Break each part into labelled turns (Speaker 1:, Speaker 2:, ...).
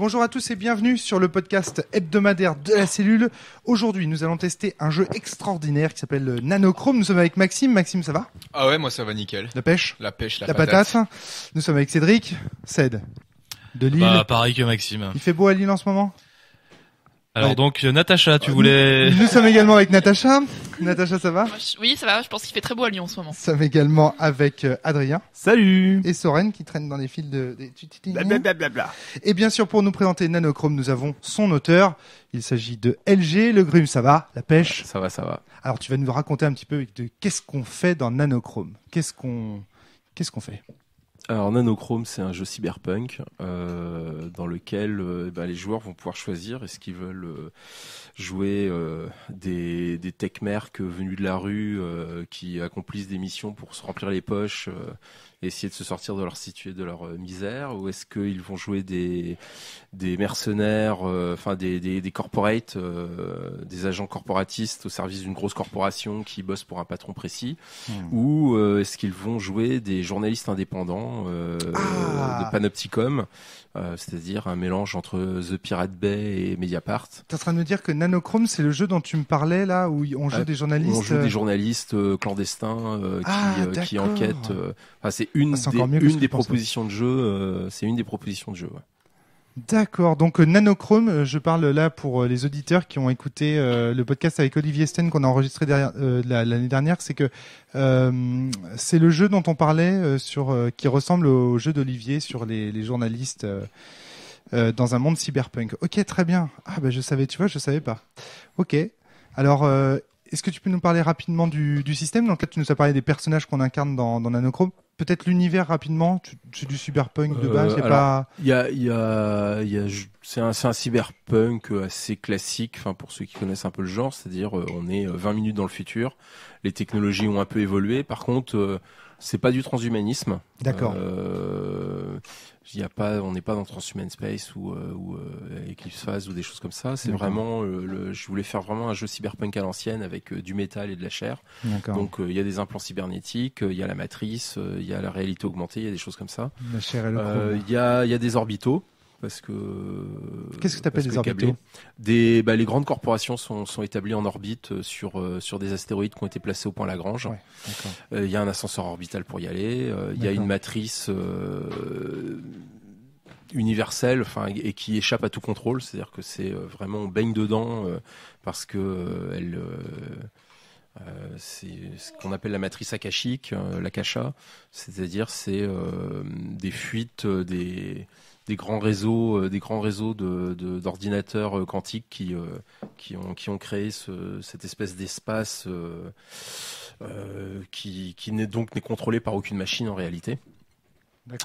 Speaker 1: Bonjour à tous et bienvenue sur le podcast hebdomadaire de la cellule. Aujourd'hui, nous allons tester un jeu extraordinaire qui s'appelle euh, Nanochrome. Nous sommes avec Maxime. Maxime, ça va
Speaker 2: Ah ouais, moi ça va nickel. La pêche La pêche, la, la patate.
Speaker 1: Nous sommes avec Cédric. Céd.
Speaker 2: De Lille. Bah, pareil que
Speaker 3: Maxime. Il
Speaker 1: fait beau à Lille en ce moment
Speaker 3: alors donc euh, Natacha, tu euh, voulais... Nous, sommes
Speaker 1: également avec Natacha. Natacha, ça va
Speaker 4: Oui, ça va. Je pense qu'il fait très beau à Lyon en ce moment. Nous
Speaker 1: sommes également avec euh, Adrien. Salut Et Soren qui traîne dans les fils de... Blablabla. Et bien sûr, pour nous présenter Nanochrome, nous avons son auteur. Il s'agit de LG, le grume, ça va La pêche Ça va, ça va. Alors tu vas nous raconter un petit peu de qu'est-ce qu'on fait dans Nanochrome quest qu'on... Qu'est-ce qu'on fait
Speaker 5: alors Nanochrome, c'est un jeu cyberpunk euh, dans lequel euh, bah, les joueurs vont pouvoir choisir est-ce qu'ils veulent euh, jouer des, des venus de la rue qui accomplissent des missions pour se remplir les poches essayer de se sortir de leur situé, de leur euh, misère, ou est-ce qu'ils vont jouer des, des mercenaires, euh, enfin des, des, des corporates, euh, des agents corporatistes au service d'une grosse corporation qui bosse pour un patron précis, hmm. ou est-ce qu'ils vont jouer des journalistes indépendants ah. de Panopticom euh, c'est-à-dire un mélange entre The Pirate Bay et Mediapart.
Speaker 1: es en train de me dire que Nanochrome, c'est le jeu dont tu me parlais là, où on joue euh, des journalistes. On joue des euh,
Speaker 5: journalistes clandestins qui, ah, qui, enquêtent. Enfin, c'est une ah, des, une des propositions de jeu. c'est une des propositions de jeu. Ouais.
Speaker 1: D'accord. Donc euh, Nanochrome, euh, je parle là pour euh, les auditeurs qui ont écouté le podcast avec Olivier Sten qu'on a enregistré l'année dernière, c'est que c'est le jeu dont on parlait sur qui ressemble au jeu d'Olivier sur les, journalistes dans un monde cyberpunk. Ok, très bien. Ah ben bah, je savais, tu vois, je savais pas. Ok. Alors est-ce que tu peux nous parler rapidement du, du système Donc là, tu nous as parlé des personnages qu'on incarne dans, Nanochrome. Peut-être l'univers rapidement. C'est du cyberpunk de base. pas.
Speaker 5: y c'est un, cyberpunk euh, assez classique. pour ceux qui connaissent un peu le genre, c'est-à-dire euh, on est 20 euh, minutes dans le futur. Les technologies ont un peu évolué. Par contre. C'est pas du transhumanisme. D'accord. Euh, a pas, on n'est pas dans Transhuman Space ou, euh, euh, Eclipse Phase ou des choses comme ça. C'est vraiment, euh, le, je voulais faire vraiment un jeu cyberpunk à l'ancienne avec du métal et de la chair. Donc il y a des implants cybernétiques, il y a la matrice, il y a la réalité augmentée, il y a des choses comme ça. La chair et le Il y a, y a des orbitaux parce que. Qu'est-ce que tu appelles des orbitaux des, bah, Les grandes corporations sont, sont établies en orbite euh, sur, euh, sur des astéroïdes qui ont été placés au point Lagrange. Euh, il y a un ascenseur orbital pour y aller. Il y a une matrice. universelle, enfin et qui échappe à tout contrôle, c'est-à-dire que c'est vraiment on baigne dedans parce que elle c'est ce qu'on appelle la matrice akashique, l'akasha, c'est-à-dire c'est des fuites, des des grands réseaux, euh, des grands réseaux d'ordinateurs de, euh, quantiques qui, euh, qui, ont, qui ont créé cette espèce d'espace qui, qui n'est donc n'est contrôlé par aucune machine en réalité.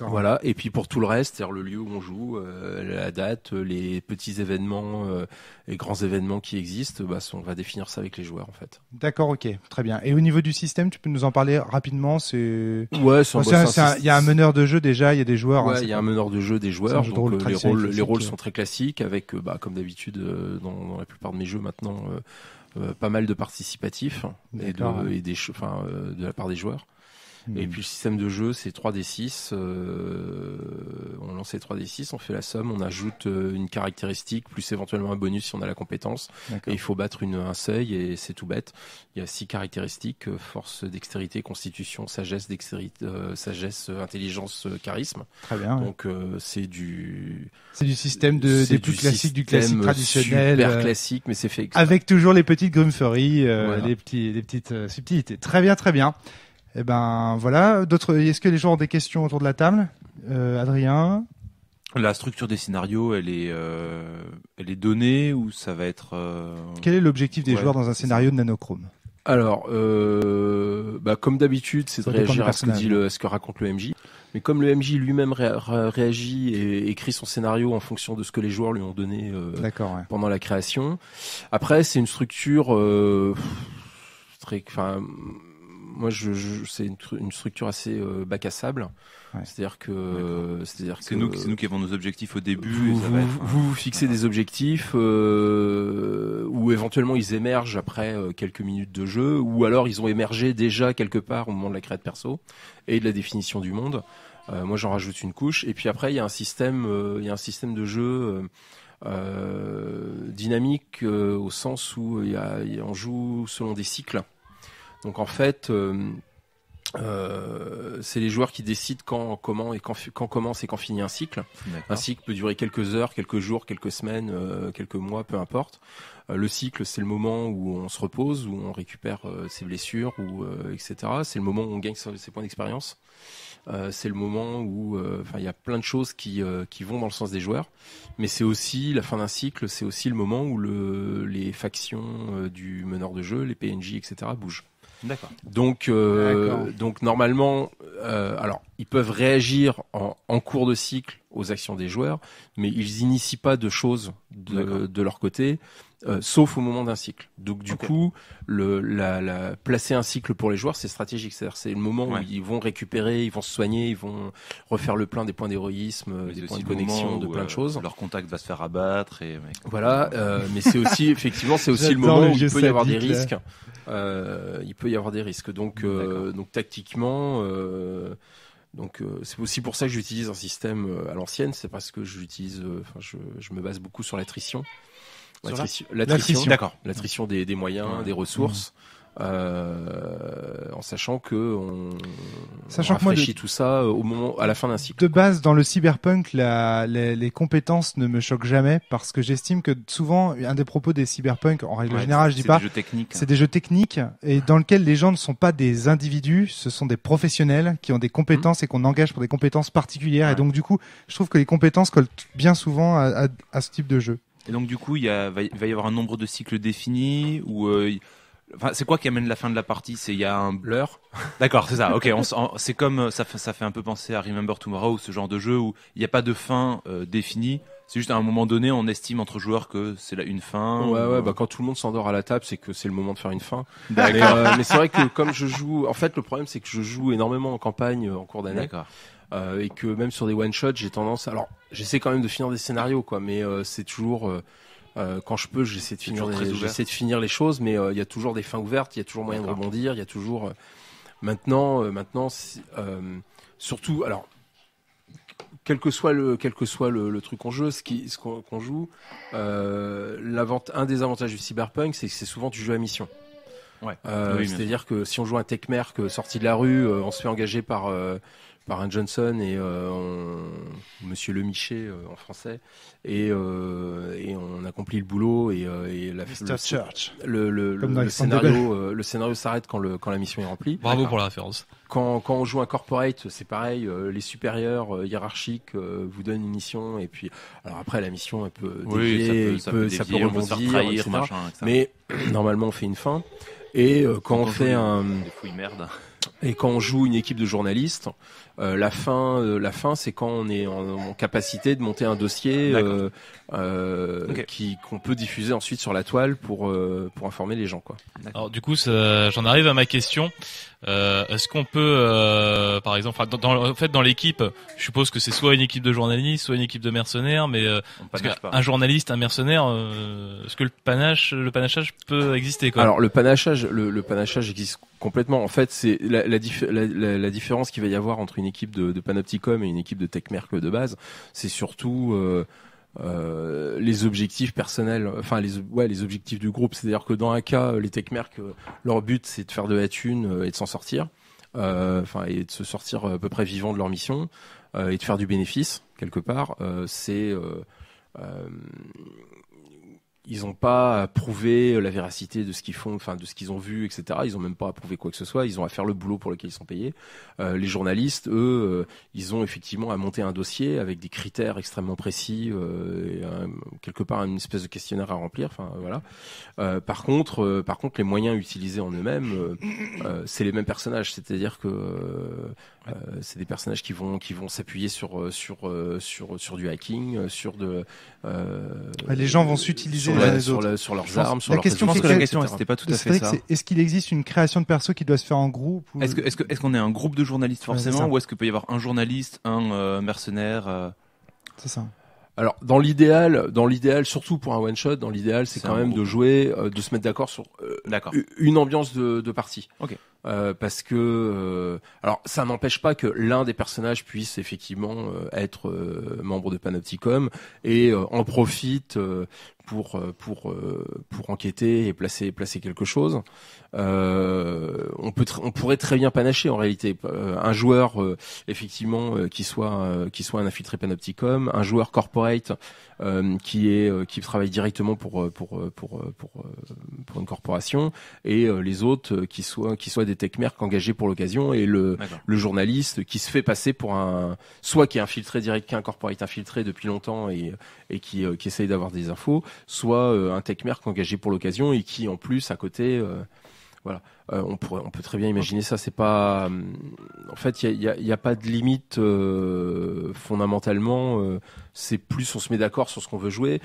Speaker 5: Voilà. Et puis pour tout le reste, c'est-à-dire le lieu où on joue, euh, la date, euh, les petits événements, euh, et grands événements qui existent, bah, on va définir ça avec les joueurs
Speaker 1: en fait. D'accord, ok, très bien. Et au niveau du système, tu peux nous en parler rapidement C'est ouais, il y a un meneur de jeu déjà, il y a des joueurs. Hein, ouais, y a un meneur de jeu, des joueurs. donc, les rôles, sont
Speaker 5: hein. très classiques avec, bah, comme d'habitude dans, la plupart de mes jeux maintenant, pas mal de participatifs et, de la part des joueurs. Et hmm. puis le système de jeu, c'est 3D6. Euh, on lance les 3D6, on fait la somme, on ajoute euh, une caractéristique, plus éventuellement un bonus si on a la compétence. Et il faut battre une, un seuil et c'est tout bête. Il y a six caractéristiques, euh, force, dextérité, constitution, sagesse, dextérité, sagesse, intelligence, charisme. Très bien. Donc c'est du...
Speaker 1: C'est du système de, des plus classiques, du classique traditionnel. Super classique, mais c'est fait Avec toujours les petites grumferies, petits, les petites subtilités. Très bien, très bien. Eh ben voilà. D'autres. Est-ce que les gens ont des questions autour de la table euh, Adrien.
Speaker 6: La structure des scénarios, elle est,
Speaker 5: euh, elle est donnée ou ça va être. Euh, Quel est l'objectif des joueurs dans
Speaker 1: un scénario de Nanochrome
Speaker 5: alors, bah, comme d'habitude, c'est de réagir à ce que raconte le MJ. Mais comme le MJ lui-même réagit et écrit son scénario en fonction de ce que les joueurs lui ont donné pendant la création. Après, c'est une structure très, moi, je, c'est une, structure assez euh, bac à sable. C'est-à-dire que, c'est-à-dire que nous, nous qui avons nos objectifs au début. Vous, et vous, fixez des objectifs euh, ou éventuellement ils émergent après euh, quelques minutes de jeu, ou alors ils ont émergé déjà quelque part au moment de la création de perso et de la définition du monde. Euh, moi, j'en rajoute une couche. Et puis après, il y a un système, euh, il y un système de jeu. dynamique au sens où y on joue selon des cycles. Donc en fait, euh, euh, c'est les joueurs qui décident quand, comment et quand, commence et quand finit un cycle. Un cycle peut durer quelques heures, quelques jours, quelques semaines, euh, quelques mois, peu importe. le cycle, c'est le moment où on se repose, où on récupère ses blessures, etc. C'est le moment où on gagne ses points d'expérience. c'est le moment où, il y a plein de choses qui vont dans le sens des joueurs, mais c'est aussi la fin d'un cycle. C'est aussi le moment où les factions du meneur de jeu, les PNJ, etc. bougent. D'accord. Donc, euh, donc normalement, euh, alors ils peuvent réagir en, cours de cycle aux actions des joueurs, mais ils n'initient pas de choses de leur côté. Euh, sauf au moment d'un cycle. Donc du coup, placer un cycle pour les joueurs, c'est stratégique. cest le moment où ils vont récupérer, ils vont se soigner, ils vont refaire le plein des points d'héroïsme, des points de connexion, de plein de euh, choses. Leur contact va se faire abattre. Voilà, euh, mais c'est aussi effectivement c'est aussi le moment où il peut y avoir des risques. il peut y avoir des risques. Donc donc tactiquement. Donc c'est aussi pour ça que j'utilise un système à l'ancienne, c'est parce que j'utilise, enfin je, me base beaucoup sur l'attrition. L'attrition, d'accord. L'attrition des, moyens, des ressources. Mmh. Euh, en sachant que on, sachant tout ça euh, au moment à la fin d'un cycle.
Speaker 1: De base, dans le cyberpunk, les, compétences ne me choquent jamais parce que j'estime que souvent un des propos des cyberpunk, en règle générale, je dis pas, c'est hein. c'est des jeux techniques et dans lesquels les gens ne sont pas des individus, ce sont des professionnels qui ont des compétences mmh. et qu'on engage pour des compétences particulières et donc du coup, je trouve que les compétences collent bien souvent à ce type de jeu.
Speaker 6: Et donc du coup, il, va, y avoir un nombre de cycles définis ou euh, enfin, c'est quoi qui amène la fin de la partie C'est il y a un blur. D'accord, c'est ça. Ok, c'est comme euh, ça fait, ça fait un peu penser à Remember Tomorrow, ce genre de jeu où il n'y a pas de fin euh, définie. C'est juste à un moment
Speaker 5: donné, on estime entre joueurs que c'est là une fin. Ouais, ouais, bah quand tout le monde s'endort à la table, c'est que c'est le moment de faire une fin. Mais, mais c'est vrai que comme je joue, en fait, le problème c'est que je joue énormément en campagne en cours d'année. D'accord. Euh, et que même sur des one shot j'ai tendance alors j'essaie quand même de finir des scénarios quoi mais euh, c'est toujours euh, quand je peux j'essaie de finir j'essaie de finir les choses mais il y a toujours des fins ouvertes il y a toujours moyen de rebondir il y a toujours maintenant maintenant surtout alors quel que soit le quel que soit le, truc qu'on joue, ce qui ce qu'on joue, un des avantages du cyberpunk, c'est que c'est souvent du jeu à mission. Ouais. C'est-à-dire que si on joue un Techmerc sorti de la rue, on se fait engager par par un Johnson et euh, Monsieur Le Michet euh, en français euh, et, on accomplit le boulot et, la le, Le, le scénario le scénario s'arrête quand la mission est remplie. Bravo pour la référence. Quand, quand on joue un corporate c'est pareil les supérieurs hiérarchiques vous donnent une mission et puis alors après la mission peut dévier, ça peut, dévier, ça peut rebondir mais normalement on fait une fin et quand, on, fait un merde et quand on joue une équipe de journalistes euh, la fin, euh, la fin, c'est quand on est en, capacité de monter un dossier euh, euh qui qu'on peut diffuser ensuite sur la toile pour pour informer les gens, quoi. Alors
Speaker 3: du coup, j'en arrive à ma question. Est-ce qu'on peut, par exemple, dans, en fait, dans l'équipe, je suppose que c'est soit une équipe de journalistes, soit une équipe de mercenaires, mais parce un journaliste, un mercenaire, est-ce que le panache, le panachage peut exister quoi Alors le
Speaker 5: panachage, le, le, panachage existe complètement. En fait, c'est la, la, la, la différence qu'il va y avoir entre une équipe de, Panopticom et une équipe de Techmerc de base, c'est surtout euh, euh, les objectifs personnels, enfin les ouais les objectifs du groupe. C'est-à-dire que dans un cas, les Techmerc, euh, leur but c'est de faire de la thune et de s'en sortir, enfin et de se sortir à peu près vivant de leur mission et de faire du bénéfice quelque part. c'est ils n'ont pas à prouver la véracité de ce qu'ils font, enfin de ce qu'ils ont vu, etc. Ils n'ont même pas à prouver quoi que ce soit. Ils ont à faire le boulot pour lequel ils sont payés. Euh, les journalistes, eux, euh, ils ont effectivement à monter un dossier avec des critères extrêmement précis, euh, et quelque part une espèce de questionnaire à remplir. Enfin voilà. par contre, par contre, les moyens utilisés en eux-mêmes, c'est les mêmes personnages. C'est-à-dire que c'est des personnages qui vont qui vont s'appuyer sur sur sur sur du hacking, sur de. les gens vont s'utiliser sur, leurs armes, sur la question. la question, c'était pas tout à fait ça.
Speaker 1: Est-ce qu'il existe une création de perso qui doit se faire en groupe Est-ce
Speaker 6: qu'on est, un groupe de journalistes forcément, ou est-ce qu'il peut y avoir un journaliste, un euh, mercenaire euh C'est ça.
Speaker 5: Alors dans l'idéal, dans l'idéal, surtout pour un one shot, dans l'idéal, c'est quand même de jouer, euh, de se mettre d'accord sur une ambiance de, de partie. parce que alors ça n'empêche pas que l'un des personnages puisse effectivement être membre de Panopticom et en profite pour euh, pour euh, pour enquêter et placer placer quelque chose. Euh, on peut on pourrait très bien panacher en réalité un joueur effectivement qui soit qui soit un infiltré panopticum un joueur corporate euh, qui est euh, qui travaille directement pour euh, pour pour pour une corporation et les autres qui soient qui soient des techmercs engagés pour l'occasion et le le journaliste qui se fait passer pour un soit qui est infiltré direct qui est corporate infiltré depuis longtemps et et qui qui essaye d'avoir des infos soit un techmerc engagé pour l'occasion et qui en plus à côté voilà, euh, on, pourrait, on peut très bien imaginer ça. C'est pas, euh, en fait, il n'y a, pas de limite euh, fondamentalement. c'est plus, on se met d'accord sur ce qu'on veut jouer.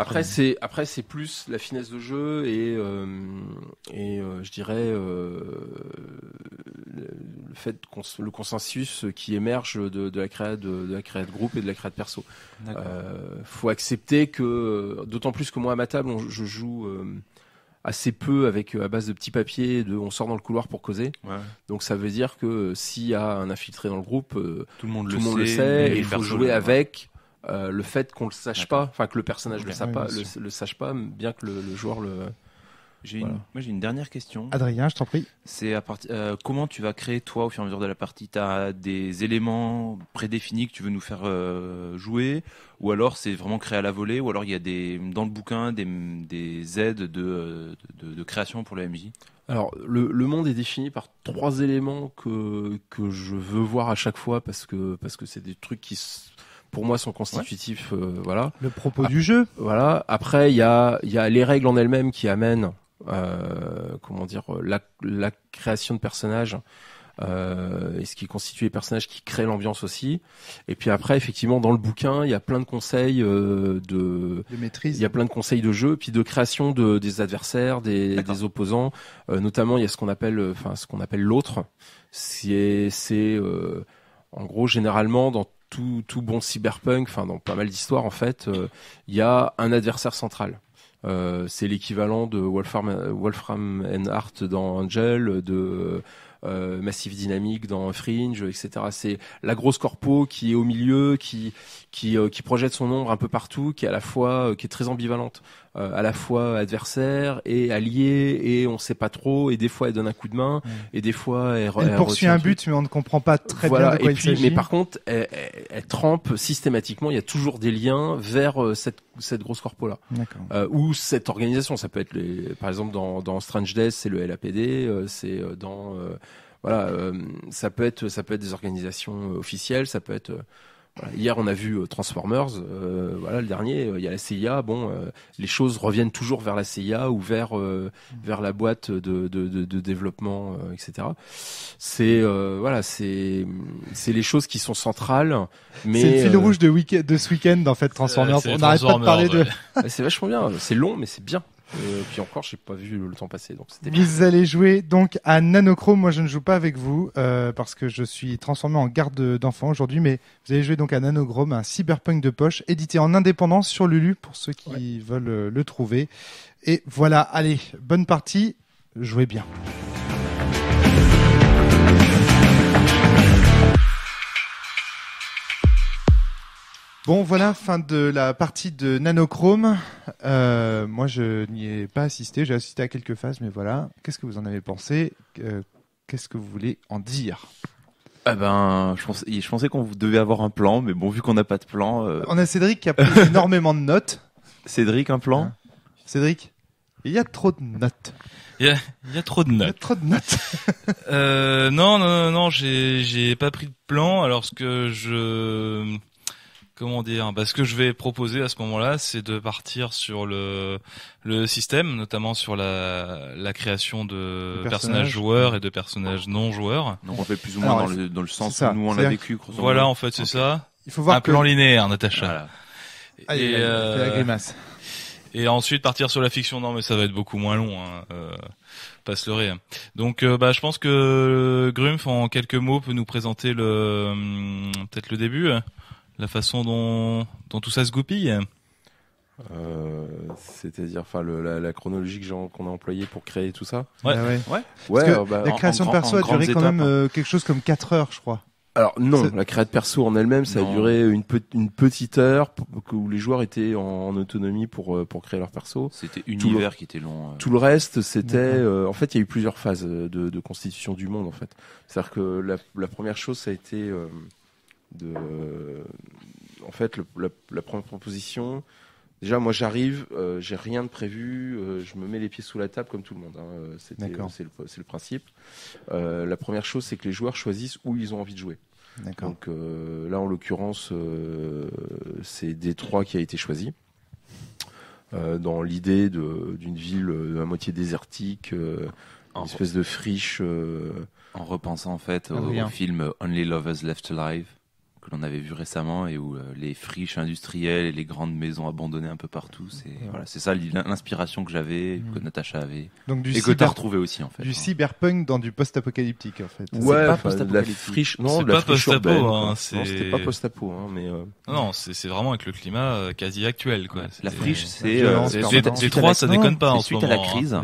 Speaker 5: Après, c'est après c'est plus la finesse de jeu et et je dirais le fait le consensus qui émerge de, la créa de, la créa groupe et de la créa de perso. faut accepter que d'autant plus que moi à ma table je joue assez peu avec euh, à base de petits papiers de on sort dans le couloir pour causer donc ça veut dire que euh, s'il y a un infiltré dans le groupe euh, tout le monde, le, sait, et il faut jouer avec le fait qu'on le sache pas enfin que le personnage le, pas, le, sache pas bien que le, joueur le moi, j'ai une
Speaker 1: dernière question. Adrien, je t'en prie.
Speaker 6: C'est à euh, comment tu vas créer, toi, au fur et à mesure de la partie Tu as des éléments prédéfinis que tu veux nous faire euh, jouer Ou alors c'est vraiment créé à la volée Ou alors il y a des, dans le bouquin des, aides de, création pour le MJ
Speaker 5: alors, le, monde est défini par trois éléments que, que je veux voir à chaque fois parce que parce que c'est des trucs qui pour moi sont constitutifs. Euh, voilà. Le propos ah, du jeu. Voilà. Après, il y y a les règles en elles-mêmes qui amènent euh, comment dire, euh, la, la, création de personnages. Euh, et ce qui constitue les personnages qui créent l'ambiance aussi. Et puis après, effectivement, dans le bouquin, il y a plein de conseils euh, de, maîtrise. Il y a plein de conseils de jeu, puis de création de, des adversaires, des, des opposants. notamment, il y a ce qu'on appelle, enfin, ce qu'on appelle l'autre. C'est, c'est en gros généralement dans tout, tout bon cyberpunk, enfin dans pas mal d'histoires en fait, il y a un adversaire central. Euh, c'est l'équivalent de Wolfram, Wolfram and Art dans Angel, de euh, Massive Dynamic dans Fringe, etc. C'est la grosse corpo qui est au milieu, qui qui, euh, qui projette son ombre un peu partout, qui est à la fois qui est très ambivalente. Euh, à la fois adversaire et allié et on sait pas trop et des fois elle donne un coup de main mm. et des fois elle, elle, elle poursuit un but mais on ne comprend pas très bien de quoi Mais par contre, elle, trempe systématiquement. Il y a toujours des liens vers euh, cette cette grosse corpo là euh, ou cette organisation. Ça peut être les, par exemple dans, dans Strange Death, c'est le LAPD, euh, c'est dans voilà, ça peut être ça peut être des organisations officielles, ça peut être voilà. Hier, on a vu euh, Transformers, euh, voilà le dernier. Euh, il y a la CIA. Bon, les choses reviennent toujours vers la CIA ou vers vers la boîte de de, développement, etc. C'est voilà, c'est c'est les choses qui sont centrales. Mais c'est le fil rouge
Speaker 1: de, week de ce week-end en fait Transformers. on n'arrête
Speaker 5: pas de parler de. Bah, c'est vachement bien. C'est long, mais c'est bien. Et euh, puis encore, j'ai pas vu le temps passer, donc c'était. allez
Speaker 1: jouer donc à Nanochrome. Moi, je ne joue pas avec vous euh, parce que je suis transformé en garde d'enfants aujourd'hui, mais vous allez jouer donc à Nanochrome, un cyberpunk de poche édité en indépendance sur Lulu pour ceux qui veulent euh, le trouver. Et voilà, allez, bonne partie, jouez bien. Bon, voilà, fin de la partie de Nanochrome. Euh, moi, je n'y ai pas assisté. J'ai assisté à quelques phases, mais voilà. Qu'est-ce que vous en avez pensé euh, Qu'est-ce que vous voulez en dire
Speaker 5: eh ben,
Speaker 6: je pensais, qu'on devait avoir un plan, mais bon, vu qu'on n'a pas de plan. Euh, On a
Speaker 1: Cédric qui a pris énormément de notes. Cédric, un plan hein. Cédric, il y a trop de notes. Il y a, trop de notes. trop
Speaker 3: de notes. non, non, non, non j'ai pas pris de plan. Alors ce que je, comment dire bah, ce que je vais proposer à ce moment-là, c'est de partir sur le, le système, notamment sur la, la création de personnages. joueurs et de personnages non joueurs. Donc on fait plus ou moins dans, le, dans, le, sens où nous on l'a vécu. Voilà, en fait, c'est ça. Il faut voir un plan linéaire, Natacha. Voilà. Ah, et, euh, et ensuite partir sur la fiction. Non, mais ça va être beaucoup moins long. Hein. Euh, le pas Donc euh, bah je pense que Grumf en quelques mots peut nous présenter le hum, peut-être le début la façon dont, tout ça se goupille
Speaker 5: euh, c'est-à-dire enfin la, chronologie qu'on a employée pour créer tout ça ouais la création de perso a duré quand même
Speaker 1: euh, quelque chose comme 4 heures je crois
Speaker 5: alors non la création de perso en elle-même ça a duré une, petite heure où les joueurs étaient en, autonomie euh, pour créer leur perso c'était univers qui était long tout le reste c'était en fait il y a eu plusieurs phases de, constitution du monde en fait c'est-à-dire que la, première chose ça a été de en fait, la première proposition, déjà, moi, j'arrive, euh, j'ai rien de prévu, euh, je me mets les pieds sous la table comme tout le monde. Hein. Euh, c'est le, principe. la première chose, c'est que les joueurs choisissent où ils ont envie de jouer. Donc là, en l'occurrence, c'est Détroit qui a été choisi. dans l'idée d'une ville à moitié désertique, une espèce de friche. En repensant en fait ah au hein. film Only Lovers
Speaker 6: Left Alive, on avait vu récemment et où euh, les friches industrielles et les grandes maisons abandonnées un peu partout, c'est voilà, c'est ça l'inspiration que j'avais, mm. que Natacha avait, Donc du et cyber... que retrouvé aussi en
Speaker 1: fait. Du hein. cyberpunk dans du post-apocalyptique en fait. Ouais, pas la
Speaker 6: friche, non, hein, pas
Speaker 4: post-apo,
Speaker 3: hein, c'était pas post-apo, mais euh, non, c'est vraiment avec le climat euh, quasi actuel quoi. La
Speaker 6: friche, c'est les trois, ça déconne pas en ce moment. Suite à la hein, crise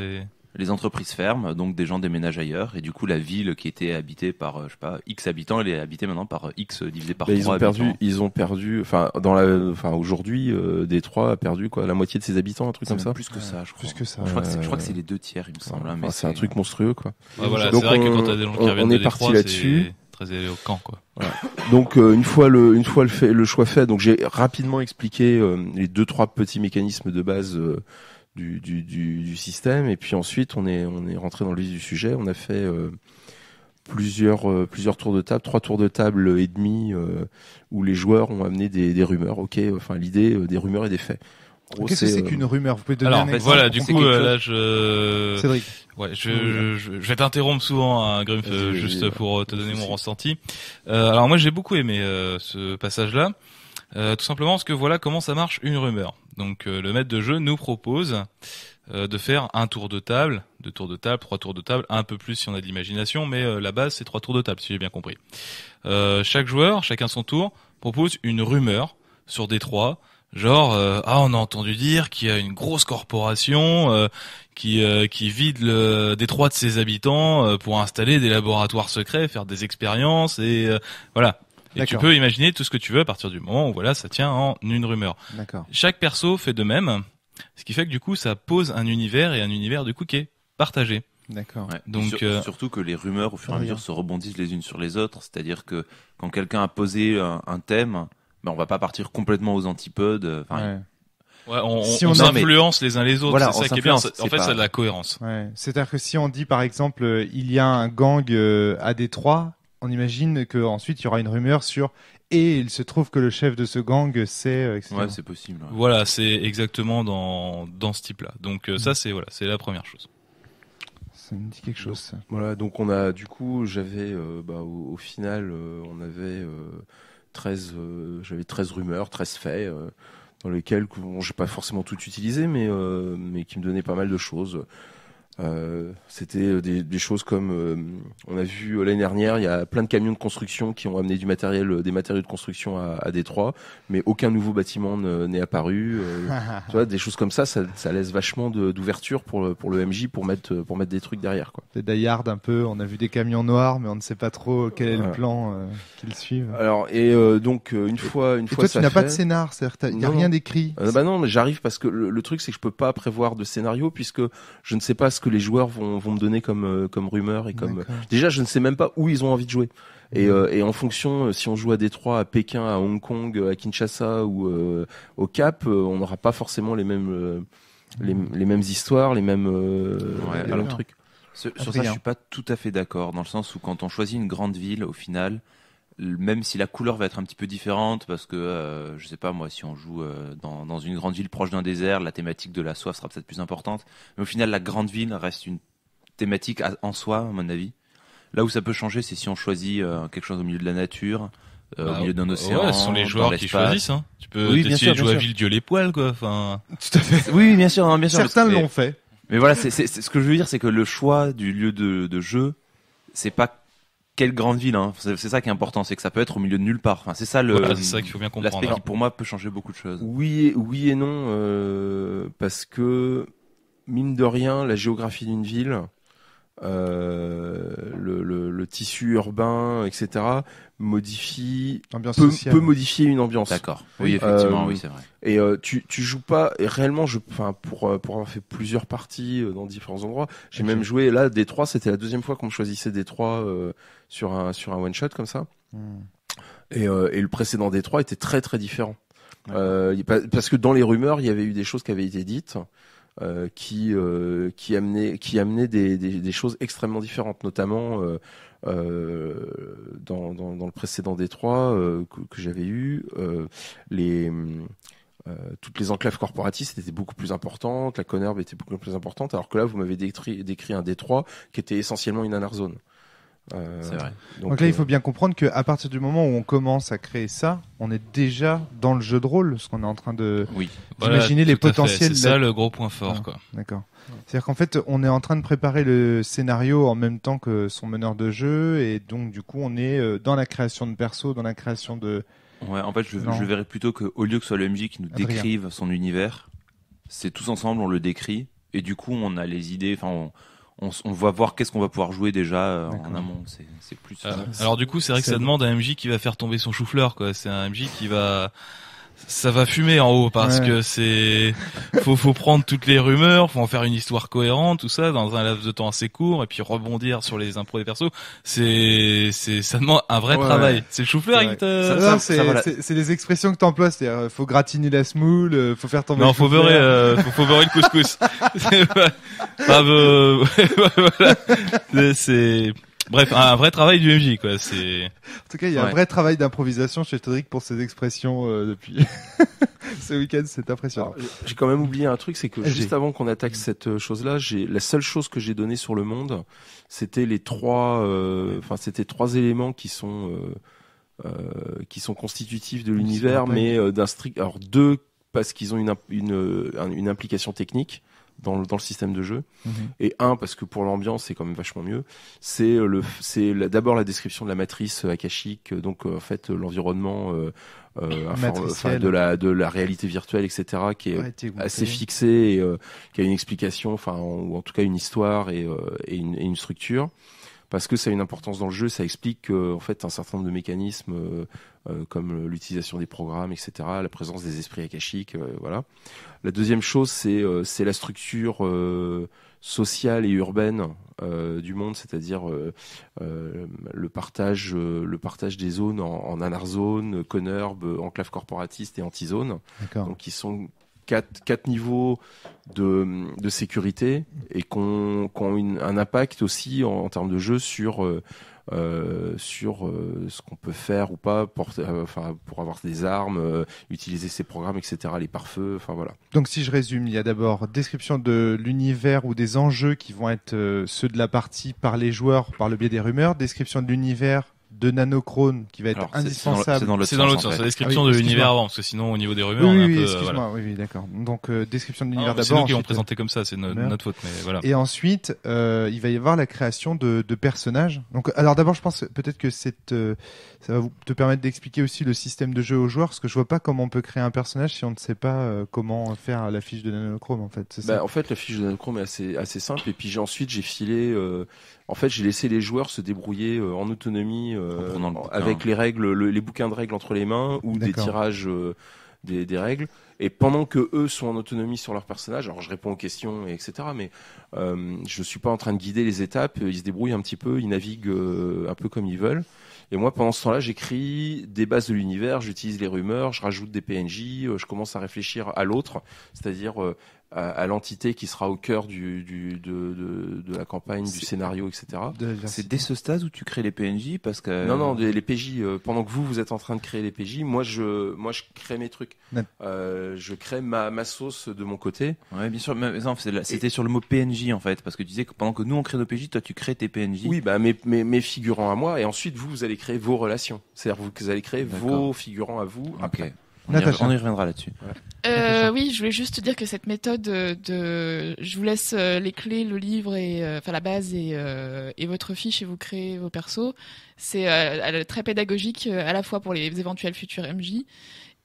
Speaker 6: les entreprises ferment, donc des gens déménagent ailleurs, et du coup la ville qui était habitée par euh, je sais pas x habitants, elle est habitée maintenant par euh, x divisé par ben, ils ont perdu,
Speaker 5: ils ont perdu, enfin dans la, enfin aujourd'hui euh, Détroit a perdu quoi, la moitié de ses habitants, un truc comme ça. Plus que ça, je crois. Plus que ça. Je crois que c'est les deux tiers, il me semble. Hein, c'est un truc euh, monstrueux quoi. donc vrai on, que quand as des gens qui on est parti là-dessus
Speaker 3: très éloquent quoi.
Speaker 5: Donc une fois le une fois le fait le choix fait, donc j'ai rapidement expliqué les deux trois petits mécanismes de base euh, du, du, système. Et puis ensuite, on est, on est rentré dans le vif du sujet. On a fait euh, plusieurs, euh, plusieurs tours de table, trois tours de table et demi, euh, où les joueurs ont amené des, des rumeurs. Ok, enfin l'idée des rumeurs et des faits. Qu'est-ce que c'est qu'une rumeur Vous
Speaker 1: pouvez donner un Voilà, du coup, là,
Speaker 3: je... je, je, vais t'interrompre souvent, un hein, Grimf, juste pour te donner mon ressenti. alors moi, j'ai beaucoup aimé ce passage-là. Euh, tout simplement parce que voilà comment ça marche une rumeur. Donc euh, le maître de jeu nous propose euh, de faire un tour de table, deux tours de table, trois tours de table, un peu plus si on a de l'imagination, mais la base c'est trois tours de table si j'ai bien compris. chaque joueur, chacun son tour, propose une rumeur sur des trois. Genre ah on a entendu dire qu'il y a une grosse corporation qui qui vide le détroit de ses habitants pour installer des laboratoires secrets, faire des expériences et voilà et tu peux imaginer tout ce que tu veux à partir du moment où voilà, ça tient en une rumeur. Chaque perso fait de même, ce qui fait que du coup, ça pose un univers et un univers du coup qui est partagé.
Speaker 1: D'accord. Donc euh,
Speaker 6: surtout que les rumeurs au fur et à mesure se rebondissent les unes sur les autres, c'est-à-dire que quand quelqu'un a posé un, thème, on ben, on va pas partir complètement aux antipodes. Euh, on, on,
Speaker 1: s'influence les uns les autres, c'est ça qui est bien. En fait, ça a de la cohérence. C'est-à-dire que si on dit par exemple, euh, il y a un gang à Détroit on imagine qu'ensuite il y aura une rumeur sur et il se trouve que le chef de ce gang euh, c'est Ouais, c'est possible.
Speaker 3: Voilà, c'est exactement dans, ce type-là. Donc euh, ça, mm. c'est voilà, c'est la première chose.
Speaker 1: Ça me dit quelque chose.
Speaker 5: Voilà, donc on a du coup, j'avais euh, bah, au, final, on avait 13 j'avais 13 rumeurs, 13 faits dans lesquels bon, j'ai pas forcément tout utilisé mais mais qui me donnaient pas mal de choses. Euh, c'était euh, des, choses comme euh, on a vu l'année dernière, il y a plein de camions de construction qui ont amené du matériel, des matériaux de construction à, Détroit, mais aucun nouveau bâtiment n'est apparu. tu vois, des choses comme ça, ça, laisse vachement d'ouverture pour le, pour le MJ pour mettre pour mettre des trucs
Speaker 1: derrière quoi. Des die un peu, on a vu des camions noirs, mais on ne sait pas trop quel est le plan qu'ils suivent.
Speaker 5: Alors et donc une fois une fois toi, tu n'as pas de scénar, cest il n'y a rien d'écrit. bah non, mais j'arrive parce que le, truc c'est que je peux pas prévoir de scénario puisque je ne sais pas ce que les joueurs vont, me donner comme, euh, comme rumeur et comme. Déjà, je ne sais même pas où ils ont envie de jouer. Et, mhm. euh, en fonction, euh, si on joue à Détroit, à Pékin, à Hong Kong, à Kinshasa ou au Cap, on n'aura pas forcément les mêmes, les, mêmes histoires, les mêmes, trucs. sur ça, je suis
Speaker 6: pas tout à fait d'accord, dans le sens où quand on choisit une grande ville, au final, même si la couleur va être un petit peu différente, parce que euh, je sais pas moi, si on joue euh, dans, dans, une grande ville proche d'un désert, la thématique de la soif sera peut-être plus importante. Mais au final, la grande ville reste une thématique en soi, à mon avis. Là où ça peut changer, c'est si on choisit euh, quelque chose au milieu de la nature, au bah, milieu d'un océan. ce sont les joueurs qui choisissent. Hein. Tu peux de jouer à Ville Dieu les
Speaker 3: poils, quoi. Enfin. Tout à fait. Oui, bien sûr, hein, bien sûr. Certains l'ont fait.
Speaker 6: Mais voilà, c'est ce que je veux dire, c'est que le choix du lieu de, de jeu, c'est pas quelle grande ville. Hein. C'est, ça qui est important, c'est que ça peut être au milieu de nulle part. c'est ça le. Hein. qui pour moi peut changer beaucoup de choses.
Speaker 5: Oui, et, oui et non, euh, parce que mine de rien, la géographie d'une ville, euh, le, tissu urbain, etc.,
Speaker 1: modifie, peut, modifier une ambiance. D'accord. Oui, effectivement, euh, oui, c'est vrai.
Speaker 5: Et euh, tu, tu joues pas réellement. Je, enfin, pour pour avoir fait plusieurs parties dans différents endroits, j'ai même joué là D3, C'était la deuxième fois qu'on me choisissait Détroit sur un sur un one shot comme ça. Hmm. Et, et le précédent D3 était très très différent. parce que dans les rumeurs, il y avait eu des choses qui avaient été dites. Euh, euh, qui amenait des, choses extrêmement différentes, notamment euh, dans, le précédent Détroit que, j'avais eu les toutes les enclaves corporatistes étaient beaucoup plus importantes, la Connerbe était beaucoup plus importante, alors que là vous m'avez décrit, un Détroit qui était essentiellement une zone euh, vrai. Donc, là, il faut euh,
Speaker 1: bien comprendre qu'à partir du moment où on commence à créer ça, on est déjà dans le jeu de rôle, ce qu'on est en train de oui. d'imaginer les potentiels. C'est ça le gros
Speaker 3: point fort, ah, quoi. D'accord.
Speaker 1: C'est-à-dire qu'en fait, on est en train de préparer le scénario en même temps que son meneur de jeu, et donc du coup, on est euh, dans la création de perso,
Speaker 2: dans la création de.
Speaker 6: en fait, je, verrais plutôt qu'au lieu que ce soit le MJ qui nous décrive son univers, c'est tous ensemble, on le décrit, et du coup, on a les idées, enfin. On on, on, va voir qu'est-ce qu'on va pouvoir jouer déjà euh, en amont. C'est plus. Euh, alors du coup, c'est vrai que ça
Speaker 3: demande un MJ qui va faire tomber son chou-fleur, quoi. C'est un MJ qui va ça va fumer en haut parce que c'est faut faut prendre toutes les rumeurs, faut en faire une histoire cohérente, tout ça dans un laps de temps assez court et puis rebondir sur les impros des persos. C'est c'est ça demande un vrai travail. C'est le chou-fleur qui
Speaker 1: c'est les expressions que t'emploies, c'est euh, faut gratiner la semoule, euh, faut faire tomber Non, faut beurrer euh,
Speaker 3: faut, beurrer le couscous. voilà. c'est Bref, un vrai travail du MJ, quoi. C'est. En tout cas, il y a un vrai
Speaker 1: travail d'improvisation chez Todrick pour ses expressions euh, depuis ce week-end. C'est impressionnant.
Speaker 5: J'ai quand même oublié un truc, c'est que juste avant qu'on attaque cette euh, chose-là, j'ai la seule chose que j'ai donnée sur le monde, c'était les trois, euh, enfin c'était trois éléments qui sont qui sont constitutifs de l'univers, mais d'un strict, alors deux parce qu'ils ont une, une implication technique dans le, système de jeu. Mhm. Et un, parce que pour l'ambiance, c'est quand même vachement mieux. C'est euh, le, c'est d'abord la description de la matrice euh, akashique, euh, donc en fait l'environnement de la de la réalité virtuelle, etc., qui est assez fixé, et, qui a une explication, enfin ou en tout cas une histoire et, une, structure parce que ça a une importance dans le jeu, ça explique en fait un certain nombre de mécanismes euh, comme l'utilisation des programmes, etc., la présence des esprits akashiques, euh, voilà. La deuxième chose, c'est euh, la structure sociale et urbaine du monde, c'est-à-dire le partage, le partage des zones en, en anarzone, conurbe, enclave corporatiste et anti-zone. Donc, qui sont quatre, quatre niveaux de, de sécurité et qui ont, un impact aussi en, en, termes de jeu sur euh, sur euh, ce qu'on peut faire ou pas pour, euh, pour avoir des armes, utiliser ces programmes, etc., les pare-feux, enfin voilà.
Speaker 1: Donc si je résume, il y a d'abord description de l'univers ou des enjeux qui vont être ceux de la partie par les joueurs par le biais des rumeurs, description de l'univers de nanochrone qui va être indispensable. C'est dans l'autre sens, la description ah de l'univers avant, parce que sinon au niveau des rumeurs, oui, Excuse-moi, oui, d'accord. Donc euh, description de ah, l'univers d'abord. C'est nous qui présenté comme ça, c'est notre faute, Et ensuite, euh, il va y avoir la création de, personnages. Donc, alors d'abord, je pense peut-être que euh, ça va te permettre d'expliquer aussi le système de jeu aux joueurs, parce que je vois pas comment on peut créer un personnage si on ne sait pas comment faire la fiche de nanochrome, en fait. Bah,
Speaker 5: en fait, la fiche de nanochrome est assez assez simple, et puis ensuite j'ai filé, en fait, j'ai laissé les joueurs se débrouiller en autonomie euh, avec les règles, les bouquins de règles entre les mains ou des tirages euh, des, règles. Et pendant que eux sont en autonomie sur leur personnage, alors je réponds aux questions, etc. Mais je euh, je suis pas en train de guider les étapes. Ils se débrouillent un petit peu, ils naviguent un peu comme ils veulent. Et moi, pendant ce temps-là, j'écris des bases de l'univers, j'utilise les rumeurs, je rajoute des PNJ, je commence à réfléchir à l'autre, c'est-à-dire à, l'entité qui sera au cœur du, du de, de, de, la campagne, du scénario, etc. C'est dès ce stade où tu crées les PNJ parce que non non les PJ euh, pendant que vous vous êtes en train de créer les PJ, moi je moi je crée mes trucs, euh, je crée ma, ma sauce de mon côté. Ouais bien sûr, mais c'était sur le mot PNJ en fait parce que tu disais que pendant que nous on crée nos PJ, toi tu crées tes PNJ. Oui bah mes, mes, mes figurants à moi et ensuite vous vous allez créer vos relations, c'est-à-dire vous, vous allez créer vos figurants à vous OK. On, reviendra là-dessus.
Speaker 4: Euh, oui, je voulais juste dire que cette méthode euh, de, je vous laisse euh, les clés, le livre et enfin la base et, et votre fiche et vous créez vos persos, c'est très pédagogique à la fois pour les éventuels futurs MJ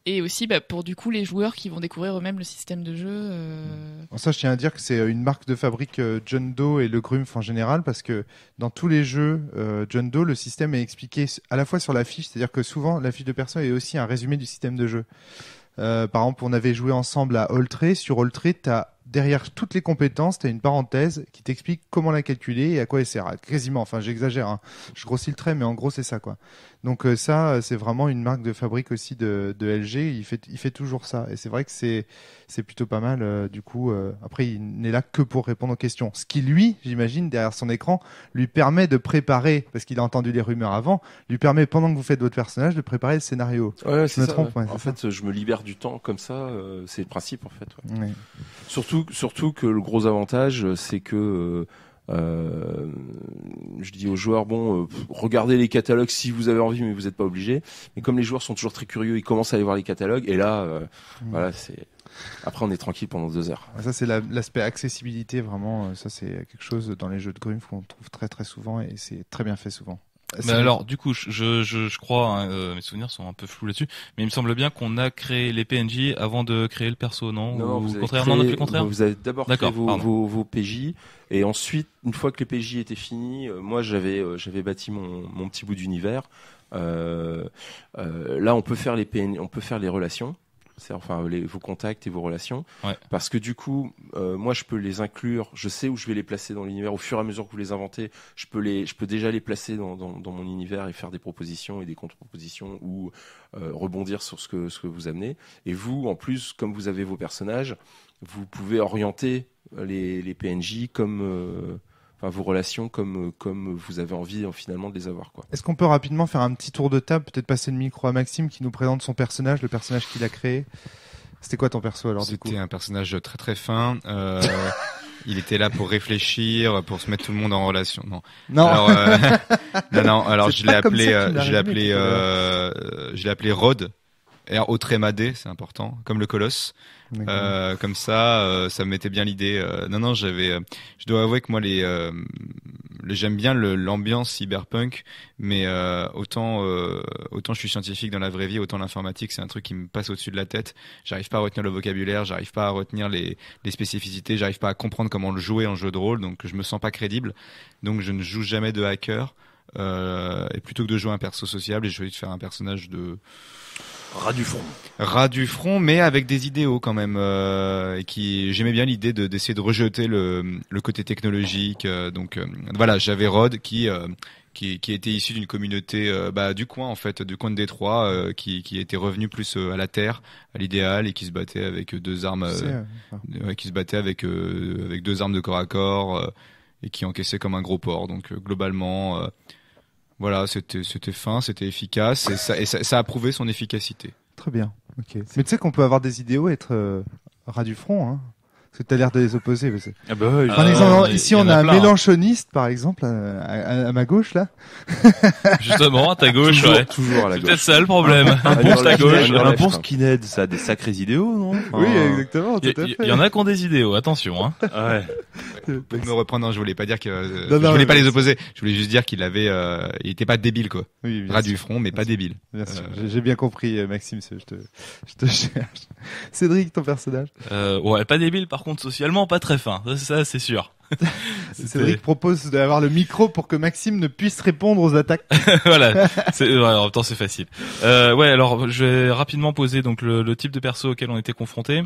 Speaker 4: et aussi bah, pour du coup les joueurs qui vont découvrir eux-mêmes le système de jeu. Euh.
Speaker 1: Ça, je tiens à dire que c'est une marque de fabrique euh, John Doe et le Grumpf en général, parce que dans tous les jeux euh, John Doe, le système est expliqué à la fois sur la fiche, c'est-à-dire que souvent la fiche de personne est aussi un résumé du système de jeu. par exemple, on avait joué ensemble à Oltré. Sur Oltré, tu as derrière toutes les compétences, tu as une parenthèse qui t'explique comment la calculer et à quoi elle sert. Quasiment, enfin j'exagère, hein. je grossis le trait, mais en gros c'est ça quoi. Donc euh, ça, euh, c'est vraiment une marque de fabrique aussi de, LG. Il fait, il fait toujours ça. Et c'est vrai que c'est, plutôt pas mal. Euh, du coup, après, il n'est là que pour répondre aux questions. Ce qui, lui, j'imagine, derrière son écran, lui permet de préparer, parce qu'il a entendu des rumeurs avant, lui permet, pendant que vous faites votre personnage, de préparer le scénario. je me trompe. en fait,
Speaker 5: je me libère du temps comme ça. c'est le principe, en fait. Surtout, surtout que le gros avantage, c'est que euh, je dis aux joueurs bon, euh, regardez les catalogues si vous avez envie, mais vous n'êtes pas obligé. Mais comme les joueurs sont toujours très curieux, ils commencent à aller voir les catalogues. Et là, euh, mm. voilà, c'est après on est tranquille pendant deux heures.
Speaker 1: Ça c'est l'aspect accessibilité vraiment. Ça c'est quelque chose dans les jeux de Grimf qu'on trouve très très souvent et c'est très bien fait souvent. Ah, mais alors,
Speaker 3: du coup, je, je, je crois, hein, euh, mes souvenirs sont un peu flous là-dessus, mais il me semble bien qu'on a créé les PNJ avant de créer le perso, non Non, vous contraire,
Speaker 5: contraire Vous avez d'abord créé vos, vos, PJ, et ensuite, une fois que les PJ étaient finis, euh, moi j'avais euh, j'avais bâti mon, mon petit bout d'univers. là, on peut faire les on peut faire les relations enfin vos contacts et vos relations, parce que du coup, euh, moi je peux les inclure, je sais où je vais les placer dans l'univers au fur et à mesure que vous les inventez, je peux les, je peux déjà les placer dans, mon univers et faire des propositions et des contre-propositions ou euh, rebondir sur ce que ce que vous amenez. Et vous, en plus, comme vous avez vos personnages, vous pouvez orienter les, les PNJ comme euh, vos relations comme comme vous avez envie euh, finalement de les avoir quoi.
Speaker 1: Est-ce qu'on peut rapidement faire un petit tour de table, peut-être passer le micro à Maxime qui nous présente son personnage, le personnage qu'il a créé.
Speaker 2: C'était quoi ton perso alors du coup C'était un personnage très très fin. Euh, il était là pour réfléchir, pour se mettre tout le monde en relation. Non. Non. Alors, euh, non, non. Alors je l'ai appelé, euh, je l'ai appelé, je l'ai appelé Rod et au tréma c'est important, comme le colosse. Euh, comme ça, euh, ça me mettait bien l'idée. Euh, non, non, j'avais. je dois avouer que moi, les, j'aime bien l'ambiance cyberpunk, mais autant autant je suis scientifique dans la vraie vie, autant l'informatique, c'est un truc qui me passe au-dessus de la tête. J'arrive pas à retenir le vocabulaire, j'arrive pas à retenir les, les spécificités, j'arrive pas à comprendre comment le jouer en jeu de rôle, donc je me sens pas crédible. Donc je ne joue jamais de hacker. Euh, et plutôt que de jouer un perso sociable, j'ai choisi de faire un personnage de rat du front. Ras du front, mais avec des idéaux quand même. Euh, et qui j'aimais bien l'idée de d'essayer de rejeter le, le côté technologique. Euh, donc voilà, j'avais Rod qui qui, qui était issu d'une communauté bah, du coin en fait, du coin de Détroit, qui, qui était revenu plus à la terre, à l'idéal, et qui se battait avec deux armes, qui se battait avec avec deux armes de corps à corps, et qui encaissait comme un gros porc. Donc globalement voilà, c'était fin, c'était efficace et, ça, et ça, a prouvé son efficacité.
Speaker 1: Très bien. ok. Mais tu sais qu'on peut avoir des idéaux et être euh, ras du front. Hein tu as l'air de les opposer. Mais exemple, ah bah euh, euh, ici, on a, un hein. mélanchoniste, par exemple, à, ma gauche, là. Justement, à ta gauche, toujours, ouais. C'est peut-être ça, le problème. Un ta gauche. Un
Speaker 3: qui n'aide, ça a des sacrés idéaux, non?
Speaker 6: oui, exactement, tout à
Speaker 1: fait. Il y en
Speaker 2: a qui ont des idéaux, attention, hein. Ah me reprendre, hein, je voulais pas dire que, euh, je voulais pas les opposer. Je voulais juste dire qu'il avait, il était pas débile, quoi. Ras du front, mais pas débile. J'ai bien compris, Maxime, je te, je te
Speaker 1: cherche. Cédric, ton personnage.
Speaker 3: ouais, pas débile, par par contre, socialement, pas très fin. Ça, c'est sûr. Cédric
Speaker 1: propose d'avoir le micro pour que Maxime ne puisse répondre aux attaques.
Speaker 3: voilà. en même temps, c'est facile. Euh, ouais. Alors, je vais rapidement poser donc le, type de perso auquel on était confronté.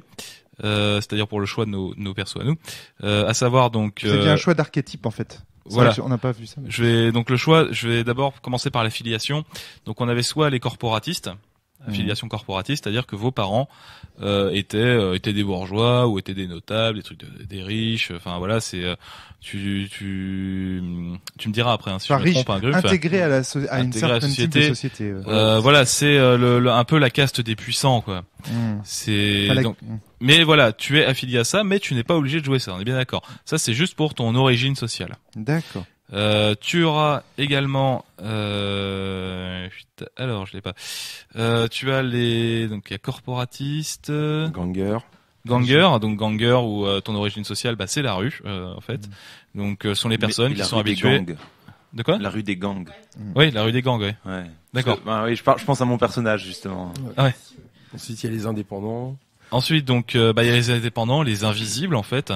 Speaker 3: Euh, c'est-à-dire pour le choix de nos, persos à nous, euh, à savoir donc. C'est bien un choix
Speaker 1: d'archétype en fait. Voilà. on n'a pas vu ça.
Speaker 3: Je vais donc le choix. Je vais d'abord commencer par l'affiliation. Donc on avait soit les corporatistes, Mmh. affiliation corporatiste, c'est-à-dire que vos parents euh, étaient euh, étaient des bourgeois ou étaient des notables, des trucs des riches. Enfin voilà, c'est euh, tu tu tu me diras après hein, si je un hein, intégré
Speaker 1: à la à une certaine société.
Speaker 3: voilà, c'est un peu la caste des puissants quoi. Mmh. C'est mmh. mais voilà, tu es affilié à ça, mais tu n'es pas obligé de jouer ça. On est bien d'accord. Ça c'est juste pour ton origine sociale. D'accord. Euh, tu auras également, euh, alors je l'ai pas. Euh, tu as les, donc il y a corporatistes ganger. Ganger, donc ganger ou ton origine sociale, bah, c'est la rue en fait. Mm. donc Donc sont les personnes qui sont habituées. De quoi La rue des gangs. Mm. Oui, la rue des gangs, oui. Ouais. D'accord.
Speaker 6: Bah, oui, je, pense à mon
Speaker 3: personnage justement.
Speaker 5: Ah ouais. Ensuite il y a les indépendants.
Speaker 3: Ensuite, donc, euh, bah, il y a les indépendants, les invisibles en fait,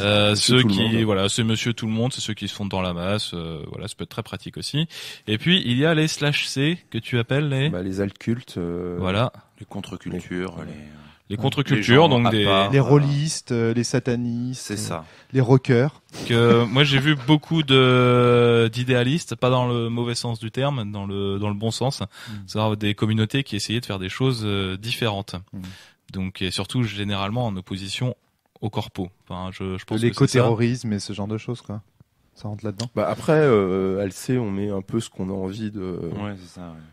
Speaker 3: euh, ceux qui, voilà, c'est Monsieur Tout le Monde, c'est ceux qui se font dans la masse, euh, voilà, ça peut être très pratique aussi. Et puis il y a les slash C que tu appelles les, bah, les Euh, voilà, les contre-cultures, les,
Speaker 6: euh, contre-cultures, donc des les rôlistes,
Speaker 1: les satanistes, c'est ça, les rockers. Que moi j'ai vu beaucoup
Speaker 3: de d'idéalistes, pas dans le mauvais sens du terme, dans le dans le bon sens, mm. c'est-à-dire des communautés qui essayaient de faire des choses différentes. Mm donc et surtout généralement en opposition
Speaker 1: au corpo. Enfin, je, je l'éco-terrorisme et ce genre de choses, quoi. Ça rentre là-dedans.
Speaker 5: Bah, après, euh, sait, on met un peu ce qu'on a envie de.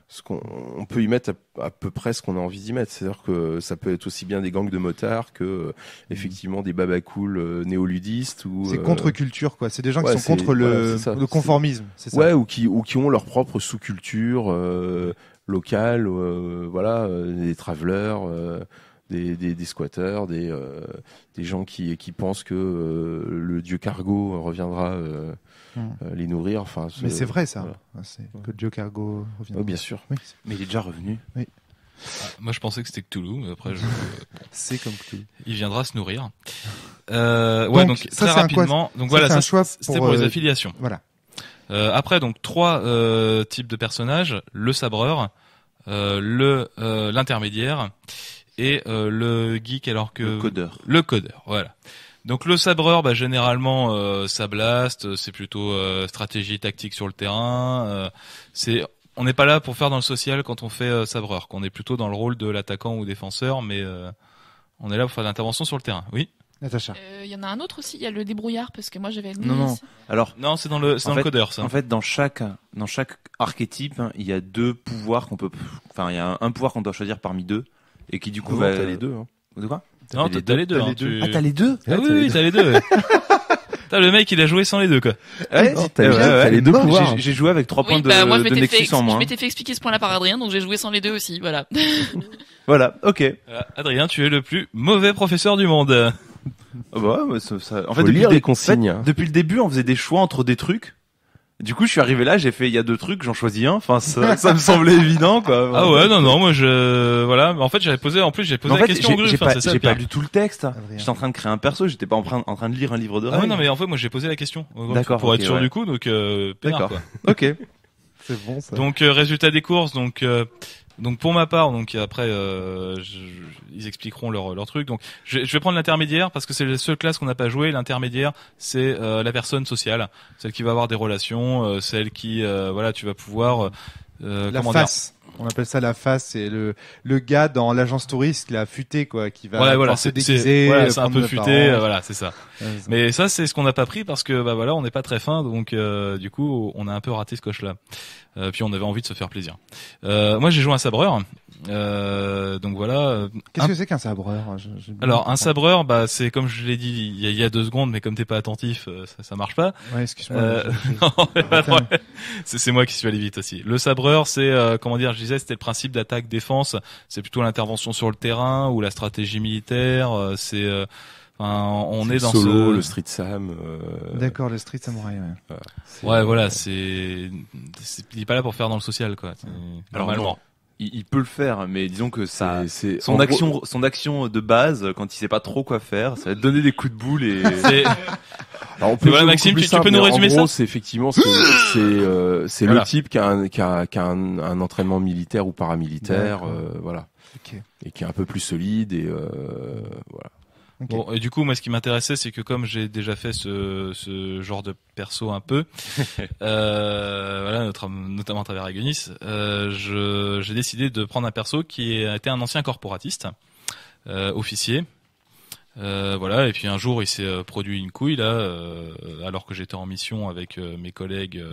Speaker 5: Ce qu'on on peut y mettre à, peu près ce qu'on a envie d'y mettre. C'est-à-dire que ça peut être aussi bien des gangs de motards que euh, mm. effectivement des babacools euh, néoludistes ou. C'est euh, contre-culture quoi. C'est des gens qui sont contre le, conformisme. C'est ça. ou qui ou qui ont leur propre sous-culture locale. voilà, des travelers des, des, des squatteurs, euh, des, gens qui, qui pensent que euh, le dieu cargo reviendra euh,
Speaker 1: hmm. les nourrir. Enfin, Mais c'est vrai ça, que le dieu cargo reviendra. bien sûr, mais il est déjà revenu. Ah,
Speaker 3: moi, je pensais que c'était Cthulhu, mais après, c'est comme Il viendra se nourrir. ouais, donc, très rapidement. donc voilà, c'est pour, les affiliations. Voilà. après, donc trois types de personnages le sabreur, le l'intermédiaire et euh, le geek alors que le codeur. Le codeur, voilà. Donc le sabreur, bah, généralement, euh, ça blast, c'est plutôt euh, stratégie tactique sur le terrain. Euh, c'est on n'est pas là pour faire dans le social quand on fait sabreur, qu'on est plutôt dans le rôle de l'attaquant ou défenseur, mais on est là pour faire l'intervention sur le terrain. Oui. Natacha.
Speaker 4: Il y en a un autre aussi, il y a le débrouillard parce que moi j'avais. Non non.
Speaker 3: Alors. Non, c'est dans le c'est dans le codeur ça. En fait,
Speaker 6: dans chaque dans chaque archétype, il y a deux pouvoirs qu'on peut, enfin il y a un pouvoir qu'on doit choisir parmi deux et qui du coup va. T'as les deux. Hein. De quoi Non, t'as les, deux. Hein, ah, t'as les deux. Ah, ah oui, oui, t'as les deux.
Speaker 3: T'as le mec, il a joué sans les deux, quoi.
Speaker 6: Ah ouais, non,
Speaker 5: as, eh les deux pouvoirs. Hein.
Speaker 3: J'ai joué avec trois points oui, de, bah, moi, je de fait, Je
Speaker 4: m'étais fait expliquer ce point-là par Adrien, donc j'ai joué sans les deux aussi, voilà.
Speaker 3: voilà, ok. Adrien, tu es le plus mauvais professeur du monde. Ah bah, ça, ça... En fait, il depuis, lire les consignes.
Speaker 6: depuis le début, on faisait des choix entre des trucs du coup, je suis arrivé là, j'ai fait il y a deux trucs, j'en choisis un. Enfin, ça, me semblait évident, quoi. Ah ouais,
Speaker 3: non, non, moi je, voilà. En fait, j'avais posé, en plus, j'ai posé la question. J'ai enfin, pas, pas lu
Speaker 6: tout le texte. J'étais en train de créer un perso, j'étais pas en train, en train de lire un livre de. Ah non, mais
Speaker 3: en fait, moi j'ai posé la question. Euh, D'accord. Pour être sûr du coup, donc. Euh, D'accord. Ok. C'est bon ça. Donc euh, résultat des courses, donc euh, donc pour ma part, donc après euh, ils expliqueront leur, leur truc. Donc je, vais prendre l'intermédiaire parce que c'est la seule classe qu'on n'a pas joué. L'intermédiaire, c'est euh, la personne sociale, celle qui va avoir des relations, euh, celle qui euh, voilà, tu vas pouvoir la face.
Speaker 1: on appelle ça la face, c'est le le gars dans l'agence touriste, la futé quoi, qui va voilà, se voilà, c'est un peu futé, voilà,
Speaker 3: c'est ça. Mais ça c'est ce qu'on n'a pas pris parce que bah voilà, on n'est pas très fin, donc du coup on a un peu raté ce coche là. Euh, puis on avait envie de se faire plaisir. Euh, moi, j'ai joué un sabreur. Euh, donc voilà.
Speaker 1: Qu'est-ce que c'est qu'un sabreur Alors
Speaker 3: un sabreur, bah c'est comme je l'ai dit il y, a, deux secondes, mais comme t'es pas attentif, ça, marche pas. Ouais, excuse-moi. c'est moi qui suis allé vite aussi. Le sabreur, c'est comment dire Je disais, c'était le principe d'attaque-défense. C'est plutôt l'intervention sur le terrain ou la stratégie militaire. c'est on est, dans le street sam.
Speaker 1: Euh, D'accord, le street samouraï. Ouais,
Speaker 3: voilà, c'est il est pas là pour faire dans le social quoi. Alors
Speaker 5: Il,
Speaker 6: peut le faire, mais disons que ça, bah, son action, son action de base quand il sait pas trop quoi faire, ça va te donner des coups de boule et. Alors Maxime, tu, peux nous résumer en gros, C'est
Speaker 5: effectivement c'est c'est euh, le type qui a, un, entraînement militaire ou paramilitaire, euh, voilà, et qui est un peu plus solide et voilà. Bon,
Speaker 3: et du coup, moi, ce qui m'intéressait, c'est que comme j'ai déjà fait ce, ce, genre de perso un peu, euh, voilà, notre, notamment à travers Agonis, euh, j'ai décidé de prendre un perso qui était un ancien corporatiste, euh, officier. Euh, voilà, et puis un jour, il s'est euh, produit une couille là, euh, alors que j'étais en mission avec mes collègues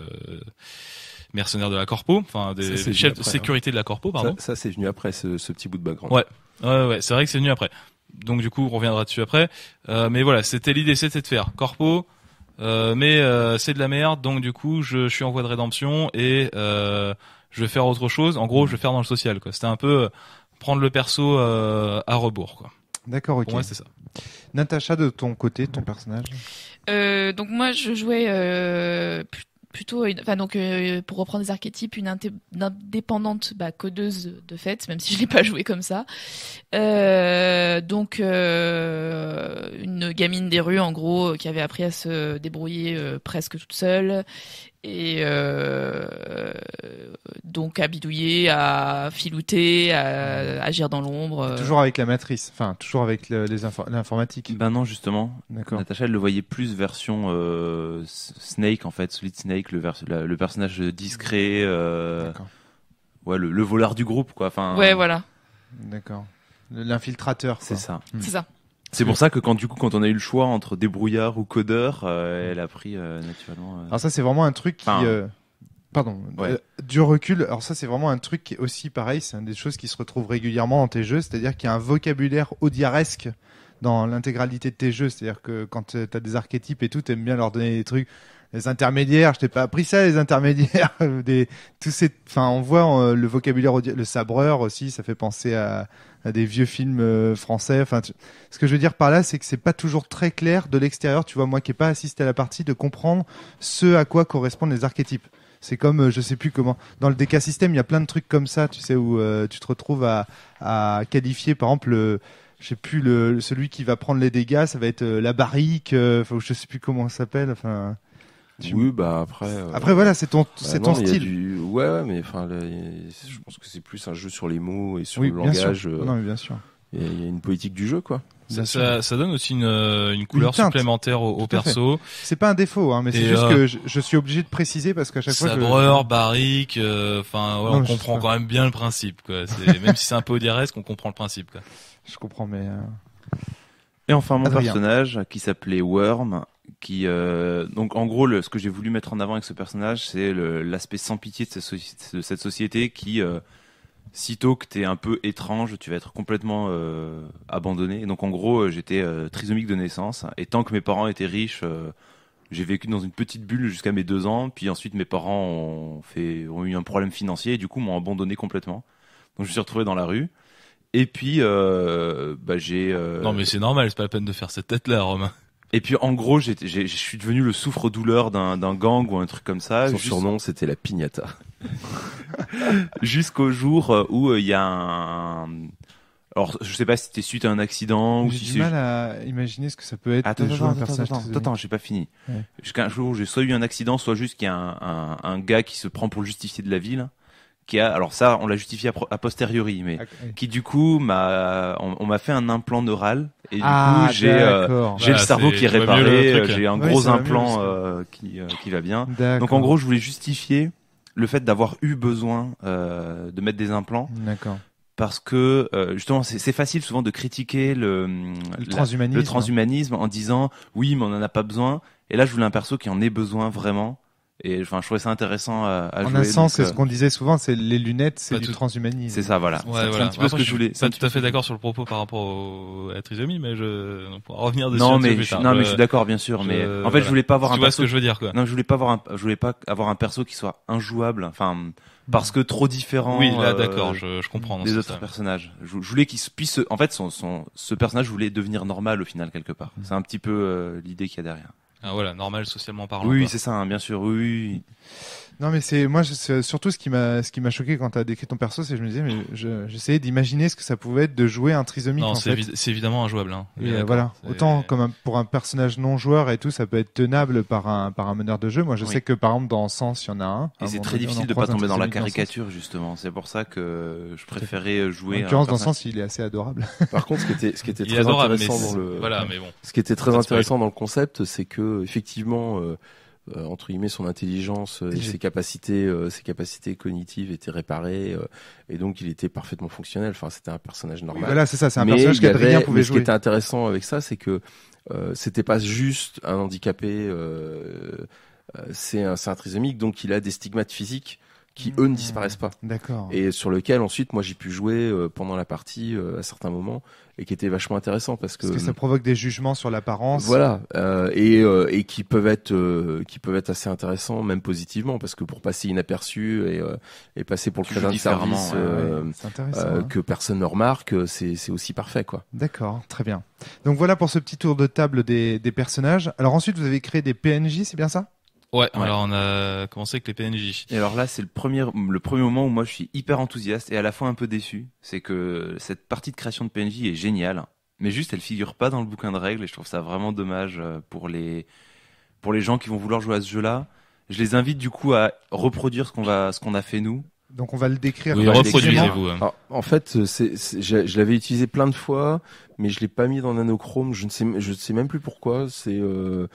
Speaker 3: mercenaires de la corpo, enfin des chefs de hein. sécurité de la corpo, pardon. Ça, ça
Speaker 5: c'est venu après ce, ce, petit bout de background. Ouais,
Speaker 3: ouais, ouais c'est vrai que c'est venu après donc du coup, on reviendra dessus après. Euh, mais voilà, c'était l'idée, c'était de faire corpo. Euh, mais euh, c'est de la merde, donc du coup, je, suis en voie de rédemption et je vais faire autre chose. En gros, je vais faire dans le social. Quoi. C'était un peu prendre le perso à rebours. Quoi. D'accord, ok. Ouais, c'est
Speaker 4: ça.
Speaker 1: Natacha, de ton côté, ton personnage
Speaker 4: Donc moi, je jouais plutôt une, enfin donc euh, pour reprendre des archétypes, une, indépendante bah, codeuse de fait, même si je l'ai pas jouée comme ça. Euh, donc euh, une gamine des rues en gros qui avait appris à se débrouiller presque toute seule et euh, donc à bidouiller, à filouter, à agir dans l'ombre. Euh. Toujours
Speaker 1: avec la matrice, enfin toujours avec l'informatique. ben non justement,
Speaker 6: Natacha elle le voyait plus version euh, Snake en fait, Solid Snake, le, le personnage discret, ouais le, voleur du groupe quoi. Enfin, ouais
Speaker 4: voilà. D'accord.
Speaker 1: L'infiltrateur. C'est ça.
Speaker 4: C'est ça.
Speaker 6: C'est pour ça que quand du coup quand on a eu le choix entre débrouillard ou codeur, euh, elle a pris euh, naturellement. Euh, alors ça c'est vraiment
Speaker 1: un truc qui, pardon, du recul. Alors ça c'est vraiment un truc qui est aussi pareil, c'est une des choses qui se retrouve régulièrement dans tes jeux, c'est-à-dire qu'il y a un vocabulaire odiaresque dans l'intégralité de tes jeux, c'est-à-dire que quand tu as des archétypes et tout, t'aimes bien leur donner des trucs. Les intermédiaires, je t'ai pas appris ça, les intermédiaires, des, tous ces, enfin, on voit le vocabulaire, le sabreur aussi, ça fait penser à, à des vieux films euh, français. Enfin, ce que je veux dire par là, c'est que c'est pas toujours très clair de l'extérieur. Tu vois, moi qui n'ai pas assisté à la partie, de comprendre ce à quoi correspondent les archétypes. C'est comme, euh, je sais plus comment, dans le DK système il y a plein de trucs comme ça, tu sais, où euh, tu te retrouves à, qualifier, par exemple, je sais plus celui qui va prendre les dégâts, ça va être la barrique, enfin, je sais plus comment ça s'appelle, enfin oui,
Speaker 5: bah après. Euh, après voilà, c'est ton, bah style. Ouais, ouais, mais enfin, je pense que c'est plus un jeu sur les mots et sur le langage. Non, bien sûr. Euh, il y, a une politique du jeu, quoi.
Speaker 3: Ça, donne aussi une, euh, couleur supplémentaire au, perso.
Speaker 1: C'est pas un défaut, hein, mais c'est juste que je, suis obligé de préciser parce qu'à chaque sabreur, fois. Sabreur,
Speaker 3: barrique, enfin, on comprend quand même bien le principe, quoi. même si c'est un peu diarès qu'on comprend le principe, quoi. Je comprends, mais. Et
Speaker 6: enfin, mon personnage qui s'appelait Worm qui euh, donc en gros ce que j'ai voulu mettre en avant avec ce personnage c'est l'aspect sans pitié de cette, société qui euh, sitôt que t'es un peu étrange tu vas être complètement euh, abandonné donc en gros j'étais trisomique de naissance et tant que mes parents étaient riches j'ai vécu dans une petite bulle jusqu'à mes deux ans puis ensuite mes parents ont fait ont eu un problème financier et du coup m'ont abandonné complètement donc je me suis retrouvé dans la rue et puis bah j'ai non mais c'est normal c'est pas la peine de faire cette tête là Romain et puis en gros, je suis devenu le souffre-douleur d'un gang ou un truc comme ça. Son surnom, c'était la piñata. Jusqu'au jour euh, où euh, il y a un... Alors, je sais pas si c'était suite à un accident ou si J'ai du mal
Speaker 1: à imaginer ce que ça peut être. Attends, attends, attends, attends, attends j'ai pas fini.
Speaker 6: Jusqu'à un jour où j'ai soit eu un accident, soit juste qu'il y a un, un, gars qui se prend pour le justifier de la ville qui a, alors ça, on l'a justifié a, posteriori, mais ah, qui du coup m'a, on, m'a fait un implant neural et du ah, coup j'ai, euh, j'ai le ah, cerveau qui est réparé, euh, j'ai un gros implant euh, qui, qui va bien. Donc en gros, je voulais justifier le fait d'avoir eu besoin de mettre des implants. D'accord parce que justement c'est facile souvent de critiquer le, le, transhumanisme. le transhumanisme en disant oui mais on n'en a pas besoin et là je voulais un perso qui en ait besoin vraiment et
Speaker 3: enfin, je trouvais ça intéressant à,
Speaker 6: en un sens, c'est ce euh,
Speaker 1: qu'on disait souvent, c'est les lunettes, c'est du transhumanisme. C'est ça, voilà. c'est un petit peu ce que je voulais.
Speaker 3: Pas tout à fait d'accord sur le propos par rapport à Trisomi mais je on pourra revenir dessus. Non, mais je... non, mais je suis d'accord, bien sûr. Mais en fait, je voulais pas avoir un. perso... que je veux dire, quoi. Non,
Speaker 6: je voulais pas avoir un... je voulais pas avoir un perso qui soit injouable. Enfin, parce que trop différent. Oui, là, euh, d'accord, je, comprends. Des autres personnages. Je, voulais qu'il puisse, en fait, son, ce personnage voulait devenir normal au final quelque part. Mmh. C'est un petit peu euh, l'idée qu'il y a derrière.
Speaker 3: Ah voilà, normal socialement
Speaker 6: parlant. Oui, c'est ça, hein, bien sûr, oui. oui.
Speaker 1: Non, mais c'est moi surtout ce qui m'a ce qui m'a choqué quand tu as décrit ton perso, c'est je me disais mais j'essayais d'imaginer ce que ça pouvait être de jouer un trisomique. Non, c'est évidemment
Speaker 3: injouable. Hein. Euh, voilà,
Speaker 1: autant comme pour un personnage non joueur et tout, ça peut être tenable par un par un meneur de jeu. Moi, je sais que par exemple dans Sens, il y en a un. Et c'est très difficile de pas tomber dans la caricature
Speaker 6: justement. C'est pour ça que je
Speaker 1: préférais jouer. En l'occurrence, dans Sens, il est assez adorable. Par contre, ce qui était ce qui était
Speaker 5: très intéressant dans le voilà, mais Ce qui était très intéressant dans le concept, c'est que effectivement euh, euh, entre guillemets son intelligence euh, et ses capacités euh, ses capacités cognitives étaient réparées et donc il était parfaitement fonctionnel enfin c'était un personnage normal c'est ça c'est un mais pouvait ce qui était intéressant avec ça c'est que c'était pas juste un handicapé c'est un, un trisomique donc il a des stigmates physiques qui eux ne disparaissent mmh. pas. D'accord. Et sur lequel ensuite moi j'ai pu jouer euh, pendant la partie euh, à certains moments et qui était vachement intéressant parce que, ça
Speaker 1: provoque des jugements sur l'apparence. Voilà
Speaker 5: euh, et, qui peuvent être qui peuvent être assez intéressants même positivement parce que pour passer inaperçu et, passer pour le faire de service hein. que personne ne remarque c'est aussi parfait quoi.
Speaker 1: D'accord très bien. Donc voilà pour ce petit tour de table des des personnages. Alors ensuite vous avez créé des PNJ c'est bien ça?
Speaker 5: Ouais, alors on a
Speaker 3: commencé avec les PNJ.
Speaker 6: Et alors là, c'est le premier, le premier moment où moi je suis hyper enthousiaste et à la fois un peu déçu. C'est que cette partie de création de PNJ est géniale, mais juste elle figure pas dans le bouquin de règles et je trouve ça vraiment dommage euh, pour les, pour les gens qui vont vouloir jouer à ce jeu-là. Je les invite du coup à reproduire ce qu'on va, ce qu'on a fait nous
Speaker 1: donc on va le décrire. reproduisez-vous. Hein.
Speaker 5: Ah, en fait, euh, je, l'avais utilisé plein de fois, mais je l'ai pas mis dans Nanochrome. Je ne sais, je sais même plus pourquoi. C'est euh,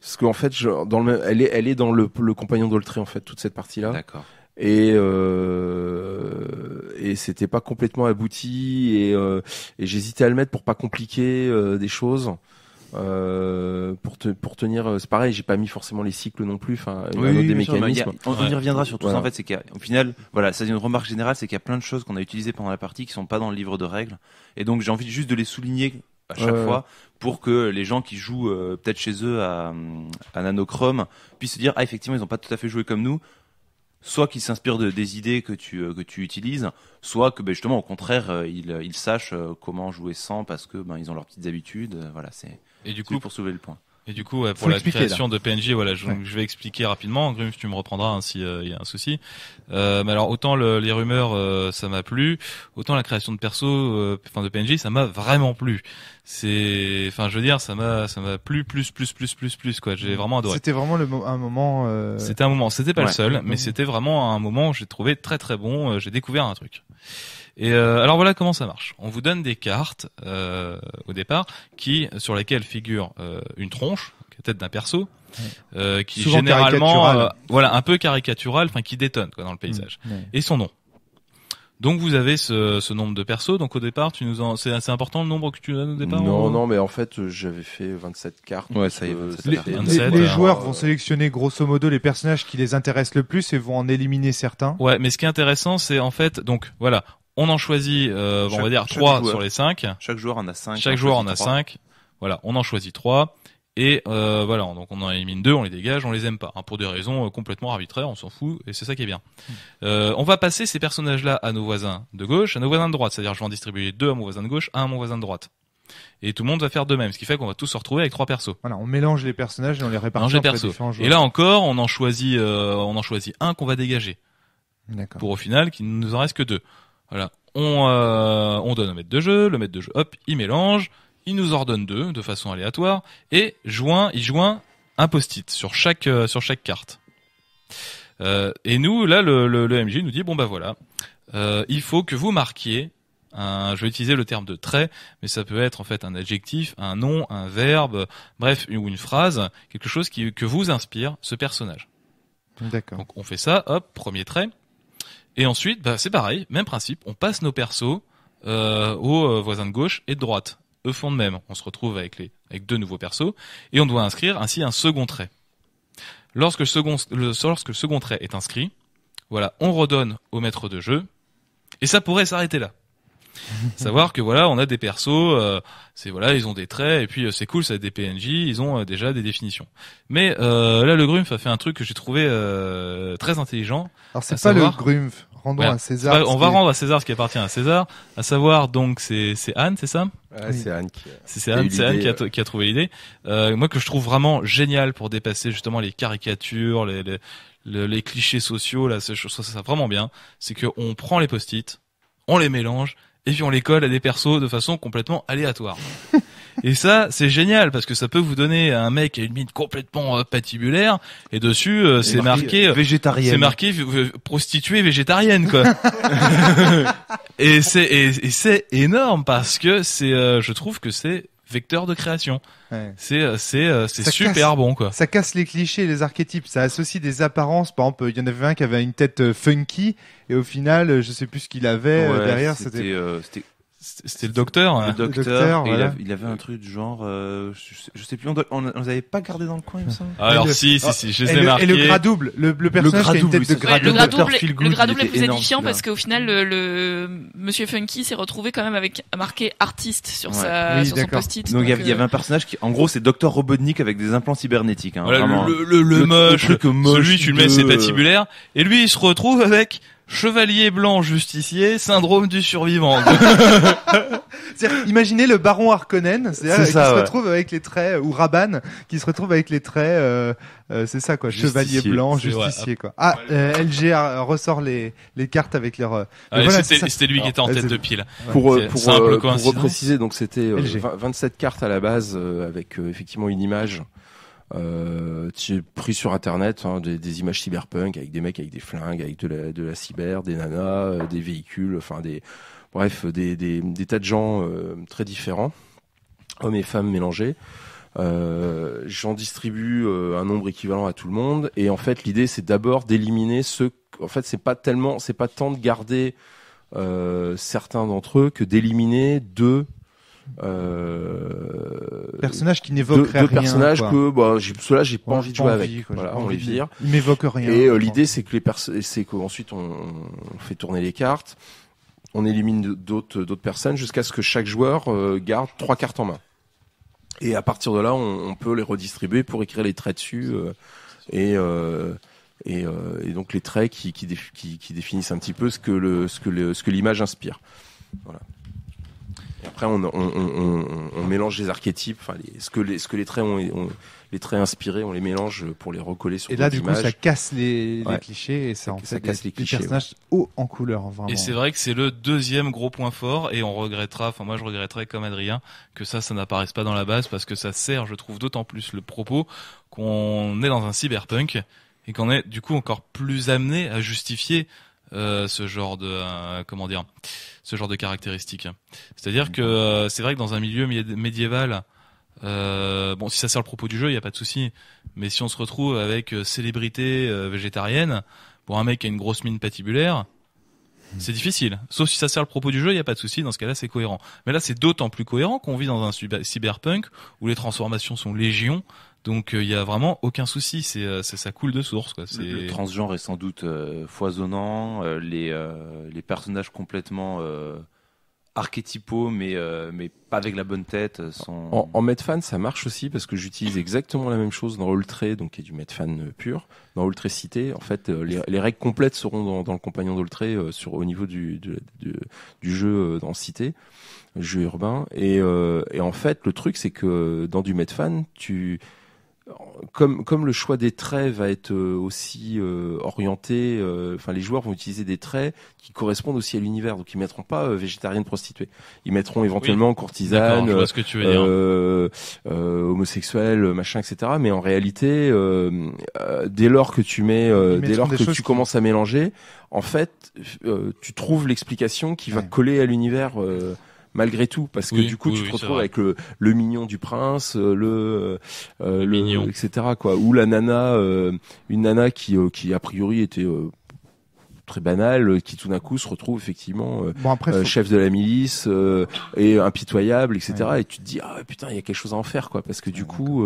Speaker 5: parce qu'en fait, je, dans le, elle est, elle est dans le, le compagnon d'Oltré en fait toute cette partie-là. D'accord. Et euh, et c'était pas complètement abouti et, euh, et j'hésitais à le mettre pour pas compliquer des choses. Euh, pour pour tenir euh, c'est pareil j'ai pas mis forcément les cycles non plus enfin oui, bah, mécanismes on, y reviendra sur tout ça en fait c'est
Speaker 6: qu'au final voilà ça c'est une remarque générale c'est qu'il y a plein de choses qu'on a utilisées pendant la partie qui sont pas dans le livre de règles et donc j'ai envie juste de les souligner à chaque fois pour que les gens qui jouent euh, peut-être chez eux à, à Nanochrome puissent se dire ah effectivement ils ont pas tout à fait joué comme nous soit qu'ils s'inspirent des idées que tu, euh, que tu utilises, soit que ben, justement au contraire euh, ils, euh, sachent comment jouer sans parce que ben, ils ont leurs petites habitudes. voilà, c'est
Speaker 3: et du coup pour soulever le point. Et du coup, pour la création de PNJ, voilà, je, vais expliquer rapidement. Grum, tu me reprendras hein, si il euh, y a un souci. Euh, mais alors, autant les rumeurs, euh, ça m'a plu, autant la création de perso, euh, enfin de PNJ, ça m'a vraiment plu. C'est, enfin, je veux dire, ça m'a, ça m'a plu plus, plus, plus, plus, plus quoi. J'ai vraiment adoré. C'était
Speaker 1: vraiment le un moment. C'était un moment. C'était pas le
Speaker 3: seul, mais c'était vraiment un moment. J'ai trouvé très, très bon. J'ai découvert un truc. Et euh, alors voilà comment ça marche. On vous donne des cartes euh, au départ qui sur lesquelles figure euh, une tronche, la tête d'un perso, euh, qui est généralement voilà un peu caricatural, enfin qui détonne quoi, dans le mm. paysage, et son nom. Donc vous avez ce, ce, nombre de persos. Donc au départ, tu nous en... c'est assez important le nombre que tu donnes au départ. Non, non,
Speaker 1: mais en
Speaker 5: fait, j'avais fait 27 cartes. Ouais, ça y est.
Speaker 3: les,
Speaker 1: joueurs vont sélectionner grosso modo les personnages qui les intéressent le plus et vont en éliminer certains.
Speaker 3: Ouais, mais ce qui est intéressant, c'est en fait, donc voilà, on en choisit, 3 euh, on va dire trois sur les 5 Chaque joueur en a cinq. Chaque joueur en a Voilà, on en choisit 3 Et euh, voilà, donc on en élimine 2, on les dégage, on les aime pas, hein, pour des raisons euh, complètement arbitraires, on s'en fout, et c'est ça qui est bien. Hmm. on va passer ces personnages-là à nos voisins de gauche, à nos voisins de droite, c'est-à-dire je vais en distribuer deux à mon voisin de gauche, un à mon voisin de droite. Et tout le monde va faire de même, ce qui fait qu'on va tous se retrouver avec trois
Speaker 1: persos. Voilà, on mélange les personnages et on les répartit entre Et là
Speaker 3: encore, on en choisit, on en choisit un qu'on va dégager. Pour au final, qu'il ne nous en reste que deux. Voilà. On, euh, donne un maître de jeu, le maître de jeu, hop, il mélange, il nous ordonne deux de façon aléatoire et joint, il joint un post-it sur chaque euh, sur chaque carte. Euh, et nous, là, le, le, le, MJ nous dit bon bah voilà, il faut que vous marquiez. Un, je vais utiliser le terme de trait, mais ça peut être en fait un adjectif, un nom, un verbe, bref, ou une, phrase, quelque chose qui que vous inspire ce personnage. D'accord. Donc on fait ça, hop, premier trait. Et ensuite, bah, c'est pareil, même principe, on passe nos persos euh, aux euh, voisins de gauche et de droite. Eux font de même. On se retrouve avec, les, avec deux nouveaux persos et on doit inscrire ainsi un second trait. Lorsque le second, lorsque le second trait est inscrit, voilà, on redonne au maître de jeu et ça pourrait s'arrêter là. savoir que voilà, on a des persos, euh, c'est voilà, ils ont des traits et puis euh, c'est cool, ça a des PNJ, ils ont euh, déjà des définitions. Mais là, le Grumf a fait un truc que j'ai trouvé très intelligent.
Speaker 1: Alors c'est pas le Grumf rendons à César. on va rendre
Speaker 3: à César ce qui appartient à César, à savoir donc c'est Anne, c'est ça C'est Anne qui. C'est Anne, qui, a, qui, a, trouvé l'idée. moi que je trouve vraiment génial pour dépasser justement les caricatures, les, les, les, clichés sociaux là, ça, ça vraiment bien. C'est qu'on prend les post-it, on les mélange et puis on les colle à des persos de façon complètement aléatoire. Et ça, c'est génial parce que ça peut vous donner un mec à une mine complètement euh, patibulaire et dessus euh, c'est marqué, euh, C'est marqué prostituée végétarienne quoi. et c'est et, c'est énorme parce que c'est je trouve que c'est vecteur de création. C'est euh, euh, super bon quoi.
Speaker 1: Ça casse les clichés, les archétypes, ça associe des apparences. Par exemple, il y en avait un qui avait une tête euh, funky et au final, je sais plus ce qu'il avait derrière. C'était
Speaker 6: c'était c'était le docteur. Hein. Le docteur. Le docteur il, avait, un truc du genre, euh, je, sais, plus, on, on, on, les avait pas gardé dans le coin, il me ah, semble. Alors si, si, si, je les ai marqués. Et le gras double, le, le personnage qui a une tête de gras double. Le gras double est plus édifiant parce
Speaker 4: qu'au final, le, Monsieur Funky s'est retrouvé quand même avec marqué artiste sur sa sur son post-it. Donc il y, avait euh, un personnage
Speaker 6: qui, en gros, c'est Docteur Robotnik avec des implants cybernétiques. Hein, voilà, le, moche, celui tu le mets, c'est patibulaire.
Speaker 3: Et lui, il se retrouve avec Chevalier blanc justicier, syndrome du survivant.
Speaker 1: imaginez le baron Harkonnen, qui se retrouve avec les traits euh, ou Rabanne qui se retrouve avec les traits euh, euh, c'est ça quoi, chevalier blanc, justicier quoi. Ah, LG ressort les cartes avec leur c'était lui qui était en tête
Speaker 5: de pile. Pour pour, donc c'était 27 cartes à la base avec effectivement une image j'ai euh, pris sur internet hein, des, images cyberpunk avec des mecs avec des flingues, avec de la, cyber, des nanas, euh, des véhicules, enfin des bref des, tas de gens euh, très différents, hommes et femmes mélangés. J'en distribue un nombre équivalent à tout le monde et en fait l'idée c'est d'abord d'éliminer ceux. En fait c'est pas tellement c'est pas tant de garder certains d'entre eux que d'éliminer deux personnages qui n'évoquent rien. Deux personnages que bah, ceux-là j'ai pas oh, envie de jouer avec. voilà, on les vire. Ils m'évoquent rien. Et euh, l'idée c'est que les c'est qu'ensuite on, fait tourner les cartes, on élimine d'autres d'autres personnes jusqu'à ce que chaque joueur euh, garde trois cartes en main. Et à partir de là, on, peut les redistribuer pour écrire les traits dessus euh, et et, donc les traits qui, qui, qui, définissent un petit peu ce que le ce que le, ce que l'image inspire. Voilà après, on, mélange les archétypes, les, ce, que les, traits ont, les traits inspirés, on les mélange pour les recoller sur. Et là, du coup, ça casse les, clichés et ça, en fait, casse les, clichés, personnages
Speaker 1: haut en couleur. Et c'est
Speaker 3: vrai que c'est le deuxième gros point fort et on regrettera, enfin moi je regretterai comme Adrien que ça, ça n'apparaisse pas dans la base parce que ça sert, je trouve, d'autant plus le propos qu'on est dans un cyberpunk et qu'on est du coup encore plus amené à justifier euh, ce genre de euh, comment dire ce genre de caractéristiques. C'est-à-dire que euh, c'est vrai que dans un milieu médiéval, bon si ça sert le propos du jeu, il n'y a pas de souci. Mais si on se retrouve avec célébrité végétarienne pour un mec qui a une grosse mine patibulaire, hmm. c'est difficile. Sauf si ça sert le propos du jeu, il n'y a pas de souci. Dans ce cas-là, c'est cohérent. Mais là, c'est d'autant plus cohérent qu'on vit dans un cyberpunk où les transformations sont légion donc il euh, n'y a vraiment aucun souci, c'est euh, ça coule de source. Le,
Speaker 6: transgenre est sans doute euh, foisonnant, les, personnages complètement archétypaux, mais, mais pas avec la bonne tête. En,
Speaker 5: en ça marche aussi parce que j'utilise exactement la même chose dans Ultra, donc qui est du Metfan pur. Dans Ultra Cité, en fait, les, règles complètes seront dans, le compagnon d'Ultra sur au niveau du, jeu dans Cité, jeu urbain. Et, en fait, le truc, c'est que dans du Metfan tu comme, comme le choix des traits va être euh, aussi euh, orienté, euh, enfin les joueurs vont utiliser des traits qui correspondent aussi à l'univers, donc ils mettront pas euh, végétarienne prostituée, ils mettront éventuellement courtisane, euh, euh, homosexuel, machin, etc. Mais en réalité, dès lors que tu mets, dès lors que tu commences à mélanger, en fait, tu trouves l'explication qui va coller à l'univers malgré tout parce que du coup tu te retrouves avec le, le, mignon du prince euh, le, euh, etc quoi ou la nana euh, une nana qui euh, qui a priori était très banale qui tout d'un coup se retrouve effectivement chef de la milice et impitoyable etc et tu te dis ah putain il y a quelque chose à en faire quoi parce que du coup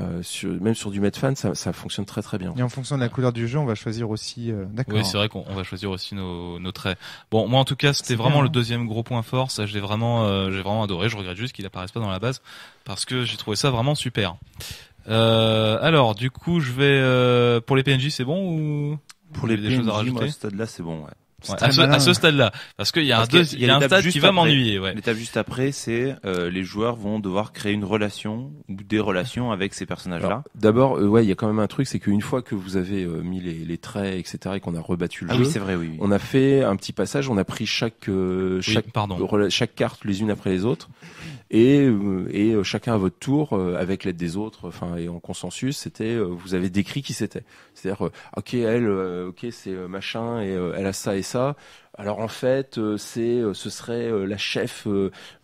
Speaker 5: euh, sur, même sur du Medfan, ça, ça fonctionne très très bien.
Speaker 1: Et en fonction de la couleur du jeu, on va choisir aussi. Euh, d'accord. Oui, c'est vrai
Speaker 3: qu'on va choisir aussi nos, traits. Bon, moi en tout cas, c'était vraiment le hein. deuxième gros point fort. Ça, j'ai vraiment, euh, j'ai vraiment adoré. Je regrette juste qu'il apparaisse pas dans la base parce que j'ai trouvé ça vraiment super. alors, du coup, je vais pour les PNJ, c'est bon ou pour les, PNJ, choses à rajouter moi, à ce
Speaker 6: stade-là, c'est bon. Ouais à, ce, stade-là, parce qu'il y a un, stade qui va m'ennuyer. Ouais. L'étape juste après, c'est euh, les joueurs vont devoir créer une relation ou des relations avec ces personnages-là.
Speaker 5: D'abord, euh, ouais, il y a quand même un truc, c'est qu'une fois que vous avez euh, mis les, les, traits, etc., et qu'on a rebattu le ah jeu, oui, c'est vrai, oui, on a fait un petit passage, on a pris chaque euh, chaque, pardon. chaque carte les unes après les autres, et, euh, et euh, chacun à votre tour, euh, avec l'aide des autres, enfin et en consensus, c'était vous avez décrit qui c'était. C'est-à-dire, ok, elle, ok, c'est machin et elle a ça et ça. Alors en fait, c'est ce serait la chef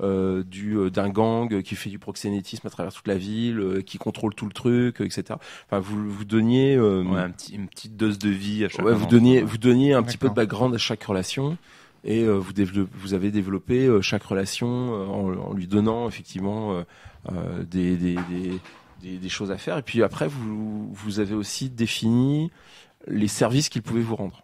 Speaker 5: du d'un gang qui fait du proxénétisme à travers toute la ville, qui contrôle tout le truc, etc. Enfin, vous vous donniez un petit, une petite dose de vie à chaque. vous donniez vous donniez un petit peu de background à chaque relation et euh, vous, vous, avez développé euh, chaque relation euh, en, lui donnant effectivement des, des, des, choses à faire. Et puis après, vous, vous avez aussi défini les services qu'il pouvait vous rendre.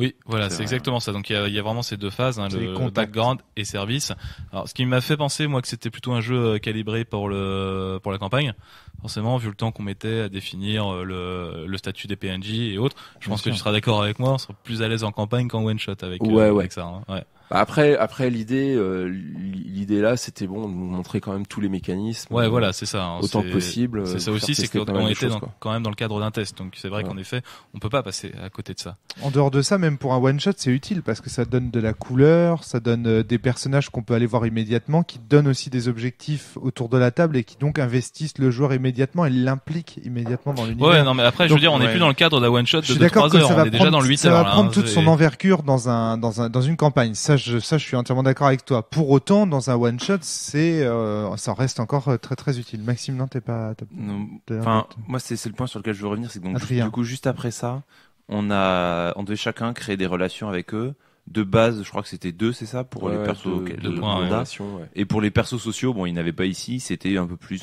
Speaker 5: Oui,
Speaker 3: voilà, c'est exactement ça. Donc il y a, vraiment ces deux phases, hein, le contacts. background et service. Alors ce qui m'a fait penser moi que c'était plutôt un jeu euh, calibré pour le pour la campagne. Forcément, vu le temps qu'on mettait à définir euh, le, le statut des PNJ et autres, je pense que tu seras d'accord avec moi, on sera plus à l'aise en campagne qu'en one shot avec, euh, ça. Hein. Ouais.
Speaker 5: Bah, après, après l'idée, euh, l'idée là, c'était bon de nous montrer quand même tous les mécanismes. Ouais, voilà, c'est ça. Hein. autant que possible. C'est euh, ça
Speaker 3: aussi, c'est qu'on était quand même dans le cadre d'un test, donc c'est vrai qu'en effet, on peut pas passer à côté de ça.
Speaker 1: En dehors de ça, même pour un one shot, c'est utile parce que ça donne de la couleur, ça donne euh, des personnages qu'on peut aller voir immédiatement, qui donnent aussi des objectifs autour de la table et qui donc investissent le joueur immédiatement et l'impliquent immédiatement dans l'univers. Ouais, non, mais après, je veux dire, on n'est plus dans le cadre d'un one shot de 3 heures, on prendre, déjà dans Ça va prendre hein, toute son envergure dans un dans un dans une campagne ça, je suis entièrement d'accord avec toi. Pour autant, dans un one shot, c'est, euh, ça reste encore euh, très très utile. Maxime, non, t'es pas. moi,
Speaker 6: c'est, le point sur lequel je veux revenir, c'est du coup, juste après ça, on a, on devait chacun créer des relations avec eux. De base, je crois que c'était deux, c'est ça, pour les persos. de Et pour les persos sociaux, bon, ils n'avaient pas ici, c'était un peu plus,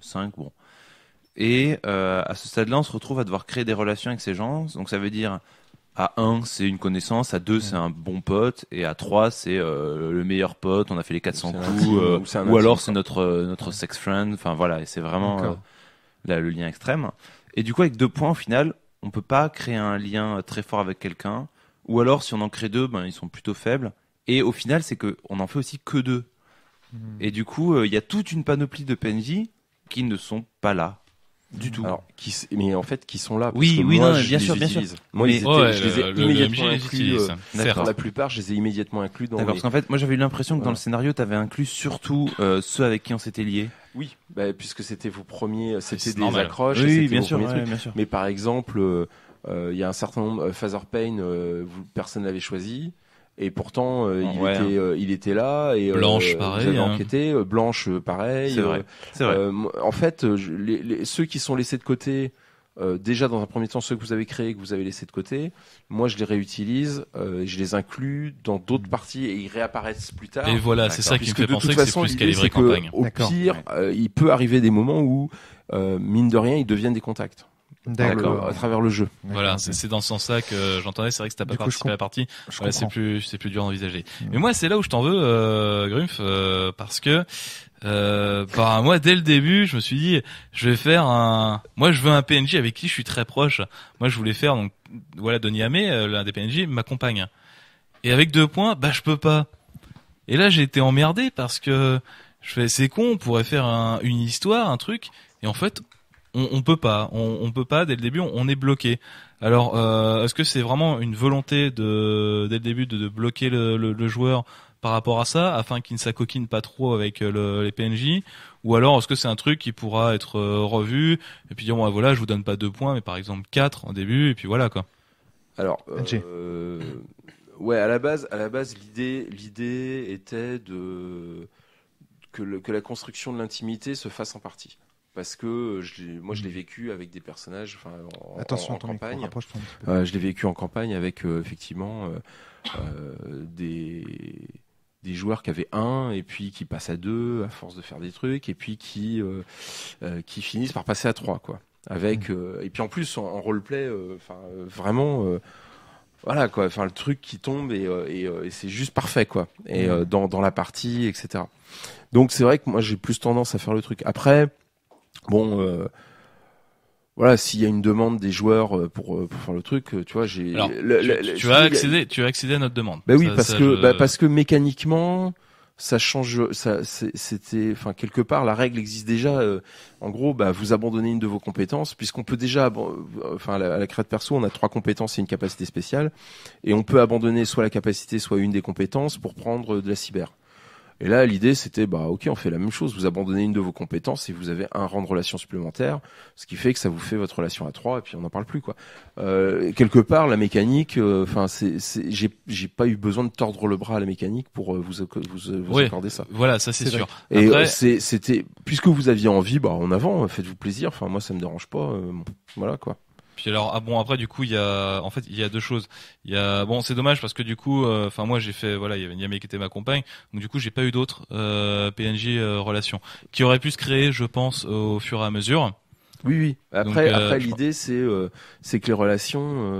Speaker 6: cinq, bon. Et euh, à ce stade-là, on se retrouve à devoir créer des relations avec ces gens. Donc ça veut dire à 1, c'est une connaissance, à 2, c'est un bon pote, et à 3, c'est euh, le meilleur pote, on a fait les 400 coups, euh, ou, alors c'est notre, euh, notre sex friend, enfin voilà, c'est vraiment le lien extrême. Et du coup, avec deux points, au final, on peut pas créer un lien très fort avec quelqu'un, ou alors si on en crée deux, ben, ils sont plutôt faibles, et au final, c'est qu'on en fait aussi que deux. Hmm. Et du coup, il y a toute une panoplie de PNJ qui
Speaker 5: ne sont pas là du tout. mais en fait, qui sont là. Parce oui, oui, moi, bien sûr, bien sûr. Moi, ils étaient, je les ai immédiatement inclus. Euh, la plupart, je les ai immédiatement inclus dans. D'accord, parce qu'en fait, moi, j'avais eu l'impression que dans le
Speaker 6: scénario, tu avais inclus surtout euh, ceux avec qui on s'était liés. Oui, bah, puisque c'était
Speaker 5: vos premiers, euh, c'était des accroches. Oui, bien sûr, bien sûr, Mais par exemple, euh, il y a un certain nombre. Father Payne, personne l'avait choisi. Et pourtant, euh, euh, il, était, là. Et, euh, Blanche, pareil. Hein. enquêté. Blanche, pareil. C'est vrai. en fait, ceux qui sont laissés de côté, déjà dans un premier temps ceux que vous avez créés que vous avez laissés de côté moi je les réutilise je les inclus dans d'autres mm. parties et ils réapparaissent plus tard et voilà c'est ça qui me fait penser toute que c'est plus calibré campagne au pire il peut arriver des moments où mine de rien ils deviennent des contacts D'accord. À travers le jeu.
Speaker 3: Voilà, c'est dans ce sens-là que j'entendais. C'est vrai que t'as pas participé à la partie, c'est plus c'est plus dur à envisager mm. Mais moi, c'est là où je t'en veux, euh, Grumpf, euh, parce que euh, bah, moi, dès le début, je me suis dit, je vais faire un. Moi, je veux un PNJ avec qui je suis très proche. Moi, je voulais faire donc voilà, Doniame, euh, l'un des PNJ, m'accompagne. Et avec deux points, bah, je peux pas. Et là, j'ai été emmerdé parce que je fais, c'est con, on pourrait faire une histoire, un truc, et en fait, on, ne peut pas, on, on, peut pas dès le début, on, est bloqué. Alors, euh, est-ce que c'est vraiment une volonté de dès le début de, bloquer le, joueur par rapport à ça, afin qu'il ne s'acoquine pas trop avec euh, les PNJ, ou alors est-ce que c'est un truc qui pourra être euh, revu et puis dire voilà, je vous donne pas deux points, mais par exemple quatre en début et puis voilà quoi.
Speaker 5: Alors, ah, ouais, à la base, à la base, l'idée, était de que, la construction de l'intimité se fasse en partie parce que euh, je, moi je l'ai mm. vécu avec des personnages enfin en, Attention, en campagne micro, euh, je l'ai vécu en campagne avec euh, effectivement des des joueurs qui avaient un et puis qui passent à deux à force de faire des trucs et puis qui qui finissent par passer à trois quoi avec mm. et puis en plus en, roleplay vraiment voilà quoi enfin le truc qui tombe et, c'est juste parfait quoi et mm. dans dans la partie etc donc c'est vrai que moi j'ai plus tendance à faire le truc après Bon euh, voilà, s'il y a une demande des joueurs euh, euh, pour, faire le truc, tu vois, j'ai.
Speaker 3: tu, vas accéder, tu vas accéder à notre demande. Bah oui, parce que bah, parce que
Speaker 5: mécaniquement, ça change, ça c'était, enfin quelque part, la règle existe déjà. en gros, bah vous abandonnez une de vos compétences, puisqu'on peut déjà, enfin à la, création perso, on a trois compétences et une capacité spéciale, et on peut abandonner soit la capacité, soit une des compétences pour prendre de la cyber. Et là, l'idée, c'était, bah, ok, on fait la même chose. Vous abandonnez une de vos compétences et vous avez un rang de relation supplémentaire, ce qui fait que ça vous fait votre relation à trois et puis on n'en parle plus, quoi. Euh, quelque part, la mécanique, euh, enfin, c'est, j'ai pas eu besoin de tordre le bras à la mécanique pour euh, vous, vous, vous accorder ça. Voilà, ça c'est sûr. Et c'était, puisque vous aviez envie, bah, en avant, faites-vous plaisir. Enfin, moi, ça me dérange pas. voilà, quoi
Speaker 3: alors, ah bon, après, du coup, il y a, en fait, il y a deux choses. Il y a, bon, c'est dommage parce que du coup, euh, enfin, moi, j'ai fait, voilà, il y avait Niamey qui était ma compagne, donc du coup, j'ai pas eu d'autres euh, PNJ euh, relations qui auraient pu se créer, je pense, au fur et à mesure. Oui, oui. Après, après
Speaker 5: l'idée, c'est c'est que les relations,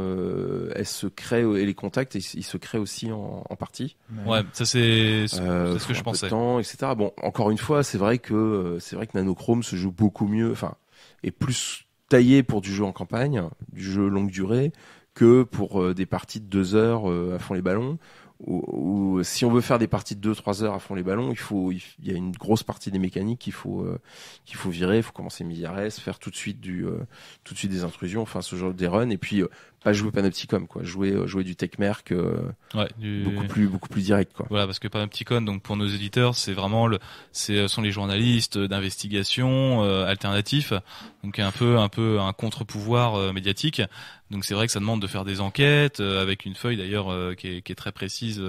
Speaker 5: elles se créent et les contacts, ils, se créent aussi en, partie. Ouais, ça
Speaker 3: c'est
Speaker 5: ce que je pensais. Temps, Bon, encore une fois, c'est vrai que c'est vrai que Nanochrome se joue beaucoup mieux, enfin, et plus taillé pour du jeu en campagne, du jeu longue durée, que pour euh, des parties de deux heures euh, à fond les ballons. Ou, si on veut faire des parties de 2 trois heures à fond les ballons, il faut il, y a une grosse partie des mécaniques qu'il faut euh, qu'il faut virer, il faut commencer Miyares, faire tout de suite du tout de suite des intrusions, enfin ce genre des runs et puis pas jouer Panopticon quoi jouer euh, jouer du Techmerc euh, beaucoup plus beaucoup plus direct quoi
Speaker 3: voilà parce que Panopticon donc pour nos éditeurs c'est vraiment le c'est euh, sont les journalistes d'investigation euh, alternatifs donc un peu un peu un contre-pouvoir médiatique donc c'est vrai que ça demande de faire des enquêtes avec une feuille d'ailleurs qui est, qui, est, très précise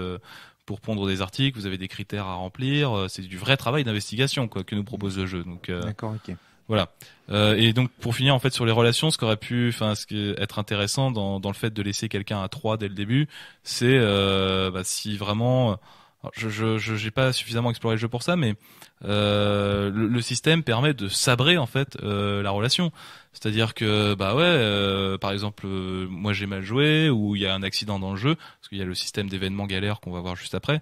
Speaker 3: pour pondre des articles vous avez des critères à remplir c'est du vrai travail d'investigation quoi que nous propose le jeu donc d'accord ok voilà. Euh, et donc pour finir en fait sur les relations, ce qu'aurait pu, enfin ce qui être intéressant dans, le fait de laisser quelqu'un à 3 dès le début, c'est euh, bah, si vraiment, je j'ai je, pas suffisamment exploré le jeu pour ça, mais euh, le, système permet de sabrer en fait euh, la relation. C'est-à-dire que bah ouais, par exemple, moi j'ai mal joué ou il y a un accident dans le jeu parce qu'il y a le système d'événements galères qu'on va voir juste après.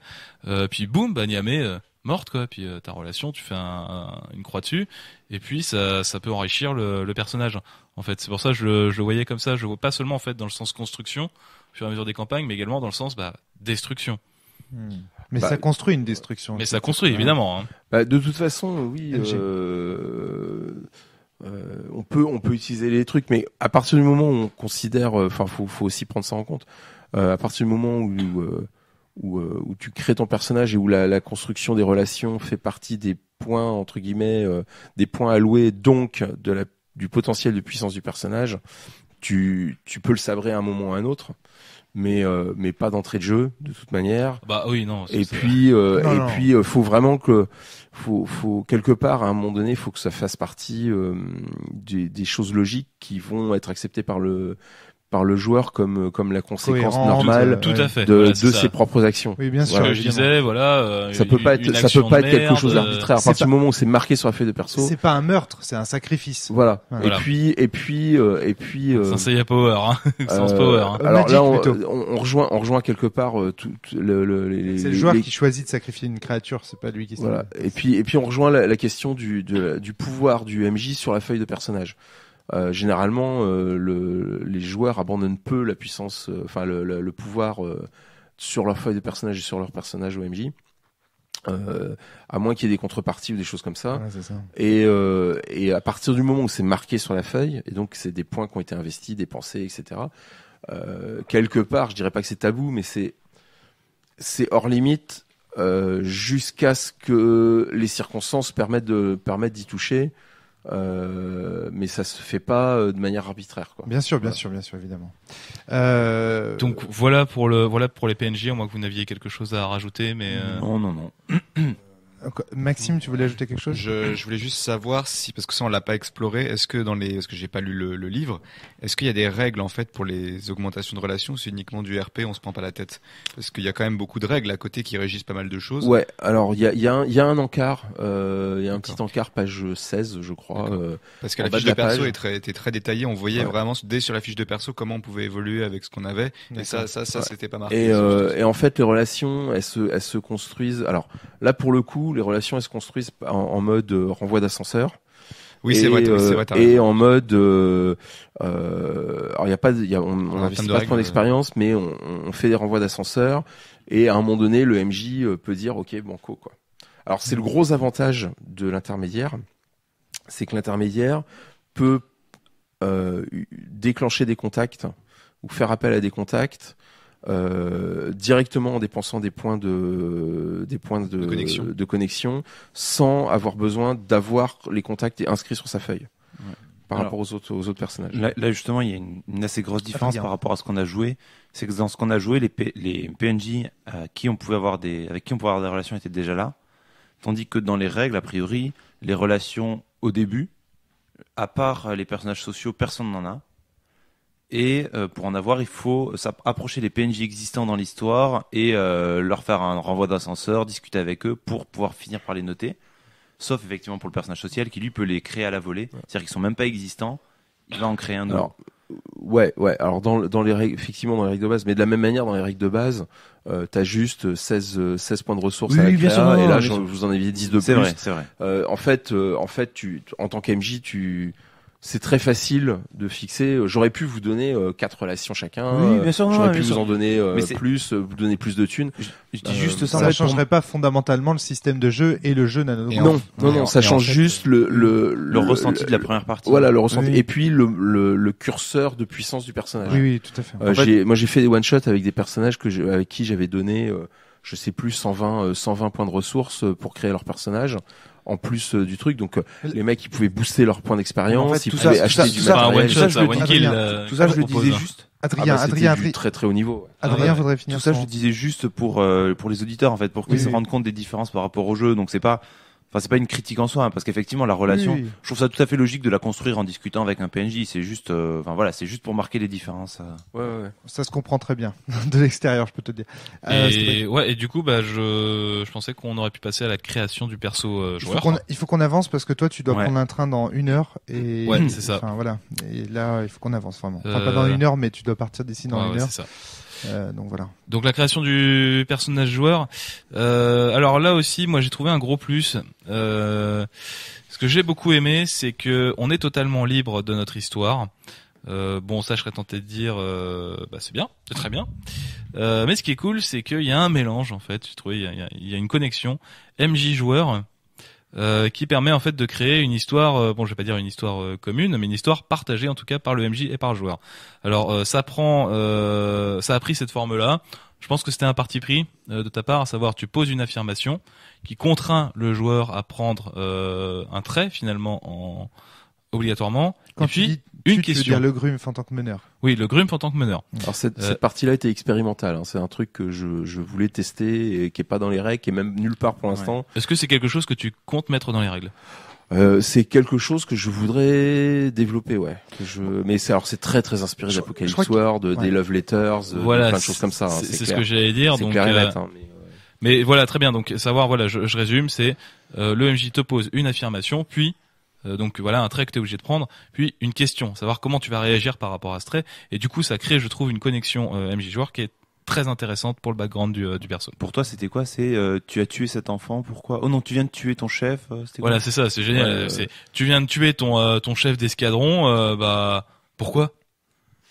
Speaker 3: puis boum, bah Niamé, morte, quoi. Puis euh, ta relation, tu fais une croix dessus, et puis ça, peut enrichir le, personnage. En fait, c'est pour ça que je le, voyais comme ça. Je vois pas seulement en fait dans le sens construction, sur fur mesure des campagnes, mais également dans le sens bah, destruction.
Speaker 1: Hmm. Mais bah, ça construit une destruction. Mais
Speaker 5: ça construit évidemment. Hein. Bah, de toute façon, oui. Euh, euh, on peut on peut utiliser les trucs, mais à partir du moment où on considère, enfin, faut, faut aussi prendre ça en compte. à partir du moment où où, euh, où tu crées ton personnage et où la, la, construction des relations fait partie des points entre guillemets, euh, des points alloués donc de la, du potentiel de puissance du personnage. Tu, tu peux le sabrer à un moment ou à un autre mais euh, mais pas d'entrée de jeu de toute manière. Bah oui non. Et puis euh, et puis faut vraiment que faut faut quelque part à un moment donné faut que ça fasse partie des, des choses logiques qui vont être acceptées par le par le joueur comme euh, comme la conséquence normale euh, de, de ses propres actions. Oui, bien sûr. je disais, voilà, euh, ça peut pas être ça peut pas être quelque chose d'arbitraire. À partir du moment où c'est marqué sur la feuille de perso, c'est
Speaker 1: pas un meurtre, c'est un sacrifice. Voilà. Et puis et puis et puis. Sensei power, hein. power. Hein. Alors là, on,
Speaker 5: on, rejoint on rejoint quelque part tout, le, les, C'est le joueur qui
Speaker 1: choisit de sacrifier une créature, c'est pas lui qui. Voilà.
Speaker 5: Et puis et puis on rejoint la, question du du pouvoir du MJ sur la feuille de personnage. Euh, généralement, euh, les joueurs abandonnent peu la puissance, euh, enfin le, pouvoir sur leur feuille de personnage et sur leur personnage OMJ. à moins qu'il y ait des contreparties ou des choses comme ça. Et, à partir du moment où c'est marqué sur la feuille, et donc c'est des points qui ont été investis, dépensés, etc. quelque part, je dirais pas que c'est tabou, mais c'est hors limite jusqu'à ce que les circonstances permettent de permettent d'y toucher euh, mais ça se fait pas euh, de manière arbitraire. Quoi. Bien sûr, bien sûr, bien sûr, évidemment.
Speaker 3: Euh, Donc voilà pour le voilà pour les PNJ. moins que vous n'aviez quelque chose à rajouter, mais non, non,
Speaker 1: non. Maxime, tu voulais ajouter quelque chose je,
Speaker 2: voulais juste savoir si, parce que ça on l'a pas exploré, est-ce que dans les, parce que j'ai pas lu le, livre, est-ce qu'il y a des règles en fait pour les augmentations de relations C'est uniquement du RP, on se prend pas la tête, parce qu'il y a quand même beaucoup de règles à côté qui régissent pas mal de choses. Ouais,
Speaker 5: alors il y a, y a, un encart, euh, il y a un petit encart page 16 je crois. Euh,
Speaker 2: parce que la fiche de, perso est était très détaillée, on voyait vraiment dès sur la fiche de perso comment on pouvait évoluer avec ce qu'on avait, et ça, ça, ça c'était pas marqué. Et, euh,
Speaker 5: et en fait les relations, elles se, elles se construisent. Alors là pour le coup les relations se construisent en, mode euh, renvoi d'ascenseur. Oui, c'est vrai, euh, Et en mode, euh, alors il y a pas, on n'investit pas trop d'expérience, mais on, fait des renvois d'ascenseur. Et à un moment donné, le MJ peut dire, ok, banco quoi. Alors c'est le gros avantage de l'intermédiaire, c'est que l'intermédiaire peut déclencher des contacts ou faire appel à des contacts euh, directement en dépensant des points de des points de, connexion. sans avoir besoin d'avoir les contacts inscrits sur sa feuille. Par rapport aux autres, aux autres personnages. Là,
Speaker 6: justement, il y a une, assez grosse différence par rapport à ce qu'on a joué. C'est que dans ce qu'on a joué, les, PNJ euh, avec qui on pouvait avoir des relations étaient déjà là. Tandis que dans les règles, a priori, les relations au début, à part les personnages sociaux, personne n'en a et euh, pour en avoir, il faut approcher les PNJ existants dans l'histoire et euh, leur faire un renvoi d'ascenseur, discuter avec eux pour pouvoir finir par les noter. Sauf effectivement pour le personnage social qui lui peut les créer à la volée, c'est-à-dire qu'ils sont même pas existants, il va en créer un autre.
Speaker 5: Ouais, ouais. Alors dans, dans les règles, effectivement dans les règles de base, mais de la même manière dans les règles de base, euh, t'as juste 16 16 euh, points de ressources à la créa, et là je vous en dit 10 de plus. Vrai, vrai. en fait, en fait, tu en tant qu'MJ, tu c'est très facile de fixer. J'aurais pu vous donner 4 euh, quatre relations chacun. Oui, bien sûr. J'aurais pu vous en donner euh, plus, euh, vous donner plus de thunes. Je, dis juste ça. ne changerait
Speaker 1: pas fondamentalement le système de jeu et le jeu nano. Non, non, non, ça change juste
Speaker 5: le, le, le, ressenti de la première partie. Voilà, le ressenti. Et puis le, curseur de puissance du personnage. Oui, oui, tout à fait. Moi, j'ai fait des one shots avec des personnages que avec qui j'avais donné je sais plus 120 120 points de ressources pour créer leur personnage en plus euh, du truc. Donc euh, les mecs ils pouvaient booster leur point d'expérience, ils pouvaient acheter tout du ça, bah euh, Tout
Speaker 6: ça, je le, disais juste. Adrien, ah très très haut niveau. Adrien, ah finir. Tout ça, je le disais juste pour pour les auditeurs en fait, pour qu'ils se rendent compte des différences par rapport au jeu. Donc c'est pas Enfin, c'est pas une critique en soi, hein, parce qu'effectivement, la relation, je trouve ça tout à fait logique de la construire en discutant avec un PNJ. C'est juste, euh, enfin voilà, c'est juste pour marquer les différences. Euh.
Speaker 1: Ouais, ouais, Ça se comprend très bien de l'extérieur, je peux te dire. Euh, et,
Speaker 3: ouais, et du coup, bah, je, je pensais qu'on aurait pu passer à la création du perso joueur.
Speaker 1: Il faut qu'on avance parce que toi, tu dois prendre un train dans une heure et. Ouais, c'est ça. voilà. Et là, il faut qu'on avance vraiment. pas dans une heure, mais tu dois partir d'ici dans une heure. Ça. Euh, donc voilà.
Speaker 3: Donc la création du personnage joueur. Euh, alors là aussi, moi j'ai trouvé un gros plus. Euh, ce que j'ai beaucoup aimé, c'est que on est totalement libre de notre histoire. bon, ça, je serais tenté de dire, bah, c'est bien, c'est très bien. mais ce qui est cool, c'est qu'il y a un mélange en fait. Tu trouves, il y a, il y a une connexion MJ joueur euh, qui permet en fait de créer une histoire, euh, bon je vais pas dire une histoire euh, commune, mais une histoire partagée en tout cas par le MJ et par le joueur. Alors ça prend, ça a pris cette forme-là. Je pense que c'était un parti pris de ta part, à savoir tu poses une affirmation qui contraint le joueur à prendre un trait finalement en obligatoirement.
Speaker 1: et puis, une question. veux dire le grume en tant que meneur. Oui,
Speaker 3: le grume en tant que meneur. Alors cette, euh,
Speaker 5: partie-là était expérimentale. Hein. C'est un truc que je, voulais tester et qui est pas dans les règles, qui même nulle part pour l'instant.
Speaker 3: Est-ce que c'est quelque chose que tu comptes mettre dans les règles
Speaker 5: euh, c'est quelque chose que je voudrais développer, ouais. Que je... Mais c'est alors c'est très très inspiré d'Apocalypse World, des Love Letters, euh, voilà, plein de choses comme ça. Hein, c'est ce que j'allais dire. Donc, hein,
Speaker 3: mais... voilà, très bien. Donc savoir, voilà, je, résume, c'est le MJ te pose une affirmation, puis euh, donc voilà, un trait que tu es obligé de prendre, puis une question, savoir comment tu vas réagir par rapport à ce trait. Et du coup, ça crée, je trouve, une connexion euh, MJ joueur qui est très intéressante pour le background du, euh, du perso. Pour toi, c'était quoi C'est tu as tué cet enfant, pourquoi Oh non, tu viens de tuer ton chef. Voilà, c'est ça, c'est génial. Tu viens de tuer ton ton chef d'escadron, bah pourquoi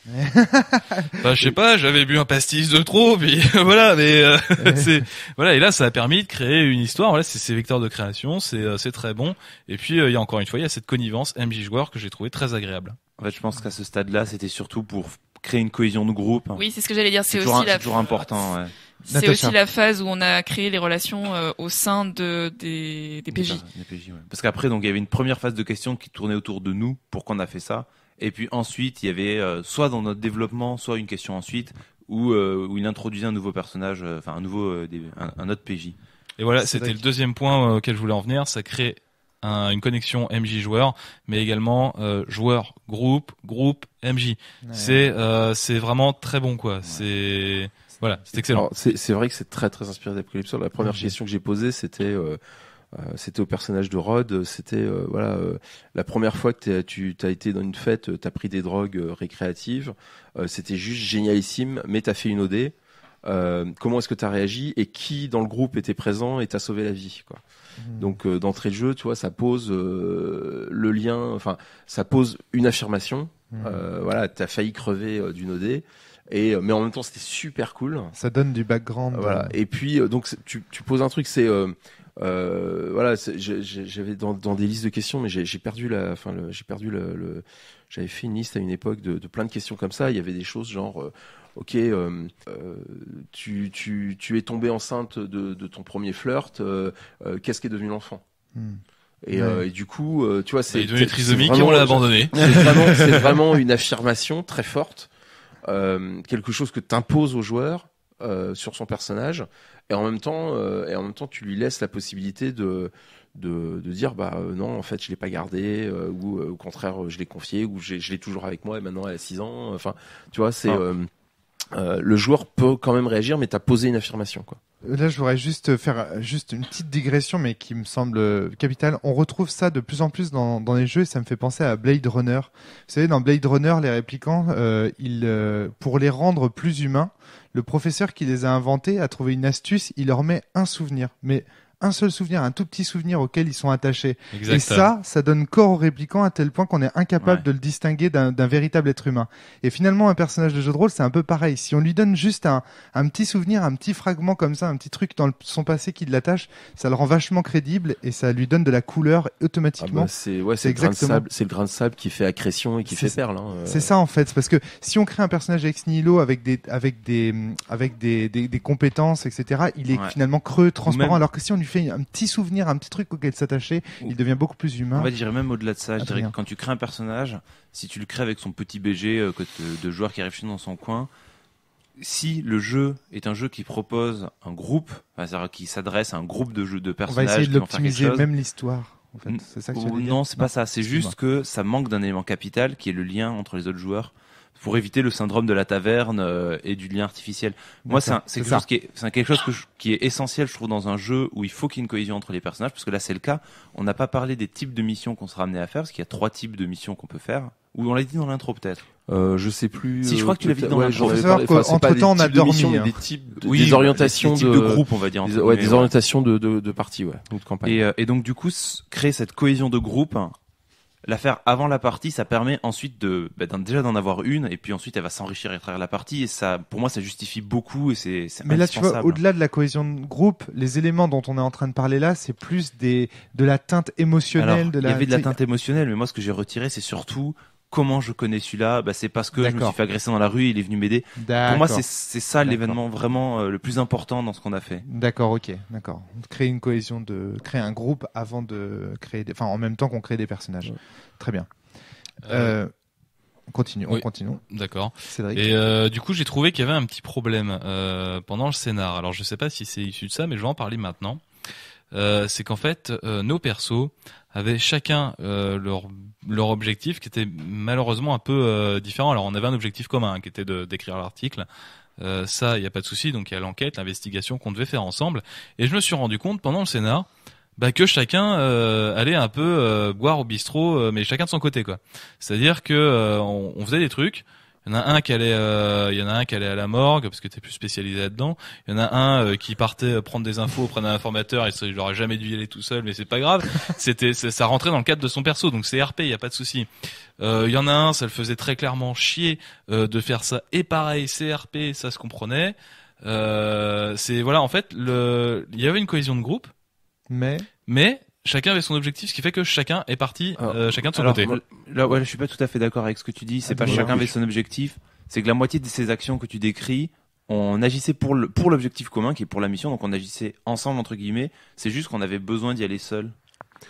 Speaker 3: bah, je sais pas, j'avais bu un pastis de trop, puis voilà, mais euh, voilà. Et là, ça a permis de créer une histoire. Voilà, c'est vecteurs de création, euh, c'est très bon. Et puis, euh, il y a encore une fois, il y a cette connivence MJ joueur que j'ai trouvé très agréable.
Speaker 6: En fait, je pense qu'à ce stade-là, c'était surtout pour créer une cohésion de groupe. Hein. Oui, c'est ce que j'allais dire. C'est aussi la toujours important. C'est aussi la
Speaker 4: phase où on a créé les relations au sein de des, des PJ.
Speaker 6: Parce qu'après, donc il y avait une première phase de questions qui tournait autour de nous. Pourquoi on a fait ça et puis ensuite, il y avait euh, soit dans notre développement, soit une question ensuite où, euh, où il introduisait un nouveau personnage, euh, enfin un nouveau, un, autre PJ. Et voilà, c'était le
Speaker 3: deuxième point auquel je voulais en venir. Ça crée une connexion MJ joueur, mais également joueur groupe groupe MJ. C'est c'est vraiment très bon quoi. C'est voilà, c'est excellent.
Speaker 5: C'est vrai que c'est très très inspiré d'Apocalypse. La première question que j'ai posée, c'était euh, c'était au personnage de Rod, c'était euh, voilà euh, la première fois que tu as été dans une fête, tu as pris des drogues récréatives, c'était juste génialissime, mais tu as fait une OD. comment est-ce que tu as réagi et qui dans le groupe était présent et t'a sauvé la vie quoi. Mmh. Donc d'entrée de jeu, tu vois, ça pose le lien, enfin ça pose une affirmation. Mmh. voilà, tu as failli crever d'une OD. Et, mais en même temps c'était super cool
Speaker 1: ça donne du background voilà
Speaker 5: et puis donc tu, poses un truc c'est euh, voilà, j'avais dans, des listes de questions, mais j'ai perdu la, enfin, j'ai perdu le, j'avais fait une liste à une époque de, plein de questions comme ça. Il y avait des choses genre, euh, ok, euh, tu, es tombé enceinte de, ton premier flirt, qu'est-ce qui est devenu l'enfant hmm. Et, du coup, tu vois, bah, c'est devenu trisomique et on l'a abandonné. C'est vraiment, une affirmation très forte, quelque chose que t'imposes au joueur sur son personnage et en même temps, euh, et en même temps, tu lui laisses la possibilité de de, dire bah euh, non en fait je l'ai pas gardé euh, ou au contraire je l'ai confié ou je l'ai toujours avec moi et maintenant elle a 6 ans enfin tu vois c'est ah. le joueur peut quand même réagir mais tu as posé une affirmation quoi
Speaker 1: Là, je voudrais juste faire juste une petite digression, mais qui me semble capitale. On retrouve ça de plus en plus dans, les jeux, et ça me fait penser à Blade Runner. Vous savez, dans Blade Runner, les réplicants, ils, pour les rendre plus humains, le professeur qui les a inventés a trouvé une astuce, il leur met un souvenir. Mais un seul souvenir, un tout petit souvenir auquel ils sont attachés. Et ça, ça donne corps au répliquant à tel point qu'on est incapable de le distinguer d'un véritable être humain. Et finalement, un personnage de jeu de rôle, c'est un peu pareil. Si on lui donne juste un, un petit souvenir, un petit fragment comme ça, un petit truc dans son passé qui l'attache, ça le rend vachement crédible et ça lui donne de la couleur automatiquement. Ah bah c'est ouais, le
Speaker 5: grain de sable qui fait accrétion et qui fait perle. Hein, euh. C'est ça
Speaker 1: en fait, parce que si on crée un personnage ex nihilo avec des avec des avec des, des, compétences, etc., il est finalement creux, transparent. Alors que si on lui fait un petit souvenir, un petit truc auquel s'attacher, il devient beaucoup plus humain. On va dire même
Speaker 6: au-delà de ça. Je dirais que quand tu crées un personnage, si tu le crées avec son petit BG euh, de joueur qui arrive dans son coin, si le jeu est un jeu qui propose un groupe, qui s'adresse à un groupe de jeux de personnages, on va essayer de même
Speaker 1: l'histoire. En fait. non, c'est pas ça. C'est juste
Speaker 6: que ça manque d'un élément capital qui est le lien entre les autres joueurs pour éviter le syndrome de la taverne euh, et du lien artificiel. Moi, c'est quelque, chose qui est, quelque chose qui est essentiel, je trouve, dans un jeu où il faut qu'il y ait une cohésion entre les personnages, parce que là, c'est le cas. On n'a pas parlé des types de missions qu'on sera amené à faire, parce qu'il y a trois types de
Speaker 5: missions qu'on peut faire.
Speaker 6: Ou on l'a dit dans l'intro, peut-être.
Speaker 5: Euh, je sais plus. Si je euh, crois que tu l'as dit dans ouais, l'intro.
Speaker 6: entre temps, on a missions, Des hein. types,
Speaker 5: oui, des orientations des types de, groupe, on va dire. Des, ouais, des orientations de, de, de parties, ouais, de campagne.
Speaker 6: Et, euh, et donc, du coup, créer cette cohésion de groupe l'affaire avant la partie, ça permet ensuite de bah, déjà d'en avoir une, et puis ensuite elle va s'enrichir à travers la partie, et ça, pour moi, ça justifie beaucoup, et c'est Mais là, tu vois, au-delà
Speaker 1: de la cohésion de groupe, les éléments dont on est en train de parler là, c'est plus des de la teinte émotionnelle. de la... Il y avait de la teinte
Speaker 6: émotionnelle, mais moi, ce que j'ai retiré, c'est surtout Comment je connais celui-là bah, C'est parce que je me suis fait agresser dans la rue, il est venu m'aider. Pour moi, c'est ça l'événement vraiment euh, le plus important dans ce qu'on a fait.
Speaker 1: D'accord, ok, d'accord. Créer une cohésion, de créer un groupe avant de créer, enfin en même temps qu'on crée des personnages. Très bien. Euh... euh on continue, D'accord. Et euh,
Speaker 3: du coup, j'ai trouvé qu'il y avait un petit problème pendant le scénar. Alors, je ne sais pas si c'est issu de ça, mais je vais en parler maintenant. Euh, c'est qu'en fait, euh, nos persos avaient chacun euh, leur, leur objectif qui était malheureusement un peu différent. Alors, on avait un objectif commun qui était de d'écrire l'article. ça, il n'y a pas de souci. Donc, il y a l'enquête, l'investigation qu'on devait faire ensemble. Et je me suis rendu compte pendant le Sénat bah, que chacun allait un peu boire au bistrot, mais chacun de son côté, quoi. C'est-à-dire que on faisait des trucs. Il y en a un qui allait, euh, il y en a un qui allait à la morgue parce que t'es plus spécialisé là-dedans. Il y en a un euh, qui partait euh, prendre des infos auprès d'un informateur. Et il aurait jamais dû y aller tout seul, mais c'est pas grave. C'était, ça rentrait dans le cadre de son perso, donc c'est RP, il y a pas de souci. Il y en a un, ça le faisait très clairement chier de faire ça. Et pareil, CRP, ça se comprenait. Euh, c'est voilà en fait le il y avait une cohésion de groupe mais mais chacun avait son objectif, ce qui fait que chacun est parti, ah. euh, chacun de son côté.
Speaker 6: Là, ouais, je suis pas tout à fait d'accord avec ce que tu dis. C'est ah, pas chacun avait son objectif. C'est que la moitié de ces actions que tu décris, on agissait pour le, pour l'objectif commun, qui est pour la mission. Donc on agissait ensemble entre guillemets.
Speaker 3: C'est juste qu'on avait besoin d'y aller seul.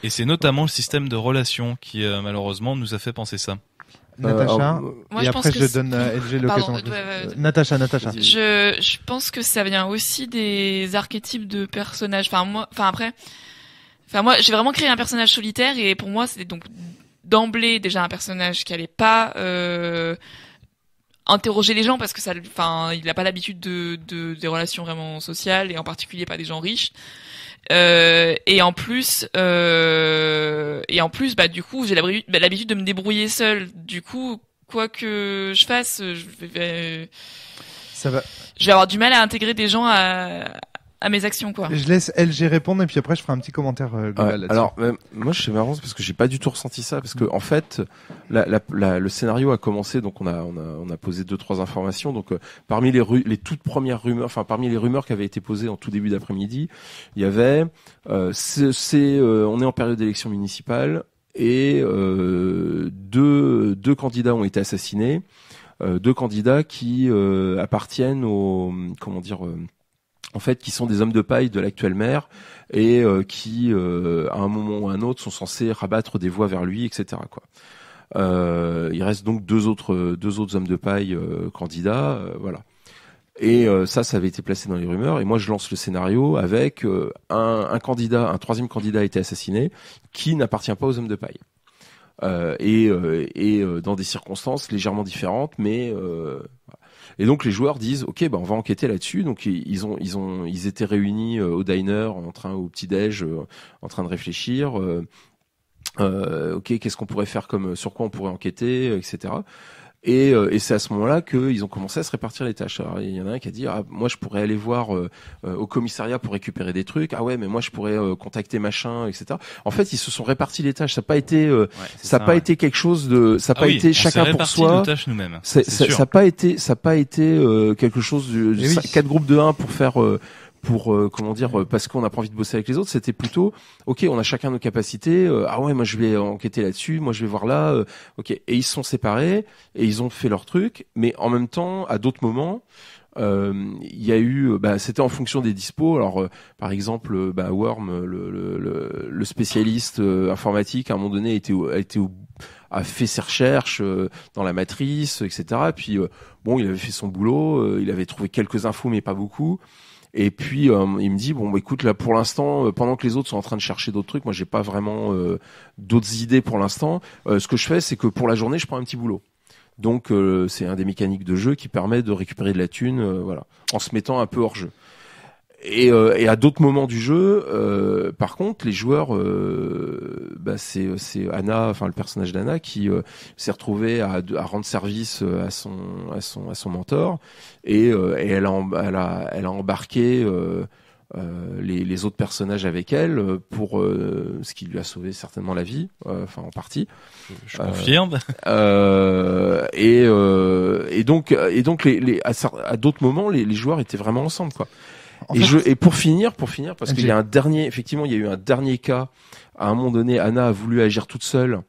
Speaker 3: Et c'est notamment le système de relations qui euh, malheureusement nous a fait penser ça. Euh, Natacha.
Speaker 4: moi, après, pense je donne l'occasion. Natacha, Je, je pense que ça vient aussi des archétypes de personnages. Enfin, moi, enfin après, Enfin, moi, j'ai vraiment créé un personnage solitaire et pour moi, c'était donc d'emblée déjà un personnage qui allait pas euh, interroger les gens parce que ça, enfin, il n'a pas l'habitude de, de, des relations vraiment sociales et en particulier pas des gens riches. Euh, et en plus, euh, et en plus, bah du coup, j'ai bah, l'habitude de me débrouiller seul. Du coup, quoi que je fasse, je euh, ça va. je vais avoir du mal à intégrer des gens à, à mes actions quoi. Je
Speaker 1: laisse LG répondre et puis après je ferai un petit commentaire euh, Alors
Speaker 5: euh, moi je suis marrant parce que j'ai pas du tout ressenti ça parce que en fait la, la, le scénario a commencé donc on a on a, on a posé deux trois informations donc euh, parmi les les toutes premières rumeurs enfin parmi les rumeurs qui avaient été posées en tout début d'après-midi il y avait c'est on est en période d'élection municipale et deux deux candidats ont été assassinés deux candidats qui appartiennent au comment dire en fait, qui sont des hommes de paille de l'actuel maire et euh, qui, euh, à un moment ou à un autre, sont censés rabattre des voix vers lui, etc. Euh, il reste donc deux autres, deux autres hommes de paille candidats, voilà. Et ça, ça avait été placé dans les rumeurs. Et moi, je lance le scénario avec un, candidat, un troisième candidat a été assassiné, qui n'appartient pas aux hommes de paille. et, et dans des circonstances légèrement différentes, mais et donc les joueurs disent OK, ben on va enquêter là-dessus. Donc ils ont ils ont ils étaient réunis euh, au diner en train au petit-déj euh, en train de réfléchir euh, OK, qu'est-ce qu'on pourrait faire comme sur quoi on pourrait enquêter, etc. Et, euh, et c'est à ce moment-là qu'ils ont commencé à se répartir les tâches. Alors, il y en a un qui a dit ah, moi je pourrais aller voir euh, euh, au commissariat pour récupérer des trucs. Ah ouais, mais moi je pourrais contacter machin, etc. En fait, ils se sont répartis les tâches. Ça n'a pas été ça n'a pas été quelque chose de ça n'a pas ah été chacun pour soi. tâches nous-mêmes. Ça n'a pas été ça n'a pas été quelque chose du oui. quatre groupes de 1 pour faire pour euh, comment dire parce qu'on n'a pas envie de bosser avec les autres c'était plutôt ok on a chacun nos capacités euh, ah ouais moi je vais enquêter là-dessus moi je vais voir là euh, ok et ils sont séparés et ils ont fait leur truc mais en même temps à d'autres moments il y a eu bah, c'était en fonction des dispos alors par exemple bah, Worm le, spécialiste informatique à un moment donné a a fait ses recherches dans la matrice etc puis bon il avait fait son boulot il avait trouvé quelques infos mais pas beaucoup et puis euh, il me dit bon bah, écoute là pour l'instant euh, pendant que les autres sont en train de chercher d'autres trucs, moi j'ai pas vraiment euh, d'autres idées pour l'instant. ce que je fais c'est que pour la journée je prends un petit boulot. Donc c'est un des mécaniques de jeu qui permet de récupérer de la thune, voilà, en se mettant un peu hors jeu. Et, euh, et, à d'autres moments du jeu, euh, par contre, les joueurs, euh, bah c'est Anna, enfin le personnage d'Anna qui euh, s'est retrouvé à, à, rendre service euh, à son à son à son mentor, et, et elle, a, elle, a, elle a embarqué. Les, les, autres personnages avec elle pour ce qui lui a sauvé certainement la vie, enfin en partie. Je, confirme. et, et donc et donc les, les à, à d'autres moments les, les joueurs étaient vraiment ensemble quoi et, je, et pour finir, pour finir, parce qu'il y a un dernier, effectivement, il y a eu un dernier cas. À un moment donné, Anna a voulu agir toute seule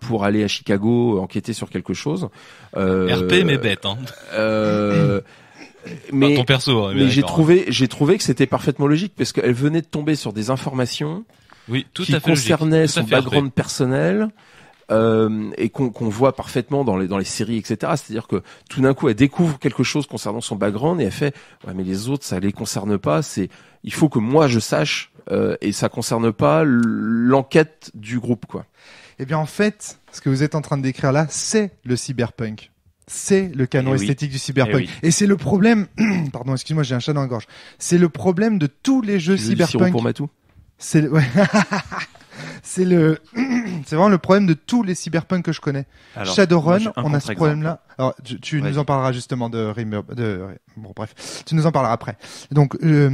Speaker 5: pour aller à Chicago euh, enquêter sur quelque chose. Euh, RP mais bête.
Speaker 3: Hein. Euh, mais, ton perso, hein, mais j'ai trouvé,
Speaker 5: j'ai trouvé que c'était parfaitement logique parce qu'elle venait de tomber sur des informations oui, tout qui à fait concernaient son background personnel. Euh, et qu'on voit parfaitement dans les, dans les séries, etc. C'est-à-dire que tout d'un coup, elle découvre quelque chose concernant son background et elle fait mais les autres, ça les concerne pas. C'est il faut que moi je sache euh, et ça concerne pas l'enquête du groupe, quoi.
Speaker 1: Eh bien, en fait, ce que vous êtes en train de décrire là, c'est le cyberpunk c'est le canon eh esthétique du cyberpunk. Eh et, c'est le problème, pardon, excuse-moi, j'ai un chat dans la gorge. C'est le problème de tous les jeux cyberpunk. C'est le... ouais. C'est le, c'est vraiment le problème de tous les cyberpunk que je connais. Shadowrun, on a ce problème-là. tu, nous en parleras justement de, de, bon bref, tu nous en parleras après. Donc euh,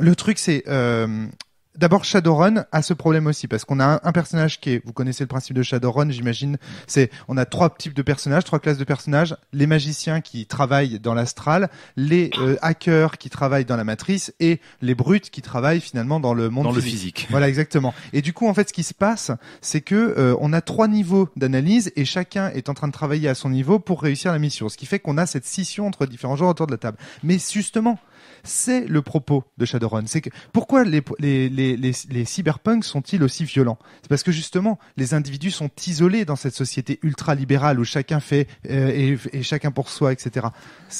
Speaker 1: le truc c'est euh, D'abord, Shadowrun a ce problème aussi parce qu'on a un, personnage qui est, vous connaissez le principe de Shadowrun, j'imagine, c'est on a trois types de personnages, trois classes de personnages les magiciens qui travaillent dans l'astral, les euh, hackers qui travaillent dans la matrice et les brutes qui travaillent finalement dans le monde dans physique. le physique. Voilà, exactement. Et du coup, en fait, ce qui se passe, c'est que euh, on a trois niveaux d'analyse et chacun est en train de travailler à son niveau pour réussir la mission. Ce qui fait qu'on a cette scission entre différents joueurs autour de la table. Mais justement, c'est le propos de Shadowrun. C'est que pourquoi les, les, les, cyberpunks sont-ils aussi violents C'est parce que justement, les individus sont isolés dans cette société ultra-libérale où chacun fait euh, et, chacun pour soi, etc.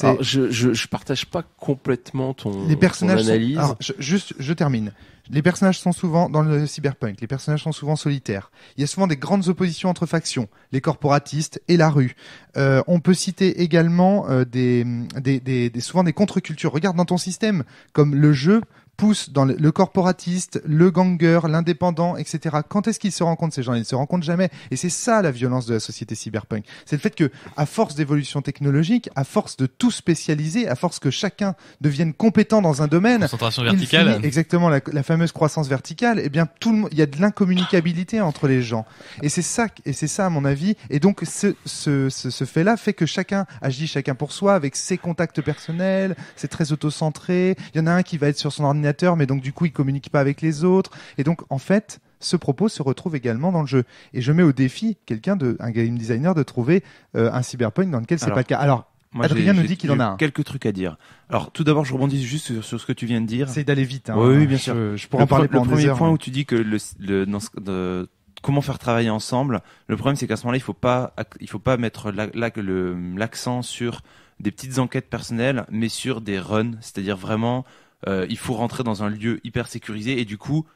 Speaker 1: Alors, je,
Speaker 5: je, partage pas complètement ton, analyse.
Speaker 1: juste, je termine. Les personnages sont souvent dans le cyberpunk, les personnages sont souvent solitaires. Il y a souvent des grandes oppositions entre factions, les corporatistes et la rue. Euh, on peut citer également euh, des, des, souvent des contre-cultures. Regarde dans ton système, comme le jeu pousse dans le, corporatiste, le ganger, l'indépendant, etc. Quand est-ce qu'ils se rencontrent ces gens Ils ne se rencontrent jamais. Et c'est ça la violence de la société cyberpunk. C'est le fait que, à force d'évolution technologique, à force de tout spécialiser, à force que chacun devienne compétent dans un domaine, concentration verticale, finit, exactement la, fameuse croissance verticale. Eh bien, tout il y a de l'incommunicabilité entre les gens. Et c'est ça, et c'est ça à mon avis. Et donc ce, ce, ce, fait-là fait que chacun agit chacun pour soi avec ses contacts personnels. C'est très autocentré. Il y en a un qui va être sur son ordinateur mais donc du coup, il communique pas avec les autres. Et donc, en fait, ce propos se retrouve également dans le jeu. Et je mets au défi quelqu'un de, un game designer, de trouver euh, un cyberpunk dans lequel c'est pas le cas. Alors, Adrien nous dit qu'il en a
Speaker 6: quelques trucs à dire. Alors, tout d'abord, je rebondis juste sur, ce que tu viens de dire. C'est d'aller vite. Hein. oui, bien sûr. Je, pourrais parler Le premier point où tu dis que le, comment faire travailler ensemble. Le problème, c'est qu'à ce moment-là, il faut pas, il faut pas mettre l'accent sur des petites enquêtes personnelles, mais sur des runs, c'est-à-dire vraiment euh, il faut rentrer dans un lieu hyper sécurisé et du coup,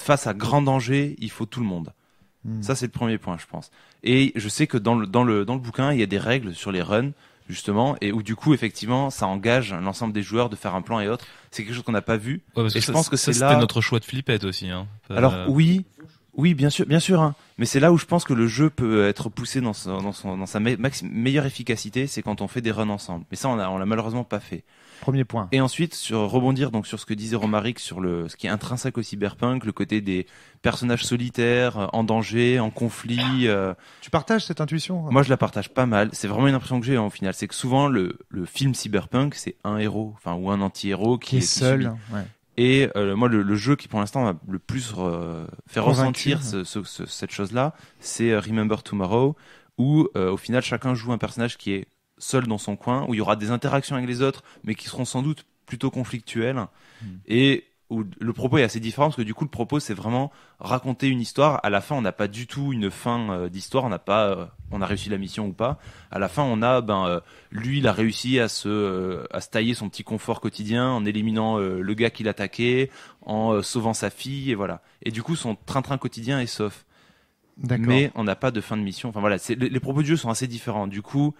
Speaker 6: face à grand danger, il faut tout le monde. Hmm. Ça, c'est le premier point, je pense. Et je sais que dans le, dans, le, bouquin, il y a des règles sur les runs, justement, et où du coup, effectivement, ça engage l'ensemble des joueurs de faire un plan et autres. C'est quelque chose qu'on n'a pas vu. et je pense que c'est là. C'était notre choix
Speaker 3: de flippette aussi. Hein. Alors, euh, oui,
Speaker 6: oui, bien sûr, bien sûr. Hein. Mais c'est là où je pense que le jeu peut être poussé dans, dans, sa meilleure efficacité, c'est quand on fait des runs ensemble. Mais ça, on l'a malheureusement pas fait. Premier point. Et ensuite, sur, rebondir donc sur ce que disait Romaric sur le, ce qui est intrinsèque au cyberpunk, le côté des personnages solitaires, euh, en danger, en conflit. Euh.
Speaker 1: Tu partages cette intuition hein Moi,
Speaker 6: je la partage pas mal. C'est vraiment une impression que j'ai hein, au final. C'est que souvent, le, film cyberpunk, c'est un héros, enfin, ou un anti-héros qui, est, seul. Et euh, moi, le, jeu qui pour l'instant m'a le plus fait ressentir cette chose-là, c'est Remember Tomorrow, où au final chacun joue un personnage qui est seul dans son coin, où il y aura des interactions avec les autres, mais qui seront sans doute plutôt conflictuelles. Hmm. Et où le propos est assez différent, parce que du coup, le propos, c'est vraiment raconter une histoire. À la fin, on n'a pas du tout une fin euh, d'histoire, on n'a pas, euh, on a réussi la mission ou pas. À la fin, on a, ben, euh, lui, il a réussi à se, à tailler son petit confort quotidien en éliminant le gars qui l'attaquait, en sauvant sa fille, et voilà. Et du coup, son train-train quotidien est sauf. Mais on n'a pas de fin de mission. Enfin voilà, les, les propos du jeu sont assez différents. Du coup,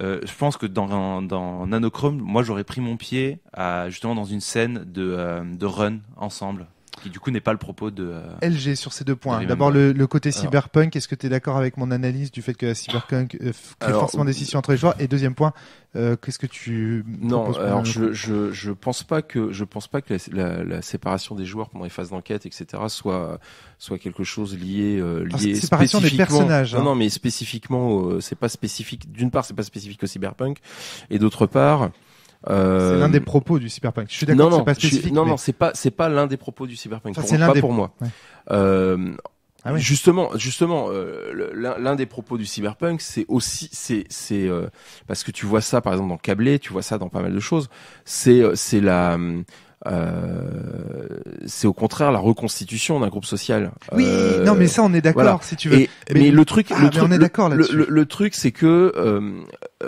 Speaker 6: euh, je pense que dans, dans Nanochrome, moi j'aurais pris mon pied à, justement dans une scène de, euh, de run ensemble qui du coup n'est pas le propos de. Euh,
Speaker 1: LG sur ces deux points. D'abord le, côté cyberpunk. Est-ce que tu es d'accord avec mon analyse du fait que la cyberpunk euh, crée forcément des euh, scissions entre les joueurs Et deuxième point, qu'est-ce que tu. Non, alors je,
Speaker 5: je, je, pense pas que, je pense pas que la, séparation des joueurs pendant les phases d'enquête, etc., soit, soit quelque chose lié. Ah, lié séparation des personnages. Hein. Non, non, mais spécifiquement, c'est pas spécifique. D'une part, c'est pas spécifique au cyberpunk. Et d'autre part, euh, c'est l'un des
Speaker 1: propos du cyberpunk. Je suis d'accord, c'est pas spécifique. Non, non, c'est
Speaker 5: pas c'est pas l'un des propos du cyberpunk. c'est pas pour moi. Euh... Ah justement, justement, euh, l'un des propos du cyberpunk, c'est aussi, c'est, c'est euh, parce que tu vois ça, par exemple, dans câblé tu vois ça dans pas mal de choses. C'est, c'est la, hum, euh, c'est au contraire la reconstitution d'un groupe social. Oui, euh, non, mais ça, on est d'accord, si tu veux. mais, le truc, ah, le truc, c'est que euh,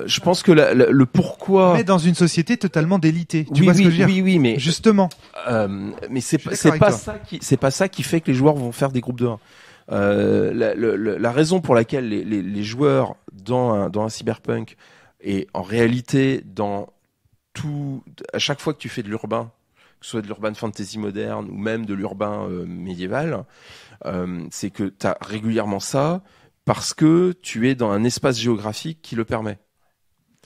Speaker 5: je pense que le pourquoi.
Speaker 1: Mais dans une société totalement délitée. Tu oui, vois oui, ce que je veux dire Oui, oui, mais justement.
Speaker 5: mais c'est pas ça qui c'est pas ça qui fait que les joueurs vont faire des groupes de 1. la, raison pour laquelle les, joueurs dans un, dans un cyberpunk et en réalité dans tout à chaque fois que tu fais de l'urbain que soit de l'urban fantasy moderne ou même de l'urbain euh, médiéval, euh, c'est que tu as régulièrement ça parce que tu es dans un espace géographique qui le permet.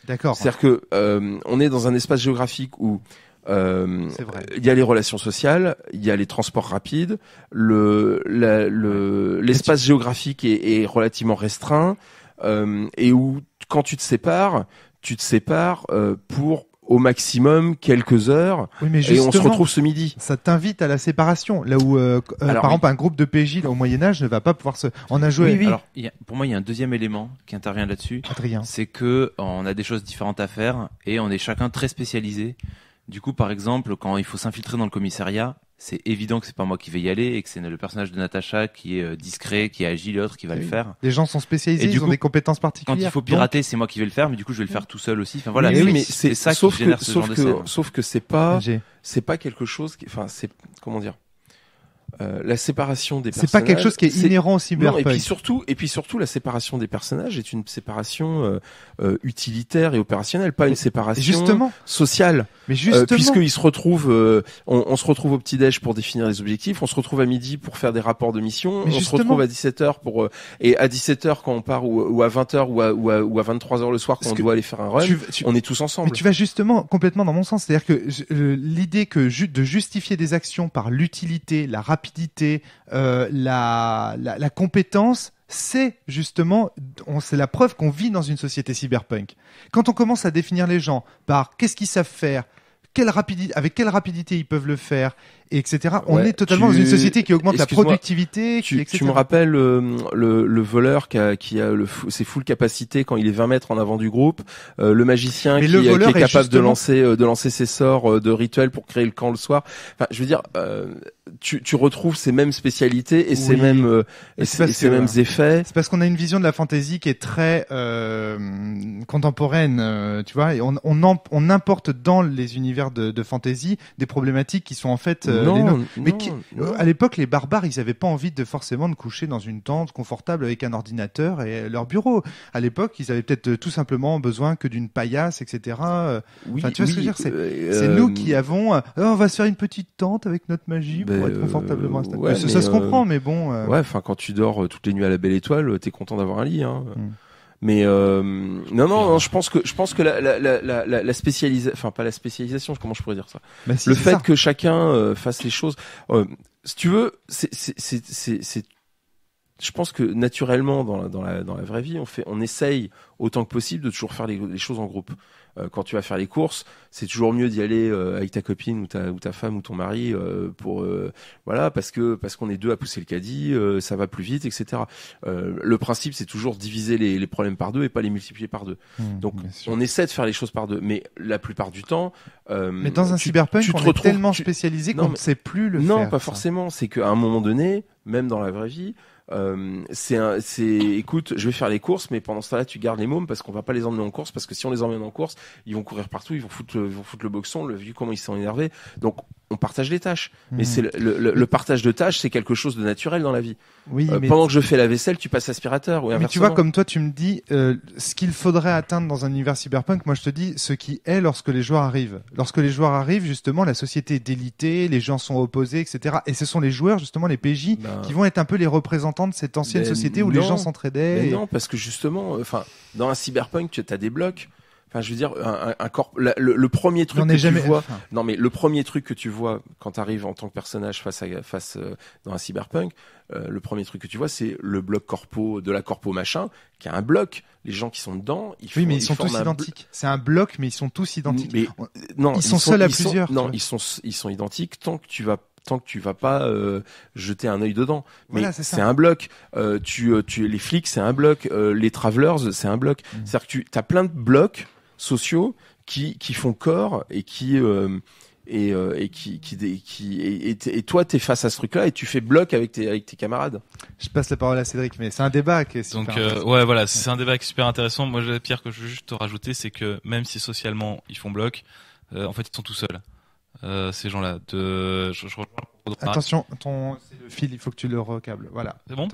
Speaker 5: D'accord. C'est-à-dire que euh, on est dans un espace géographique où il y a les relations sociales, il y a les transports rapides, l'espace géographique est, relativement restreint et où quand tu te sépares, tu te sépares pour au maximum quelques heures et on se retrouve
Speaker 1: ce midi. Ça t'invite à la séparation, là où euh, euh, par exemple un groupe de PJ au Moyen Âge ne va pas pouvoir se en a joué.
Speaker 5: pour moi, il
Speaker 6: y a un deuxième élément qui intervient là-dessus. C'est que euh, on a des choses différentes à faire et on est chacun très spécialisé. Du coup, par exemple, quand il faut s'infiltrer dans le commissariat, c'est évident que c'est pas moi qui vais y aller et que c'est le personnage de Natacha qui est euh, discret, qui agit, l'autre qui va eh le faire. Les gens sont spécialisés, ils ont des
Speaker 1: compétences particulières. Quand il faut pirater,
Speaker 6: c'est moi qui vais le faire, mais du coup je vais le faire tout seul aussi. voilà, mais c'est ça
Speaker 5: qui que, ce Sauf que c'est pas, c'est pas quelque chose qui, enfin c'est comment dire, euh, la séparation des personnages. C'est pas quelque chose qui est, inhérent au cyberpunk. et puis surtout, et puis surtout, la séparation des personnages est une séparation euh, euh, utilitaire et opérationnelle, pas une séparation sociale. Mais justement, puisqu'ils se retrouvent, on, se retrouve au petit déj pour définir les objectifs, on se retrouve à midi pour faire des rapports de mission, on se retrouve à 17 h pour et à 17 h quand on part ou, à 20 h ou à, 23 h le soir quand on doit aller faire un run, on est tous ensemble. Mais tu vas
Speaker 1: justement complètement dans mon sens, c'est-à-dire que l'idée que de justifier des actions par l'utilité, la rapidité rapidité, euh, la, la compétence, c'est justement, c'est la preuve qu'on vit dans une société cyberpunk. Quand on commence à définir les gens par qu'est-ce qu'ils savent faire, quelle rapidité, avec quelle rapidité ils peuvent le faire, etc. On est totalement dans une société qui augmente la productivité. Tu, tu me
Speaker 5: rappelles euh, le, voleur qui a, le, ses full capacités quand il est 20 mètres en avant du groupe, euh, le magicien qui, euh, est, capable de lancer de lancer ses sorts de rituels pour créer le camp le soir. Enfin, je veux dire, tu, retrouves ces mêmes spécialités et ces mêmes mêmes effets.
Speaker 1: C'est parce qu'on a une vision de la fantaisie qui est très contemporaine, tu vois, et on, on importe dans les univers de, fantaisie, fantasy, des problématiques qui sont en fait euh, mais euh, à l'époque les barbares, ils avaient pas envie de forcément de coucher dans une tente confortable avec un ordinateur et leur bureau. À l'époque, ils avaient peut-être euh, tout simplement besoin que d'une paillasse, etc. enfin, tu vois ce que je veux dire C'est nous qui avons. Oh, on va se faire une petite tente avec notre magie ben, pour être confortablement installé. ça, se comprend, mais bon. Ouais,
Speaker 5: enfin, quand tu dors toutes les nuits à la Belle Étoile, t'es content d'avoir un lit. Hein. Hmm. Mais euh, non, non, je pense que je pense que la, la, la, la, la spécialisation, enfin pas la spécialisation, comment je pourrais dire ça bah, Le fait que chacun euh, fasse les choses. Euh, si tu veux, c'est je pense que naturellement, dans la, dans la, vraie vie, on, fait, on essaye autant que possible de toujours faire les, choses en groupe. Euh, quand tu vas faire les courses, c'est toujours mieux d'y aller euh, avec ta copine ou ta, ou ta femme ou ton mari euh, pour voilà parce que parce qu'on est deux à pousser le caddie, ça va plus vite, etc. le principe, c'est toujours diviser les, problèmes par deux et pas les multiplier par deux. Mmh, Donc on essaie de faire les choses par deux, mais la plupart du temps. mais dans un tu, cyberpunk, tu te retrouves, tellement
Speaker 1: spécialisé qu'on ne sait plus le faire. Non, pas
Speaker 5: forcément. C'est qu'à un moment donné, même dans la vraie vie. Euh, c'est c'est, écoute, je vais faire les courses, mais pendant ce temps-là, tu gardes les mômes parce qu'on va pas les emmener en course, parce que si on les emmène en course, ils vont courir partout, ils vont foutre, ils vont foutre le boxon, le vu comment ils sont énervés. Donc, on partage les tâches. Mais hmm. c'est le, partage de tâches, c'est quelque chose de naturel dans la vie. Oui, euh, pendant que je fais la vaisselle, tu passes aspirateur. Ou mais tu vois, comme toi,
Speaker 1: tu me dis euh, ce qu'il faudrait atteindre dans un univers cyberpunk. Moi, je te dis ce qui est lorsque les joueurs arrivent. Lorsque les joueurs arrivent, justement, la société est délitée, les gens sont opposés, etc. Et ce sont les joueurs, justement, les PJ, ben. qui vont être un peu les représentants de cette ancienne ben société où les gens s'entraidaient. Ben non,
Speaker 5: parce que justement, euh, enfin, dans un cyberpunk, tu as des blocs. Enfin, je veux dire, un, corps. le, premier truc que tu vois. Non, mais le premier truc que tu vois quand tu arrives en tant que personnage face à face euh, dans un cyberpunk, euh, le premier truc que tu vois, c'est le bloc corpo de la corpo machin, qui a un bloc. Les gens qui sont dedans, ils oui, mais ils, sont tous identiques.
Speaker 1: C'est un bloc, mais ils sont tous identiques. Mais, non, ils, sont, seuls à plusieurs.
Speaker 5: non, ils sont ils sont identiques tant que tu vas tant que tu vas pas euh, jeter un œil dedans. Mais c'est un bloc. Euh, tu, tu, les flics, c'est un bloc. les travelers, c'est un bloc. Mm. C'est-à-dire que tu as plein de blocs sociaux qui, qui font corps et qui euh, et, euh, et, qui, qui, qui et, toi face à ce truc-là et tu fais bloc avec tes avec tes camarades.
Speaker 1: Je passe la parole à Cédric, mais c'est un débat qui est super donc euh,
Speaker 3: ouais voilà c'est un débat qui est super intéressant. Moi Pierre que je veux juste te rajouter c'est que même si socialement ils font bloc, en fait ils sont tout seuls. Euh, ces gens-là. De... Attention,
Speaker 1: ton... fil, il faut que tu le recables. Voilà. C'est bon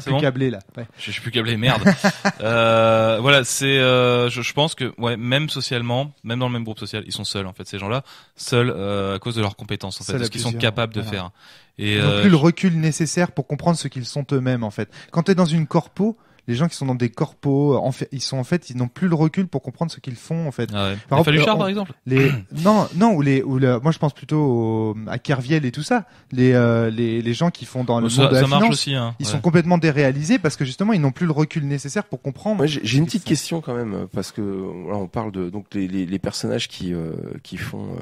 Speaker 1: c'est câblé, là. Je, suis plus câblé, merde.
Speaker 3: Euh, voilà, c'est. Euh, je, pense que, ouais, même socialement, même dans le même groupe social, ils sont seuls, en fait, ces gens-là. Seuls à cause de leurs compétences, en fait, de ce qu'ils sont capables de faire. Et, ils plus le
Speaker 1: recul nécessaire pour comprendre ce qu'ils sont eux-mêmes, en fait. Quand tu es dans une corpo, les gens qui sont dans des corpos, euh, en ils sont en fait, ils n'ont plus le recul pour comprendre ce qu'ils font en fait. Ah ouais. Par, exemple, Les non, non, ou les, ou moi je pense plutôt à Kerviel et tout ça. Les, euh, les, les gens qui font dans le monde de la aussi. Hein, ils sont complètement déréalisés parce que justement ils n'ont plus le recul nécessaire pour comprendre. j'ai une petite question quand même parce que là on parle de donc les, les, personnages
Speaker 5: qui euh, qui font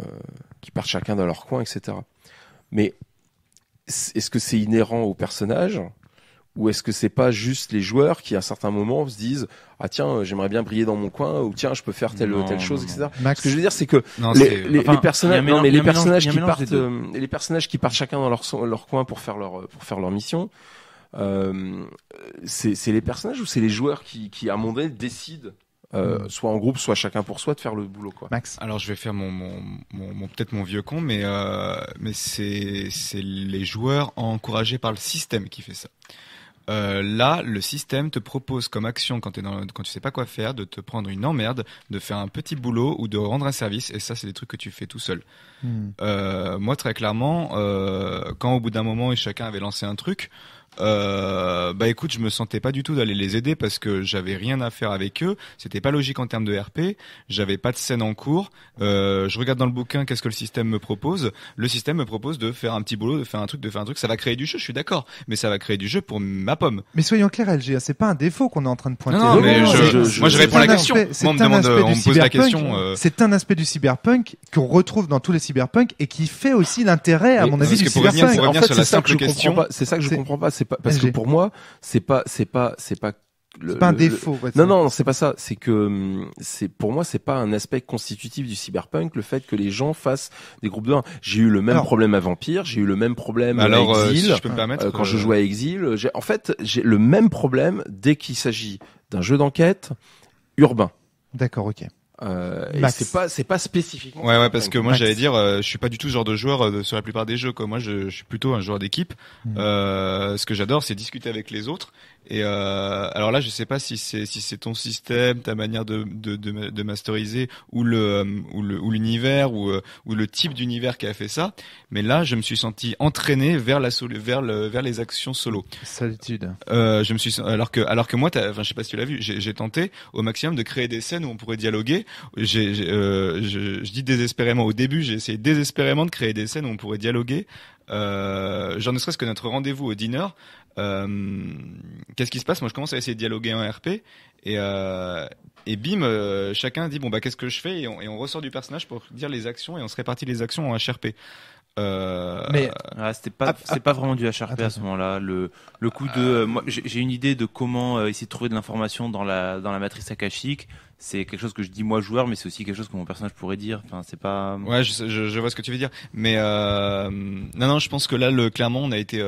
Speaker 5: qui partent chacun dans leur coin etc. Mais est-ce que c'est inhérent aux personnages ou est-ce que c'est pas juste les joueurs qui à certains moments se disent ah tiens euh, j'aimerais bien briller dans mon coin ou tiens je peux faire telle telle chose etc. Max, ce que je veux dire c'est que les, personnages mais les personnages qui partent euh, les personnages qui partent chacun dans leur leur coin pour faire leur pour faire leur mission euh, c'est les personnages ou c'est les joueurs qui qui à mon avis décident hmm. soit en groupe, soit chacun pour soi, de faire le boulot. Quoi.
Speaker 2: Max. Alors je vais faire mon, mon, peut-être mon vieux con, mais mais c'est c'est les joueurs encouragés par le système qui fait ça. Euh, là, le système te propose comme action, quand, es dans, tu sais pas quoi faire, de te prendre une emmerde, de faire un petit boulot ou de rendre un service. Et ça, c'est des trucs que tu fais tout seul. Hmm. Euh, moi, très clairement, euh, quand au bout d'un moment, et chacun avait lancé un truc, euh, bah écoute, je me sentais pas du tout d'aller les aider parce que j'avais rien à faire avec eux. C'était pas logique en termes de RP. J'avais pas de scène en cours. Euh, je regarde dans le bouquin qu'est-ce que le système me propose. Le système me propose de faire un petit boulot, de faire un truc, de faire un truc. Ça va créer du jeu, je suis d'accord, mais ça va créer du jeu pour ma pomme.
Speaker 1: Mais soyons clairs, LGA, c'est pas un défaut qu'on est en train de pointer. Non, mais je, moi je réponds à la question. la question. C'est un aspect du cyberpunk qu'on retrouve dans tous les cyberpunk et qui fait aussi l'intérêt, à mon avis, du cyberpunk. C'est ça que je comprends pas. C'est
Speaker 5: ça que je comprends pas parce que pour moi, c'est pas c'est pas c'est pas le, pas un défaut. Non, non, c'est pas ça. C'est que hum, c'est pour moi, c'est pas un aspect constitutif du cyberpunk le fait que les gens fassent des groupes de 1. J'ai eu le même problème à Vampire, j'ai eu le même problème alors, à euh, Exil. je peux me permettre, euh, quand je euh, jouais à Exil, en fait j'ai le même problème dès qu'il s'agit d'un jeu d'enquête urbain. D'accord, ok. Euh, c'est
Speaker 2: pas c'est pas spécifiquement. Ouais ouais parce que moi j'allais dire euh, je suis pas du tout ce genre de joueur euh, sur la plupart des jeux comme Moi je, suis plutôt un joueur d'équipe. Mhm. ce que j'adore c'est discuter avec les autres et euh, alors là, je ne sais pas si c'est si c'est ton système, ta manière de de, de, de masteriser ou le euh, ou le ou l'univers ou euh, ou le type d'univers qui a fait ça. Mais là, je me suis senti entraîné vers la vers le vers les actions solo. Solitude. Euh, je me suis alors que alors que moi, enfin, je sais pas si tu l'as vu, j'ai tenté au maximum de créer des scènes où on pourrait dialoguer. Euh, je, je dis désespérément au début, j'ai essayé désespérément de créer des scènes où on pourrait dialoguer. Euh, genre ne serait-ce que notre rendez-vous au dîner, euh, qu'est-ce qui se passe Moi, je commence à essayer de dialoguer en RP et, euh, et bim, euh, chacun dit bon bah qu'est-ce que je fais et on, ressort du personnage pour dire les actions et on se répartit les actions en HRP. Mais ah, c'était pas,
Speaker 6: c'est pas vraiment du HRP à ce moment-là. Le, le coup de, moi, j'ai une idée de comment essayer de trouver de l'information dans la, dans la matrice akashique. C'est quelque chose que je dis moi joueur, mais c'est aussi quelque chose que mon personnage pourrait dire.
Speaker 2: Enfin, c'est pas. Ouais, je, vois ce que tu veux dire. Mais non, non, je pense que là, le, clairement, on a été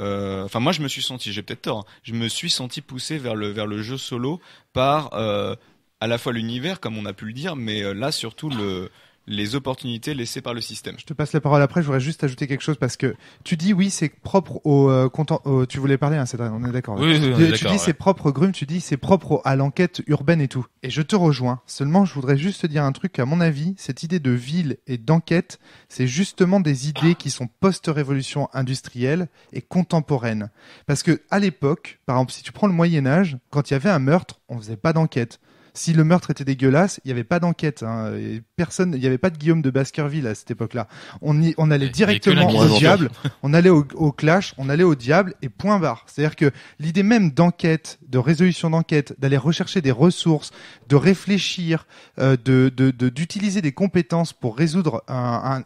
Speaker 2: euh, enfin, moi, je me suis senti, j'ai peut-être tort, hein, je me suis senti poussé vers le vers le jeu solo par euh, à la fois l'univers, comme on a pu le dire, mais euh, là surtout le les opportunités laissées par le système. Je
Speaker 1: te passe la parole après, je voudrais juste ajouter quelque chose parce que tu dis oui, c'est propre au, euh, tu voulais parler hein, on est d'accord. Hein. Oui, tu, dis c'est propre grume, tu dis c'est propre à l'enquête urbaine et tout. Et je te rejoins. Seulement, je voudrais juste te dire un truc à mon avis, cette idée de ville et d'enquête, c'est justement des idées qui sont post-révolution industrielle et contemporaine. Parce que à l'époque, par exemple, si tu prends le Moyen Âge, quand il y avait un meurtre, on faisait pas d'enquête. Si le meurtre était dégueulasse, il n'y avait pas d'enquête. Hein, personne, il n'y avait pas de Guillaume de Baskerville à cette époque-là. On, on allait directement au diable, on allait au, clash, on allait au diable et point barre. C'est-à-dire que l'idée même d'enquête, de résolution d'enquête, d'aller rechercher des ressources, de réfléchir, euh, de d'utiliser des compétences pour résoudre un,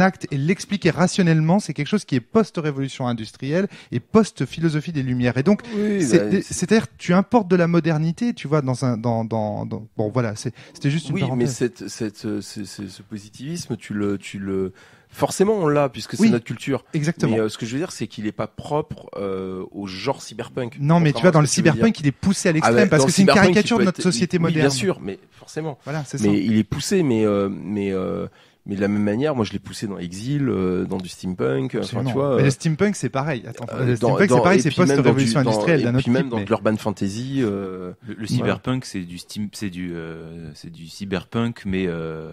Speaker 1: acte et l'expliquer rationnellement, c'est quelque chose qui est post-révolution industrielle et post-philosophie des Lumières. Et donc, bah, c'est-à-dire que tu importes de la modernité, tu vois, dans un dans bon voilà, c'était juste une oui, mais cette,
Speaker 5: ce, positivisme, tu le, tu le, Forcément, on l'a puisque c'est notre culture. Exactement. Mais euh, ce que je veux dire, c'est qu'il n'est pas propre euh, au genre cyberpunk. Non, mais tu vois, dans le cyberpunk, il est poussé à ah l'extrême parce que c'est une caricature de notre société moderne. Oui, bien sûr, mais forcément. Voilà, c'est ça. Mais il est poussé, mais euh, mais mais de la même manière, moi je l'ai poussé dans Exil, euh, dans du steampunk. Enfin, tu vois, mais euh, le
Speaker 1: steampunk c'est pareil. Attends, euh, le steampunk c'est pareil, c'est post-révolution industrielle Et puis même
Speaker 5: dans l'urban fantasy.
Speaker 6: le, le cyberpunk c'est du c'est du c'est du cyberpunk mais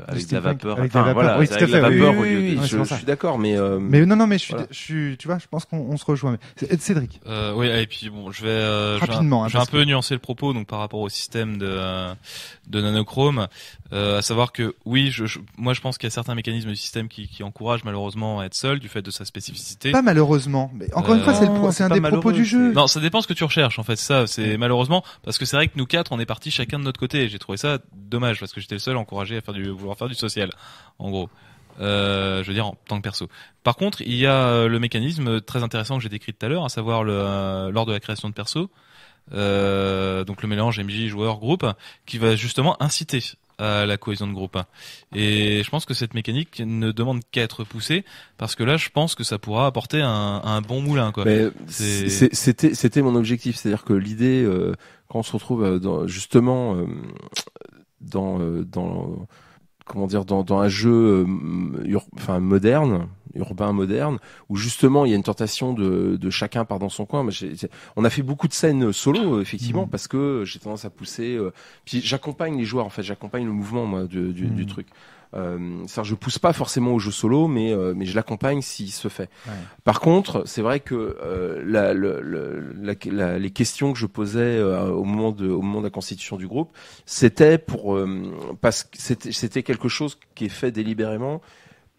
Speaker 6: avec de la vapeur. Avec enfin, la vapeur. Voilà, oui, avec la vapeur oui, je, suis d'accord, mais mais non
Speaker 1: non mais je suis, je suis tu vois, je pense qu'on se rejoint. Cédric.
Speaker 3: oui et puis bon, je vais rapidement. Hein, vais un peu nuancer le propos donc par rapport au système de de Nanochrome, à savoir que oui, moi je pense qu'il y a certains mécanismes du système qui, encourage malheureusement à être seul du fait de sa spécificité. Pas malheureusement, mais encore une fois, c'est,
Speaker 1: euh, un des propos du jeu.
Speaker 3: Non, ça dépend ce que tu recherches en fait. Ça, c'est malheureusement parce que c'est vrai que nous quatre, on est partis chacun de notre côté. J'ai trouvé ça dommage parce que j'étais le seul à à faire du vouloir faire du social, en gros. Euh, je veux dire en tant que perso. Par contre, il y a euh, le mécanisme très intéressant que j'ai décrit tout à l'heure, à savoir le, lors de la création de perso, donc le mélange MJ joueur groupe, qui va justement inciter à la cohésion de groupe. Et je pense que cette mécanique ne demande qu'à être poussée parce que là, je pense que ça pourra apporter un, bon moulin. C'était
Speaker 5: c'était mon objectif, c'est-à-dire que l'idée euh, quand on se retrouve euh, dans, justement euh, dans dans comment dire dans, un jeu enfin moderne urbain moderne, où justement il y a une tentation de, de chacun par dans son coin. Mais on a fait beaucoup de scènes solo, effectivement, mmh. parce que j'ai tendance à pousser. Euh, puis j'accompagne les joueurs, en fait, j'accompagne le mouvement moi, du, du, du mmh. truc. Euh, ça, je pousse pas forcément au jeu solo, mais euh, mais je l'accompagne s'il se fait. Par contre, c'est vrai que euh, la, la, les questions que je posais au moment de au moment de la constitution du groupe, c'était pour parce que c'était quelque chose qui est fait délibérément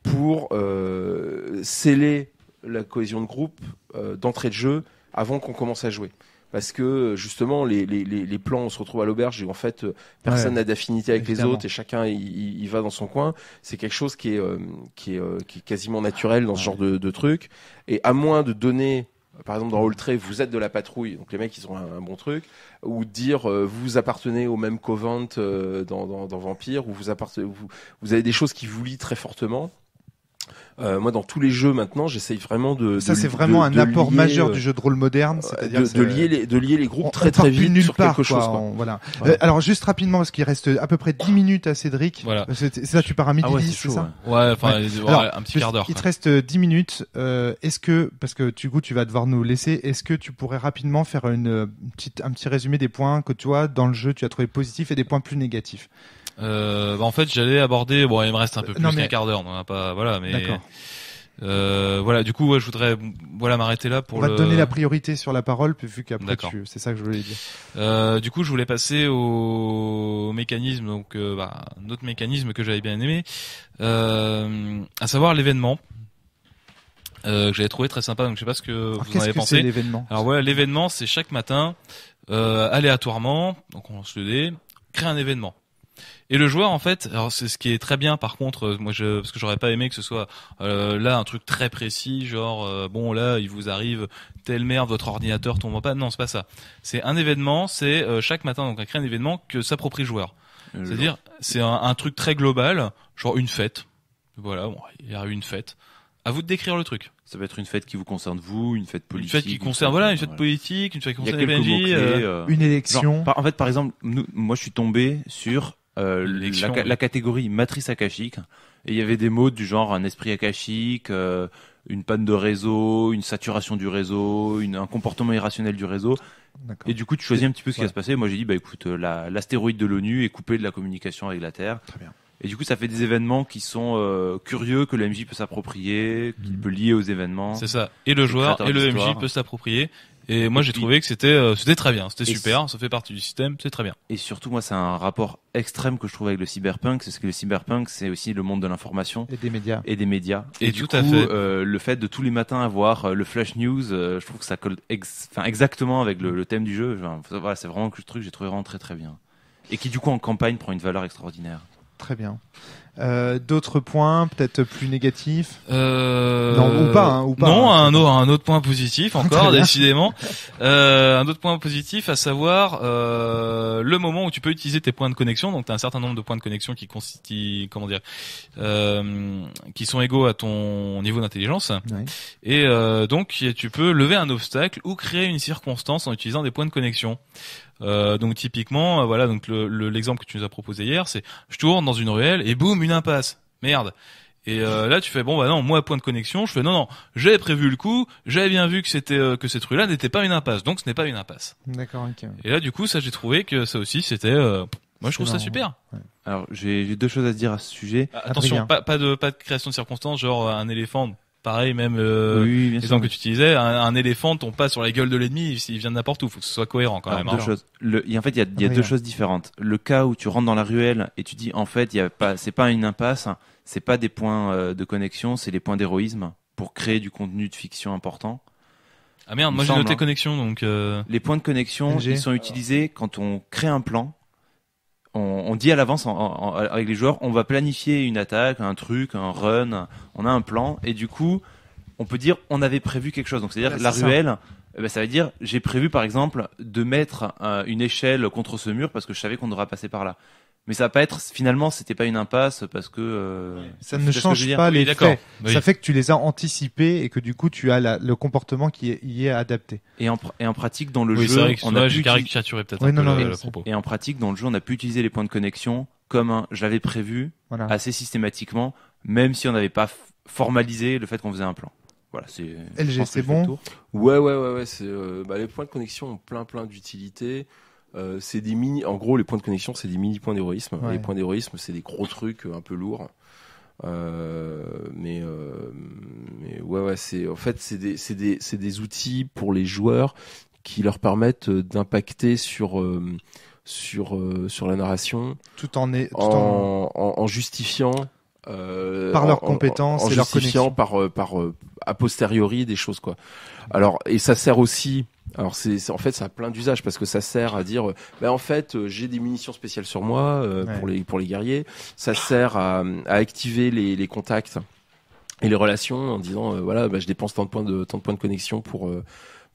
Speaker 5: pour euh, sceller la cohésion de groupe euh, d'entrée de jeu avant qu'on commence à jouer parce que justement les, les, les, plans on se retrouve à l'auberge et en fait euh, personne n'a d'affinité avec les autres et chacun il, va dans son coin c'est quelque chose qui est, qui, est qui est quasiment naturel dans ce genre de, de truc et à moins de donner par exemple, dans Tray, vous êtes de la patrouille, donc les mecs, ils ont un, bon truc. Ou dire, vous appartenez au même Covent dans, dans, dans, Vampire, ou vous, appartenez, vous, vous, avez des choses qui vous lient très fortement. Euh, moi, dans tous les jeux maintenant, j'essaye vraiment de. Ça, c'est vraiment un apport majeur du euh,
Speaker 1: jeu de rôle moderne, de, lier les de lier les groupes très très vite sur quelque chose. voilà. Euh, alors juste rapidement parce qu'il reste à peu près 10 minutes à Cédric. C'est ça, tu pars à ah midi c'est ça Ouais, enfin un petit quart d'heure. Il te reste 10 minutes. est-ce que parce que du coup, tu vas devoir nous laisser. Est-ce que tu pourrais rapidement faire une petite un petit résumé des points que toi dans le jeu tu as trouvé positifs et des points plus négatifs?
Speaker 3: Euh, bah en fait, j'allais aborder. Bon, il me reste un peu euh, plus qu'un quart d'heure. pas. Voilà, mais. Euh, voilà, du coup, ouais, je voudrais voilà m'arrêter là pour. On va te donner la
Speaker 1: priorité sur la parole, vu qu'après c'est ça que je voulais dire.
Speaker 3: Euh, du coup, je voulais passer au, mécanisme, donc euh, bah, un autre mécanisme que j'avais bien aimé, euh, à savoir l'événement. que j'avais trouvé très sympa donc je sais pas ce que vous en avez pensé l'événement alors voilà l'événement c'est chaque matin aléatoirement donc on se le dé crée un événement et le joueur, en fait, alors c'est ce qui est très bien. Par contre, euh, moi, je, parce que j'aurais pas aimé que ce soit euh, là un truc très précis, genre euh, bon là, il vous arrive telle merde, votre ordinateur tombe pas. Non, c'est pas ça. C'est un événement. C'est chaque matin, donc on crée un événement que s'approprie le joueur. C'est-à-dire, c'est un, truc très global, genre une fête. Voilà, bon, il y a une fête. À vous de décrire le truc. Ça peut être une fête qui vous concerne vous, une fête politique. Une fête qui concerne, voilà, une fête politique, une fête qui concerne les une élection.
Speaker 6: en fait, par exemple, moi, je suis tombé sur euh, la, catégorie matrice akashique et il y avait des mots du genre un esprit akashique, euh, une panne de réseau, une saturation du réseau, un comportement irrationnel du réseau. Et du coup, tu choisis un petit peu ce qui va se passer. Moi, j'ai dit bah écoute, euh, l'astéroïde de l'ONU est coupé de la communication avec la Terre. Et du coup, ça fait des événements qui sont curieux que le MJ peut s'approprier, qu'il mhm. peut lier aux événements. C'est ça. Et le joueur et le MJ peut
Speaker 3: s'approprier. Et moi, j'ai trouvé que c'était euh, c'était très bien, c'était super, ça fait partie du système, c'est très bien.
Speaker 6: Et surtout, moi, c'est un rapport extrême que je trouve avec le cyberpunk, c'est ce que le cyberpunk, c'est aussi le monde de l'information et des médias. Et des médias. Et, tout coup, à fait. Euh, le fait de tous les matins avoir euh, le flash news, je trouve que ça colle enfin exactement avec le, thème du jeu. c'est vraiment le truc que j'ai trouvé vraiment très très bien. Et qui du coup en campagne prend une valeur extraordinaire.
Speaker 1: Très bien. Euh, d'autres points, peut-être plus négatifs euh... Non, ou pas, hein, ou pas Non, hein. un, un, autre point positif ah, encore, décidément.
Speaker 3: Euh, un autre point positif, à savoir euh, le moment où tu peux utiliser tes points de connexion. Donc, tu as un certain nombre de points de connexion qui constituent, comment dire, euh, qui sont égaux à ton niveau d'intelligence. Et donc, tu peux lever un obstacle ou créer une circonstance en utilisant des points de connexion. Euh, donc typiquement, voilà, donc l'exemple le, l'exemple que tu nous as proposé hier, c'est je tourne dans une ruelle et boum, une impasse. Merde. Et euh, là, tu fais bon bah non, moi point de connexion, je fais non non, j'avais prévu le coup, j'avais bien vu que c'était euh, que cette rue-là n'était pas une impasse, donc ce n'est pas une impasse. D'accord. Et là, du coup, ça j'ai trouvé que ça aussi c'était. Euh, moi, je trouve ça super. Alors, j'ai deux choses à dire à ce sujet. Ah, attention, pas, pas, de pas de création de circonstances, genre un éléphant. Pareil, même euh, oui, que tu utilisais, un, éléphant tombe pas sur la gueule de l'ennemi, il, vient de n'importe où. Faut que ce soit cohérent quand ah, même. Deux hein. choses.
Speaker 6: en fait, il y a, ah, deux choses différentes. Le cas où tu rentres dans la ruelle et tu dis en fait, il y a pas, c'est pas une impasse, c'est pas des points euh, de connexion, c'est les points d'héroïsme pour créer du contenu de fiction important. Ah merde, moi j'ai noté hein. connexion donc. Euh, les points de connexion, ils sont utilisés quand on crée un plan on, dit à l'avance avec les joueurs, on va planifier une attaque, un truc, un run, on a un plan, et du coup, on peut dire on avait prévu quelque chose. Donc c'est-à-dire la ruelle. Eh ben, ça. veut dire j'ai prévu par exemple de mettre euh, une échelle contre ce mur parce que je savais qu'on devra passer par là mais ça va pas être finalement c'était pas une impasse parce que euh, ça ne change pas les faits. Ça fait
Speaker 1: que tu les as anticipés et que du coup tu as le comportement qui est, y est adapté.
Speaker 6: Et en, et en pratique dans le jeu, on a pu caricaturé peut-être Et en pratique dans le jeu, on a pu utiliser les points de connexion comme j'avais je l'avais prévu assez systématiquement, même si on n'avait pas formalisé le fait qu'on faisait un plan. Voilà, c'est LG, c'est
Speaker 5: bon. Ouais, ouais, ouais, ouais. Euh, bah, les points de connexion ont plein, plein d'utilité. Euh, c'est des mini. En gros, les points de connexion, c'est des mini points d'héroïsme. Les points d'héroïsme, c'est des gros trucs euh, un peu lourds. Euh, mais, euh, mais, ouais, ouais, c'est en fait c'est des, des, des, outils pour les joueurs qui leur permettent euh, d'impacter sur sur sur la narration
Speaker 1: tout en est, tout en,
Speaker 5: en, justifiant par leurs compétences et leurs leur par par a posteriori des choses quoi alors et ça sert aussi alors c'est en fait ça a plein d'usages parce que ça sert à dire euh, ben en fait euh, j'ai des munitions spéciales sur moi euh, pour les pour les guerriers, ça sert à, à activer les, les contacts et les relations en disant voilà ben, je dépense tant de points de tant de points de connexion pour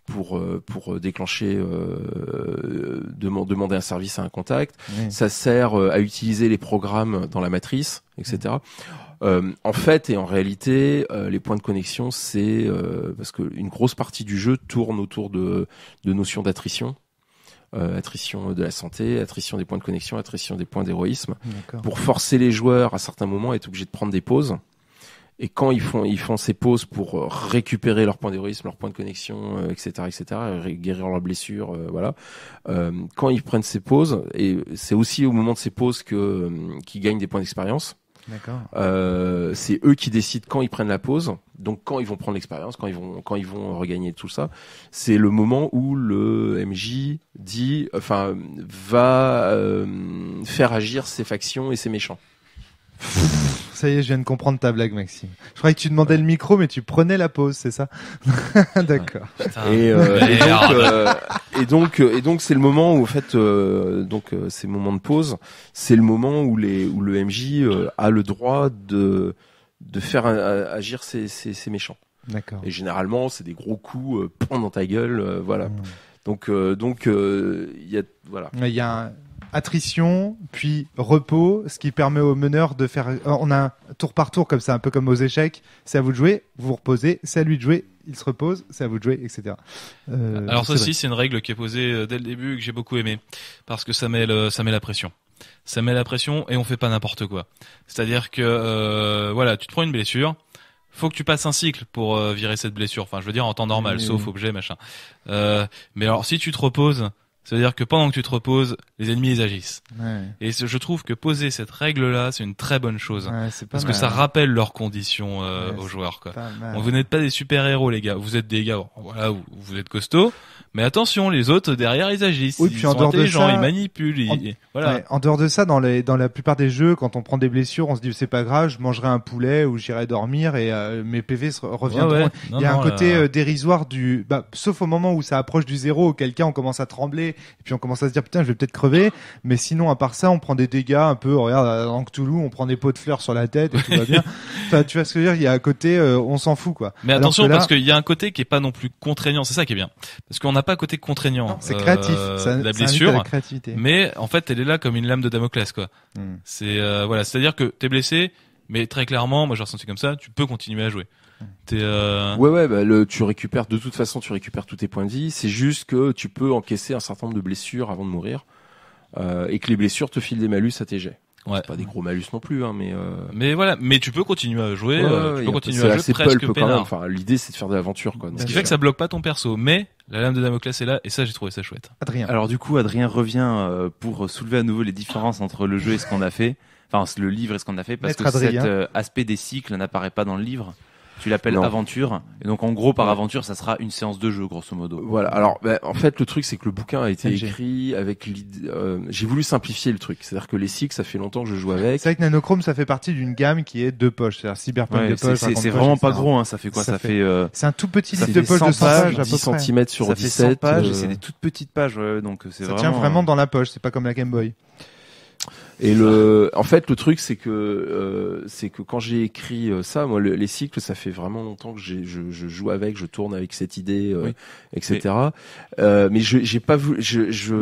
Speaker 5: pour pour déclencher euh, demander un service à un contact ça sert à utiliser les programmes dans la matrice etc euh, en fait et en réalité, euh, les points de connexion, c'est euh, parce qu'une grosse partie du jeu tourne autour de, de notions d'attrition. Euh, attrition de la santé, attrition des points de connexion, attrition des points d'héroïsme, pour forcer les joueurs à certains moments à être obligés de prendre des pauses. Et quand ils font, ils font ces pauses pour euh, récupérer leurs points d'héroïsme, leurs points de connexion, euh, etc., etc., guérir leurs blessures, voilà. quand ils prennent ces pauses, et c'est aussi au moment de ces pauses que qu'ils gagnent des points d'expérience. Euh, c'est eux qui décident quand ils prennent la pause, donc quand ils vont prendre l'expérience, quand ils vont quand ils vont regagner tout ça. C'est le moment où le MJ dit, enfin, va euh, faire agir ses factions et ses méchants.
Speaker 1: Ça y est, je viens de comprendre ta blague, Maxime. Je croyais que tu demandais le micro, mais tu prenais la pause, c'est ça
Speaker 2: D'accord. Et, euh, et,
Speaker 5: donc, euh, euh, et donc, c'est le moment où, en fait, donc ces moments de pause, c'est le moment où les où le MJ a le droit de de faire agir ses, méchants. D'accord. Et généralement, c'est des gros coups, prendre dans ta gueule, voilà. Hmm. Donc, donc, il y a voilà.
Speaker 1: Il y a attrition, puis repos, ce qui permet aux meneurs de faire. Euh, on a un tour par tour comme ça, un peu comme aux échecs. C'est à vous de jouer, vous vous reposez, c'est à lui de jouer, il se repose, c'est à vous de jouer, etc. Euh, alors ça aussi, c'est
Speaker 3: une règle qui est posée euh, dès le début que j'ai beaucoup aimé parce que ça met ça met la pression. Ça met la pression et on fait pas n'importe quoi. C'est-à-dire que voilà, tu te prends une blessure faut que tu passes un cycle pour virer cette blessure. Enfin, je veux dire en temps normal, sauf objet, machin. mais alors, si tu te reposes, ça veut dire que pendant que tu te reposes, les ennemis ils agissent. Ouais. Et je trouve que poser cette règle-là, c'est une très bonne chose, parce que ça hein. rappelle leurs conditions euh, aux joueurs. Quoi. vous n'êtes pas des super héros, les gars. Vous êtes des gars, voilà, vous, êtes costauds, mais attention, les autres derrière ils agissent. Oui, ils puis en dehors de ça, ils manipulent. En, voilà.
Speaker 1: en dehors de ça, dans les dans la plupart des jeux, quand on prend des blessures, on se dit c'est pas grave, je mangerai un poulet ou j'irai dormir et euh, mes PV se reviendront. Il y a un côté euh, dérisoire du, bah, sauf au moment où ça approche du zéro, auquel cas on commence à trembler et puis on commence à se dire putain, je vais peut-être crever. Mais sinon, à part ça, on prend des dégâts un peu. Regarde, en euh, Cthulhu, on prend des pots de fleurs sur la tête et tout va bien. Enfin, tu vois ce que je veux dire Il y a un côté, euh, on s'en fout quoi. Mais attention parce
Speaker 3: qu'il y a un côté qui est pas non plus contraignant. C'est ça qui est bien, parce qu'on n'a pas un côté contraignant. C'est créatif. Euh, la blessure. Mais en fait, elle est là comme une lame de Damoclès quoi. Hmm. C'est voilà, c'est-à-dire que t'es blessé, mais très clairement, moi j'ai ressenti comme ça, tu peux continuer à jouer. Euh, ouais
Speaker 5: ouais, bah, le, tu récupères de toute façon, tu récupères tous tes points de vie. C'est juste que tu peux encaisser un certain nombre de blessures avant de mourir euh, et que les blessures te filent des malus à tes jets. Ouais. Pas des gros malus non plus, hein, mais. Euh, mais
Speaker 3: voilà, mais tu peux continuer à jouer. tu peux continuer
Speaker 5: à jouer presque Enfin, l'idée c'est de faire de l'aventure quoi. Ce qui
Speaker 3: fait que ça bloque pas ton perso, mais la lame de Damoclès est là et ça j'ai trouvé ça chouette.
Speaker 1: Adrien.
Speaker 6: Alors du coup, Adrien revient pour soulever à nouveau les différences entre le jeu et ce qu'on a fait. Enfin, le livre et ce qu'on a fait parce que cet aspect des cycles n'apparaît pas dans le livre. Tu l'appelles aventure. Et donc en gros par aventure, ça sera une séance de jeu grosso modo. Voilà.
Speaker 5: Alors ben, en fait le truc c'est que le bouquin a été écrit avec l'idée. Euh, j'ai voulu simplifier le truc. C'est-à-dire que les six, ça fait longtemps que je joue avec.
Speaker 1: C'est vrai que Nanochrome ça fait partie d'une gamme qui est deux poches. C'est-à-dire Cyberpunk C'est vraiment pas gros. Hein. Ça fait quoi Ça, fait. Euh, c'est un tout petit livre de poche de 100 pages, 10 cm sur 17 euh. C'est des
Speaker 6: toutes petites pages. donc c'est Ça tient vraiment dans
Speaker 1: la poche. C'est pas comme la Game Boy.
Speaker 5: Et le, en fait, le truc, c'est que, euh, c'est que quand j'ai écrit euh, ça, moi, les cycles, ça fait vraiment longtemps que je, joue avec, je tourne avec cette idée, euh, etc. Mais, je, j'ai pas voulu, je, je,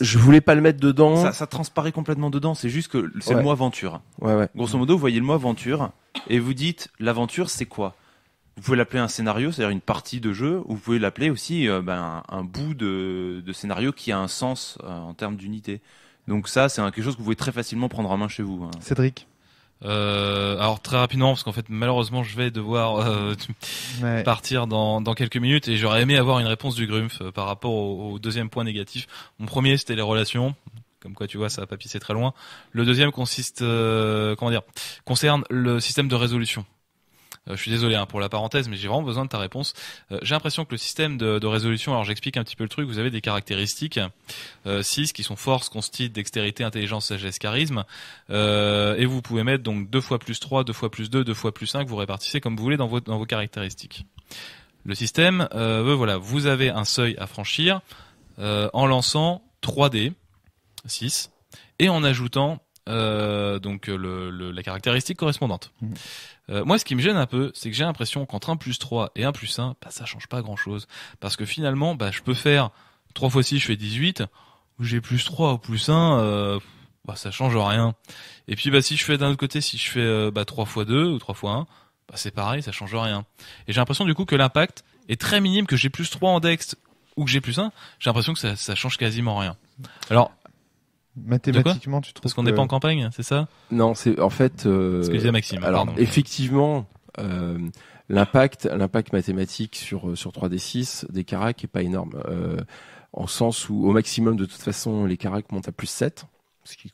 Speaker 5: je, voulais pas le mettre dedans. Ça,
Speaker 6: transparaît complètement dedans. C'est juste que c'est le mot aventure.
Speaker 5: Ouais, ouais. Grosso modo, vous
Speaker 6: voyez le mot aventure et vous dites, l'aventure, c'est quoi? Vous pouvez l'appeler un scénario, c'est-à-dire une partie de jeu, ou vous pouvez l'appeler aussi ben, un, bout de, scénario qui a un sens en termes d'unité. Donc ça, c'est quelque chose que vous pouvez très facilement prendre en main chez vous. Hein. Cédric
Speaker 3: euh, alors très rapidement parce qu'en fait malheureusement je vais devoir euh, partir dans, dans, quelques minutes et j'aurais aimé avoir une réponse du Grumpf euh, par rapport au, au, deuxième point négatif. Mon premier c'était les relations, comme quoi tu vois ça n'a pas pissé très loin. Le deuxième consiste euh, comment dire concerne le système de résolution. Euh, je suis désolé hein, pour la parenthèse, mais j'ai vraiment besoin de ta réponse. Euh, j'ai l'impression que le système de, résolution, alors j'explique un petit peu le truc, vous avez des caractéristiques, 6 euh, qui sont force, constite, dextérité, intelligence, sagesse, charisme, et vous pouvez mettre donc 2 fois plus 3, 2 fois plus 2, 2 fois plus 5, vous répartissez comme vous voulez dans vos, dans vos caractéristiques. Le système, voilà, vous avez un seuil à franchir en lançant 3D, 6, et en ajoutant euh, donc euh, le, la caractéristique correspondante. Mhm. Euh, moi, ce qui me gêne un peu, c'est que j'ai l'impression qu'entre 1 plus 3 et 1 plus 1, bah, ça change pas grand-chose. Parce que finalement, bah, je peux faire 3 fois 6, je fais 18, ou j'ai plus 3 ou plus 1, euh, bah, ça change rien. Et puis, bah, si je fais d'un autre côté, si je fais euh, bah, 3 fois 2 ou 3 fois 1, bah, c'est pareil, ça change rien. Et j'ai l'impression du coup que l'impact est très minime, que j'ai plus 3 en dexte ou que j'ai plus 1, j'ai l'impression que ça, ça change quasiment rien.
Speaker 5: Alors, Mathématiquement, tu trouves Parce qu'on n'est pas en
Speaker 3: campagne, c'est ça
Speaker 5: Non, c'est en fait. Euh, Excusez Ce Maxime. Alors, effectivement, euh, l'impact, l'impact mathématique sur euh, sur 3D6 des caracs est pas énorme, en sens où au maximum de toute façon les caracs montent à plus 7 ce qui,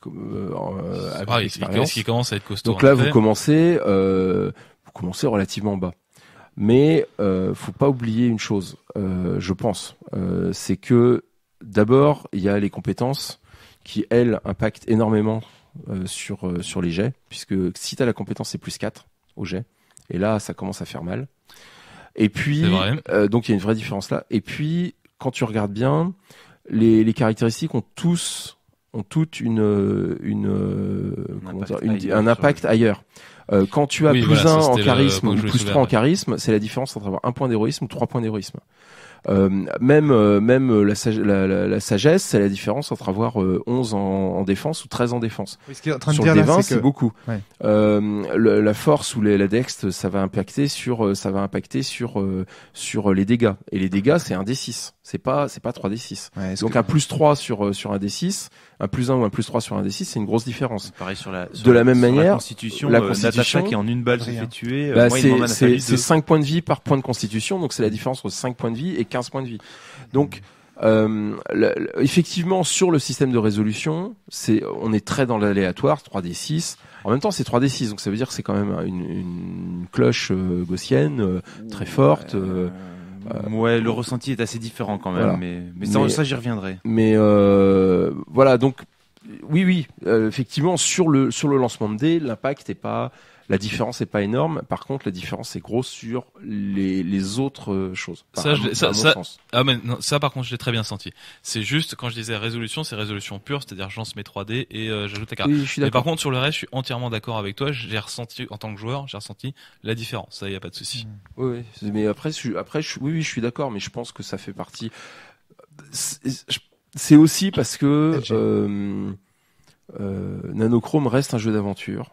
Speaker 5: commence à être costaud. Donc là, vous commencez, vous commencez relativement bas. Mais euh, faut pas oublier une chose, je pense, c'est que d'abord il y a les compétences qui, elle, impacte énormément euh, sur, euh, sur les jets, puisque si tu as la compétence, c'est plus 4 au jet. Et là, ça commence à faire mal. Et puis, euh, donc il y a une vraie différence là. Et puis, quand tu regardes bien, les, les caractéristiques ont tous ont toutes une, une, un impact, ailleurs, quand tu as plus 1 en charisme ou plus 3 en charisme, c'est la différence entre avoir un point d'héroïsme ou 3 points d'héroïsme. Euh, même euh, même la, la, la, la, sagesse, c'est la différence entre avoir 11 euh, en, en, défense ou 13 en défense. Oui, ce qui est en train sur de dire c'est beaucoup. Ouais. Le, la force ou les, la dexte ça va impacter sur ça va impacter sur sur les dégâts. Et les dégâts, c'est un d6 c'est pas c'est pas 3d6. Donc un plus 3 sur euh, sur un d6, un plus 1 ou un plus 3 sur un d6, c'est une grosse différence. Pareil sur de la même manière, la constitution, la euh, constitution qui en une balle fait tuer, euh, bah, c'est 5 points de vie par point de constitution, donc c'est la différence entre 5 points de vie et 15 points de vie. Donc effectivement, sur le système de résolution, c'est on est très dans l'aléatoire, 3d6. En même temps, c'est 3d6, donc ça veut dire que c'est quand même une, cloche gaussienne très forte.
Speaker 6: Euh, ouais, le ressenti est assez différent
Speaker 5: quand même, mais, ça, j'y reviendrai. Mais euh, voilà, donc oui, oui, euh, effectivement, sur le, sur le lancement de dés, l'impact n'est pas la différence n'est pas énorme. Par contre, la différence est grosse sur les, autres euh, choses. Ça, ça,
Speaker 3: ah, mais par contre, je l'ai très bien senti. C'est juste quand je disais résolution, c'est résolution pure, c'est-à-dire j'en mets 3D et euh, j'ajoute la carte. mais par contre, sur le reste, je suis entièrement d'accord avec toi. J'ai
Speaker 5: ressenti en tant que joueur, j'ai ressenti la différence. Ça, il n'y a pas de souci. Hmm. Oui, oui, mais après, je, après, oui, oui, je suis d'accord, mais je pense que ça fait partie. C'est aussi parce que euh, Nanochrome reste un jeu d'aventure.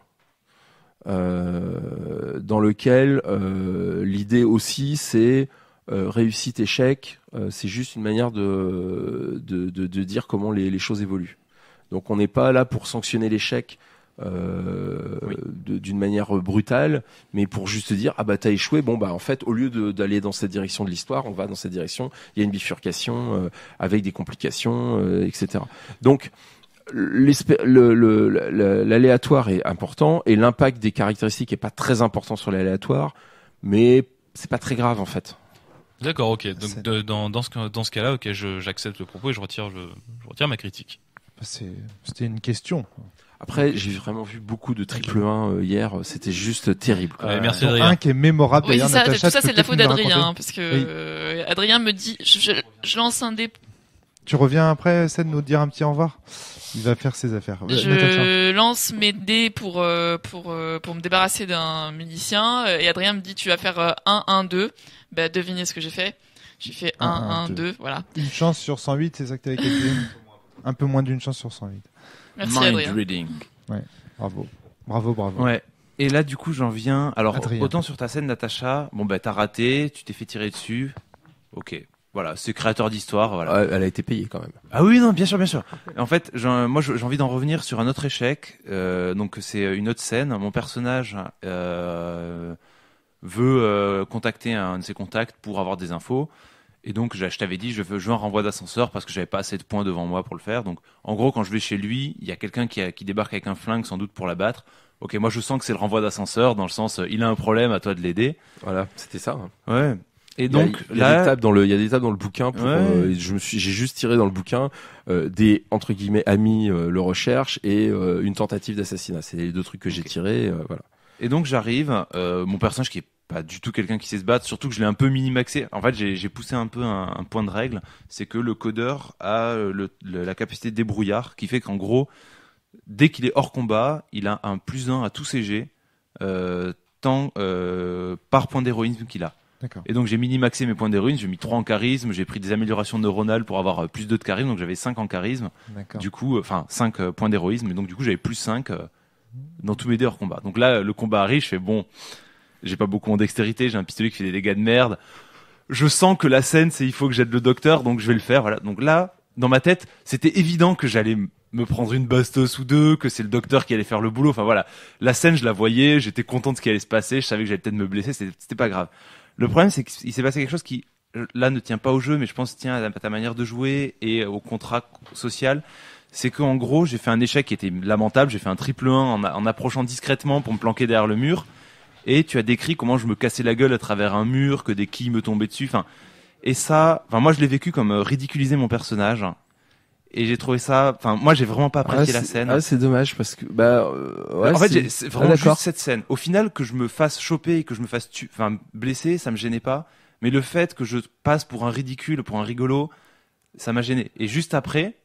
Speaker 5: Euh, dans lequel euh, l'idée aussi c'est euh, réussite échec, c'est juste une manière de, de, dire comment les, choses évoluent. Donc on n'est pas là pour sanctionner l'échec. d'une manière brutale, mais pour juste dire ah bah t'as échoué, bon bah en fait au lieu d'aller dans cette direction de l'histoire, on va dans cette direction. Il y a une bifurcation avec des complications, etc. Donc l'aléatoire est important et l'impact des caractéristiques est pas très important sur l'aléatoire, mais c'est pas très grave en fait.
Speaker 3: D'accord, ok. Donc dans, dans, ce, dans ce cas-là, ok, j'accepte le propos et je retire, je, retire ma critique.
Speaker 5: Bah, c'était une question. Après, j'ai vraiment vu beaucoup de triple 1 euh, hier, c'était juste terrible. merci Adrien. Un qui est mémorable Tout
Speaker 1: ça, c'est de la faute d'Adrien, hein, parce
Speaker 4: que Adrien me dit, je, je lance un dé
Speaker 1: tu reviens après, Sen, nous dire un petit au revoir. Il va faire ses affaires. Je
Speaker 4: lance mes dés pour, euh, pour, euh, pour me débarrasser d'un municien. Euh, et Adrien me dit, tu vas faire 1, 1, 2. Bah, devinez ce que j'ai fait. J'ai fait 1, 1, 2. voilà.
Speaker 1: Une chance sur 108, c'est ça que t'avais calculé Un peu moins d'une chance sur 108. Merci, Mind reading. Ouais, bravo. Bravo, bravo. Ouais. Et là, du coup, j'en viens. Alors, autant
Speaker 6: sur ta scène, Natacha, bon, bah, t'as raté, tu t'es fait tirer dessus. Ok. Voilà, c'est créateur d'histoire.
Speaker 5: Elle a été payée quand même.
Speaker 6: Ah oui, non, bien sûr, bien sûr. En fait, moi, j'ai envie d'en revenir sur un autre échec. Euh, donc, c'est une autre scène. Mon personnage euh, veut euh, contacter un de ses contacts pour avoir des infos. Et donc, je, t'avais dit, je veux jouer un renvoi d'ascenseur parce que j'avais pas assez de points devant moi pour le faire. Donc, en gros, quand je vais chez lui, il y a quelqu'un qui, débarque avec un flingue, sans doute pour battre. Ok, moi je sens que c'est le renvoi d'ascenseur, dans le sens, il a un problème, à toi de l'aider. Voilà, c'était ça. Hein.
Speaker 5: Ouais. Et donc il y a, des tables dans le, dans le bouquin. Euh, je me suis, j'ai juste tiré dans le bouquin euh, des entre guillemets amis euh, le recherche et une tentative d'assassinat. C'est les deux trucs que j'ai tirés. voilà.
Speaker 6: Et donc j'arrive, mon personnage qui est pas du tout quelqu'un qui sait se battre, surtout que je l'ai un peu minimaxé. En fait, j'ai poussé un peu un, point de règle, c'est que le codeur a la capacité de débrouillard qui fait qu'en gros, dès qu'il est hors combat, il a un plus 1 à tous ses jets, tant par point d'héroïsme qu'il a. Et donc j'ai mini-maxé mes points de j'ai mis 3 en charisme, j'ai pris des améliorations neuronales pour avoir euh, plus 2 de charisme, donc j'avais 5 en charisme. Du coup, euh, enfin 5 euh, points d'héroïsme, et donc du coup j'avais plus 5 dans tous mes deux hors combat. Donc là, le combat arrive, je fais bon, j'ai pas beaucoup en dextérité, j'ai un pistolet qui fait des dégâts de merde. Je sens que la scène, c'est il faut que j'aide le docteur, donc je vais le faire. Voilà. Donc là, dans ma tête, c'était évident que j'allais me prendre une bastos ou deux, que c'est le docteur qui allait faire le boulot. Enfin voilà, la scène, je la voyais, j'étais content de ce qui allait se passer, je savais que j'allais peut-être me blesser, c'était pas grave. Le problème, c'est qu'il s'est passé quelque chose qui, là, ne tient pas au jeu, mais je pense tient à ta manière de jouer et au contrat social. C'est que, en gros, j'ai fait un échec qui était lamentable. J'ai fait un triple 1 en, approchant discrètement pour me planquer derrière le mur. Et tu as décrit comment je me cassais la gueule à travers un mur, que des quilles me tombaient dessus. Enfin, et ça, enfin moi je l'ai vécu comme ridiculiser mon personnage et j'ai trouvé ça enfin moi j'ai vraiment pas apprécié ah, la scène ah, c'est
Speaker 5: dommage parce que bah euh, en fait c'est ah, vraiment juste cette
Speaker 6: scène au final que je me fasse choper et que je me fasse enfin blesser ça me gênait pas mais le fait que je passe pour un ridicule pour un rigolo ça m'a gêné et juste après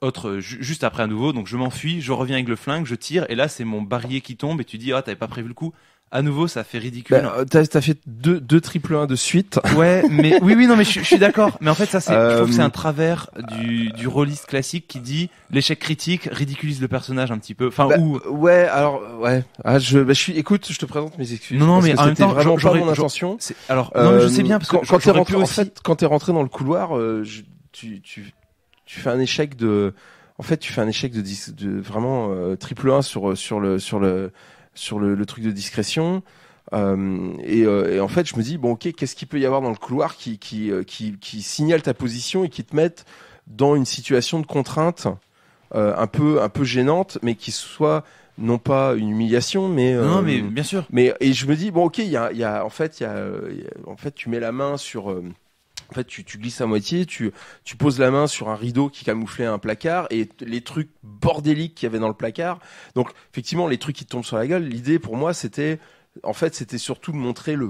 Speaker 6: autre juste après à nouveau donc je m'enfuis je reviens avec le flingue je tire et là c'est mon barillet qui tombe et tu dis ah t'avais pas prévu le coup à nouveau, ça fait ridicule. Bah, euh,
Speaker 5: t'as, fait deux, deux triple 1 de suite. Ouais, mais oui, oui, non, mais je, suis d'accord.
Speaker 6: Mais en fait, ça, c'est, je trouve que c'est un euh, travers du, du rôliste classique qui dit l'échec critique ridiculise le personnage un petit peu. Enfin, bah, ou
Speaker 5: ouais, alors ouais. Ah, bah, je, suis. Écoute, je te présente mes excuses. Non, non, mais en vraiment pas mon intention. C'est... Alors, non, mais je sais bien parce euh, que quand, t'es rentré, en fait, quand rentré dans le couloir, tu, tu, tu fais un échec de. En fait, tu fais un échec de, de vraiment triple 1 sur sur le sur le sur le, truc de discrétion. Euh, euh, et, en fait, je me dis bon, ok, qu'est-ce qu'il peut y avoir dans le couloir qui, qui, euh, signale ta position et qui te mette dans une situation de contrainte un peu un peu gênante, mais qui soit non pas une humiliation, mais non, mais bien sûr. et je me dis bon, ok, il y en fait, il en fait, tu mets la main sur en fait, tu, glisses à moitié, tu, poses la main sur un rideau qui camouflait un placard et les trucs bordéliques qu'il y avait dans le placard. Donc, effectivement, les trucs qui te tombent sur la gueule, l'idée pour moi, c'était en fait, c'était surtout de montrer le,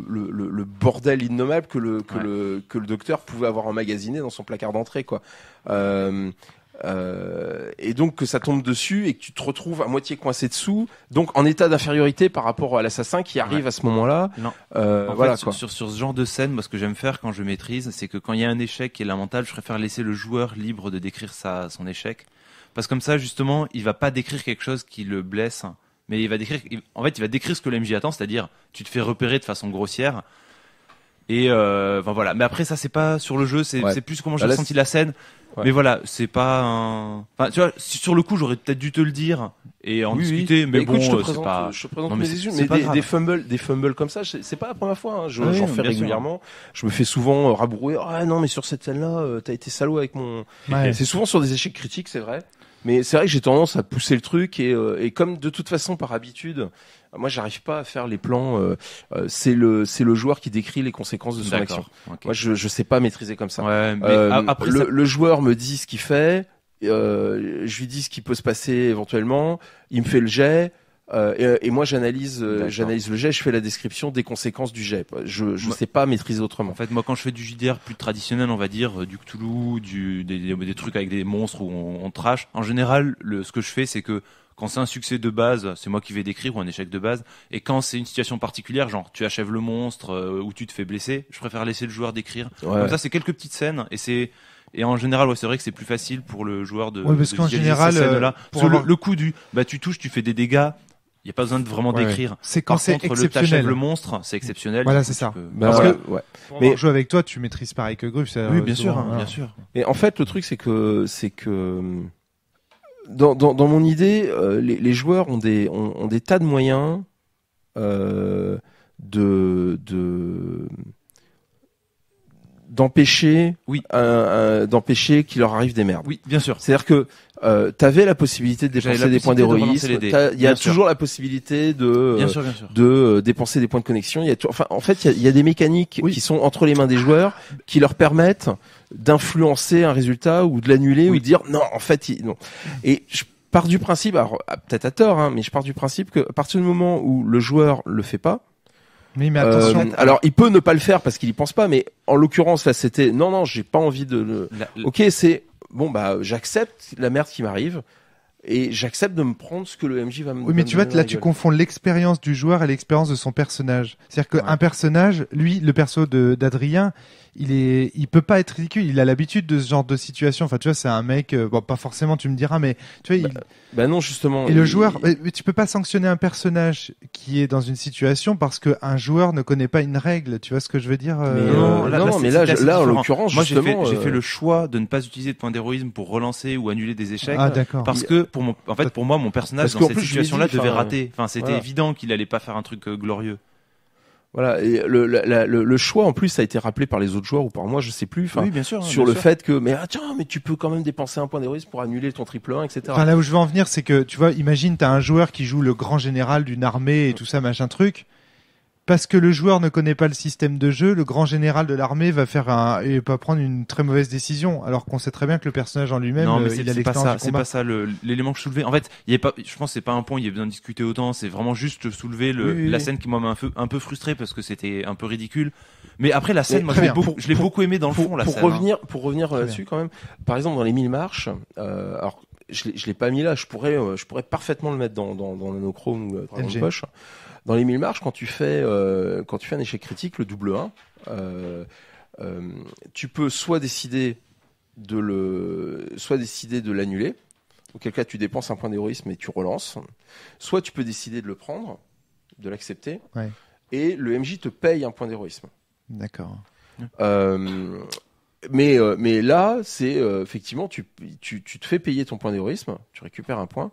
Speaker 5: bordel innommable que le, que, le, docteur pouvait avoir emmagasiné dans son placard d'entrée, quoi. Euh, euh, et donc que ça tombe dessus et que tu te retrouves à moitié coincé dessous, donc en état d'infériorité par rapport à l'assassin qui arrive à ce moment-là. Non. Euh, voilà fait,
Speaker 6: Sur, ce genre de scène, moi ce que j'aime faire quand je maîtrise, c'est que quand il y a un échec qui est lamentable, je préfère laisser le joueur libre de décrire son échec parce que comme ça justement il va pas décrire quelque chose qui le blesse mais il va décrire en fait il va décrire ce que le attend c'est-à-dire tu te fais repérer de façon grossière et euh, enfin voilà. Mais après ça c'est pas sur le jeu, c'est plus comment j'ai bah senti la scène. Mais voilà, c'est pas un. Enfin, tu vois,
Speaker 5: sur le coup, j'aurais peut-être dû te le dire et en discuter, mais, bon, c'est pas. Je présente des, fumbles, des fumbles comme ça, c'est pas la première fois. Hein. Ah j'en fais régulièrement. Je me fais souvent euh, rabrouer. Ah non, mais sur cette scène-là, euh, t'as été salaud avec mon. C'est souvent sur des échecs critiques, c'est vrai. Mais c'est vrai que j'ai tendance à pousser le truc et, et comme de toute façon par habitude, moi, j'arrive pas à faire les plans. Euh, euh, c'est le c'est le joueur qui décrit les conséquences de son action. Moi, je je sais pas maîtriser comme ça. Ouais, mais euh, après, le, joueur me dit ce qu'il fait. je lui dis ce qui peut se passer éventuellement. Il me fait le jet. et, moi, j'analyse, j'analyse le jet, je fais la description des conséquences du jet. Je ne sais pas maîtriser autrement. En fait, moi, quand je fais du JDR
Speaker 6: plus traditionnel, on va dire du Cthulhu, du, des, des, trucs avec des monstres où on, on trash. En général, le, ce que je fais, c'est que quand c'est un succès de base, c'est moi qui vais décrire ou un échec de base. Et quand c'est une situation particulière, genre tu achèves le monstre euh, ou tu te fais blesser, je préfère laisser le joueur décrire. Comme ça, c'est quelques petites scènes et c'est et en général, c'est vrai que c'est plus facile pour le joueur de. Ouais, parce qu'en général, euh, -là. le, coup du bah tu touches, tu fais des dégâts. Il n'y a pas besoin de vraiment décrire. C'est quand c'est exceptionnel. Le, le monstre, c'est exceptionnel. Voilà, c'est ça. Bah, parce que
Speaker 5: mais
Speaker 1: jouer avec toi, tu maîtrises pareil que Gruff. Oui, bien euh, sûr, bien sûr.
Speaker 5: Et en fait, le truc, c'est que c'est que dans, mon idée, euh, les, joueurs ont des, des tas de moyens euh, de, d'empêcher oui. d'empêcher qu'il leur arrive des merdes. Oui, bien sûr. C'est-à-dire que euh, tu avais la possibilité de dépenser des points d'héroïsme. Il y a toujours la possibilité de euh, de euh, dépenser des points de connexion. Il enfin, en fait, il y, a des mécaniques qui sont entre les mains des joueurs qui leur permettent d'influencer un résultat ou de l'annuler ou de dire non, en fait, non. Et je pars du principe, ah, peut-être à tort, hein, mais je pars du principe que à partir du moment où le joueur le fait pas,
Speaker 1: mais attention. alors,
Speaker 5: il peut ne pas le faire parce qu'il y pense pas, mais en l'occurrence, là, c'était non, non, j'ai pas envie de. Le... ok, c'est bon bah j'accepte la merde qui m'arrive et j'accepte de me prendre ce que le MJ va me Oui, mais tu vois, là, tu confonds
Speaker 1: l'expérience du joueur à l'expérience de son personnage. C'est-à-dire qu'un personnage, lui, le perso d'Adrien, il est, il peut pas être ridicule. Il a l'habitude de ce genre de situation. Enfin, tu vois, c'est un mec, euh, bon, pas forcément, tu me diras, mais tu vois. il... bah, bah non, justement. Et le joueur, tu peux pas sanctionner un personnage qui est dans une situation parce que un joueur ne connaît pas une règle. Tu vois ce que je veux dire euh, Non, euh, non bah, mais là, là, en l'occurrence, moi, j'ai fait, le
Speaker 6: choix de ne pas utiliser de point d'héroïsme pour relancer ou annuler des échecs. Ah, d'accord. Parce que pour en fait, pour moi, mon personnage dans cette situation-là devait rater. Enfin, c'était évident qu'il allait pas faire un truc
Speaker 5: glorieux. Voilà, le, le, le, choix en plus ça a été rappelé par les autres joueurs ou par moi, je sais plus.
Speaker 1: Hein, sur le fait que mais
Speaker 5: ah, tiens, mais tu peux quand même dépenser un point d'héroïsme pour annuler ton triple 1, etc. Enfin, là où je
Speaker 1: veux en venir, c'est que tu vois, imagine t'as un joueur qui joue le grand général d'une armée et mm. tout ça machin truc parce que le joueur ne connaît pas le système de jeu, le grand général de l'armée va faire un et va prendre une très mauvaise décision, alors qu'on sait très bien que le personnage en lui-même, non, euh, mais c'est, il a c'est pas ça, c'est pas
Speaker 6: ça l'élément que je soulevais. En fait, il y a pas, je pense, que c'est pas un point, il y a besoin de discuter autant. C'est vraiment juste soulever le, la scène qui m'a un peu, un peu frustré parce que c'était un peu ridicule. Mais après la scène, moi, je l'ai, beaucoup,
Speaker 5: aimé dans le fond. La pour hein. revenir, pour revenir là-dessus euh, quand même. Par exemple, dans les mille marches, euh, alors je l'ai, je l'ai pas mis là. Je pourrais, euh, je pourrais parfaitement le mettre dans dans, le no Chrome ou dans le poche. Dans les mille marches, euh, quand tu fais, un échec critique, le double 1, euh, euh, tu peux soit décider de le, soit décider de l'annuler, auquel cas tu dépenses un point d'héroïsme et tu relances, soit tu peux décider de le prendre, de l'accepter, et le MJ te paye un point d'héroïsme. D'accord. mais, là, c'est effectivement, tu, te fais payer ton point d'héroïsme, tu récupères un point,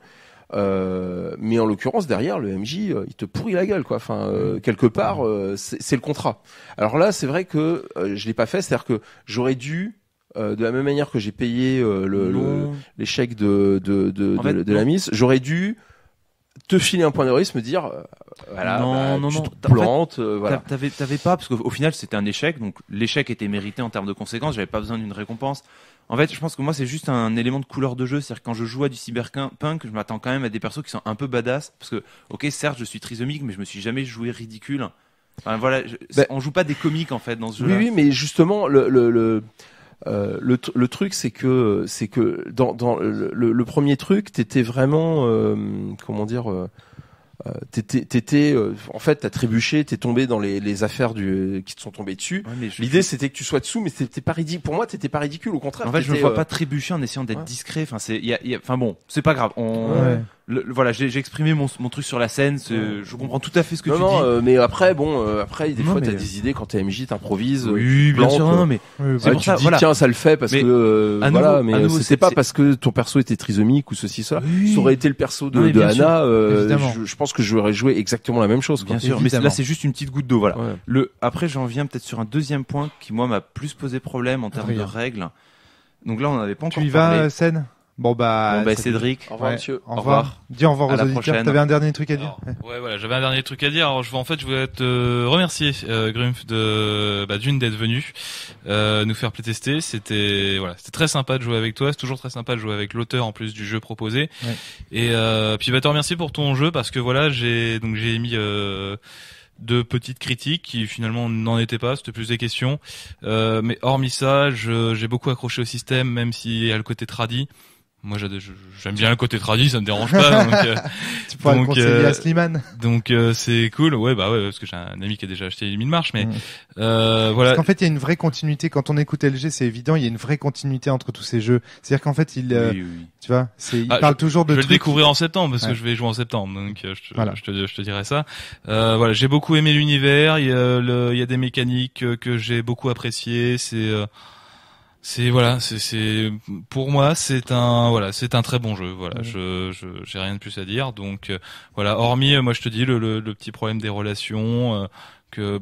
Speaker 5: euh, mais en l'occurrence derrière le MJ, euh, il te pourrit la gueule quoi. Enfin euh, mm. quelque part c'est le contrat. Alors là c'est vrai que je l'ai pas fait, c'est-à-dire que j'aurais dû de la même manière que j'ai payé le, les de de, de, de, de la mise, j'aurais dû te filer un point de risque, me dire, euh, voilà, non, bah, non, tu non. te plantes,
Speaker 6: euh, voilà. T'avais, pas, parce qu'au final c'était un échec, donc l'échec était mérité en termes de conséquences, j'avais pas besoin d'une récompense. En fait, je pense que moi c'est juste un élément de couleur de jeu, c'est-à-dire quand je joue à du cyberpunk, je m'attends quand même à des persos qui sont un peu badass, parce que, ok, certes je suis trisomique, mais je me suis jamais joué ridicule. Enfin, voilà, ben on joue pas des comiques en fait dans ce jeu. Oui,
Speaker 5: oui, mais justement, le, le euh, le, truc, c'est que c'est que dans, le, premier truc, t'étais vraiment euh, comment dire. Euh, t'étais, en fait, t'as trébuché, t'es tombé dans les, affaires du, qui te sont tombées dessus. L'idée, c'était que tu sois dessous, mais c'était pas ridicule. Pour moi, t'étais pas ridicule, au contraire. En fait, je me vois pas trébucher en essayant d'être discret. Enfin, c'est, enfin bon,
Speaker 6: c'est pas grave. ouais voilà, j'ai exprimé mon, mon, truc sur la scène. je comprends tout à fait ce que tu dis.
Speaker 5: Euh, mais après, bon, euh, après, des fois, t'as des euh, idées quand t'es MJ, t'improvises. Oui, bien sûr, non, mais ça. Dis, Tiens, ça le fait parce mais que voilà, mais c'était pas parce que ton perso était trisomique ou ceci ça. Ça aurait été le perso de, Anna. Je, je, pense que j'aurais joué exactement la même chose. Bien sûr,
Speaker 6: mais là, c'est juste
Speaker 5: une petite goutte d'eau. Voilà.
Speaker 6: Le après, j'en viens peut-être sur un deuxième point qui moi m'a plus posé problème en termes de règles. Donc là, on n'avait pas encore. Tu y vas, scène. Bon bah, bah Cédric, au revoir Au revoir. Dis au revoir aux auditeurs. T'avais un
Speaker 1: dernier truc à dire
Speaker 3: ouais. voilà, j'avais un dernier truc à dire. Alors je veux en fait je voulais te remercier euh, de bah, d'une d'être venu euh, nous faire playtester, c'était voilà, c'était très sympa de jouer avec toi, c'est toujours très sympa de jouer avec l'auteur en plus du jeu proposé. Et euh, puis bah te remercier pour ton jeu parce que voilà, j'ai donc j'ai mis euh, deux petites critiques qui finalement n'en étaient pas, c'était plus des questions. Euh, mais hormis ça, j'ai beaucoup accroché au système, même si à le côté tradit. Moi, j'aime bien le côté traduit, ça me dérange pas. Euh, tu pourras donc, conseiller euh, à Slimane. Donc euh, c'est cool, ouais, bah ouais, parce que j'ai un ami qui a déjà acheté les Mille marches, mais mm. voilà. Parce qu'en fait,
Speaker 1: il y a une vraie continuité. Quand on écoute LG, c'est évident, il y a une vraie continuité entre tous ces jeux. C'est-à-dire qu'en fait, il, tu vois, il ah, parle toujours de. Je vais le découvrir en septembre parce que je
Speaker 3: vais jouer en septembre, donc je, voilà. je, te, je, te, dirai ça. voilà, j'ai beaucoup aimé l'univers. Il y, a, il y a des mécaniques que j'ai beaucoup appréciées. C'est c'est voilà, c'est c'est pour moi c'est un voilà, c'est un très bon jeu. Voilà, je je j'ai rien de plus à dire. Donc euh, voilà, hormis euh, moi je te dis le, le, petit problème des relations, euh, que euh,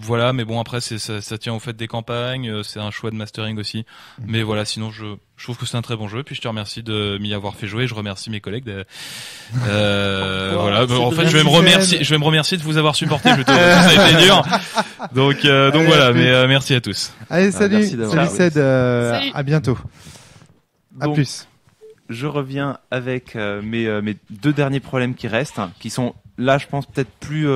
Speaker 3: voilà mais bon après c'est ça, tient au fait des campagnes euh, c'est un choix de mastering aussi mhm. mais voilà sinon je trouve que c'est un très bon jeu puis je te remercie de m'y avoir fait jouer je remercie mes collègues euh, voilà en fait je vais me remercier je vais me remercier de vous avoir supporté ça a été dur donc donc voilà mais merci à tous
Speaker 1: allez ah, salut salut Ced à bientôt à plus je reviens
Speaker 6: avec mes mes deux derniers problèmes qui restent hein, qui sont là je pense peut-être plus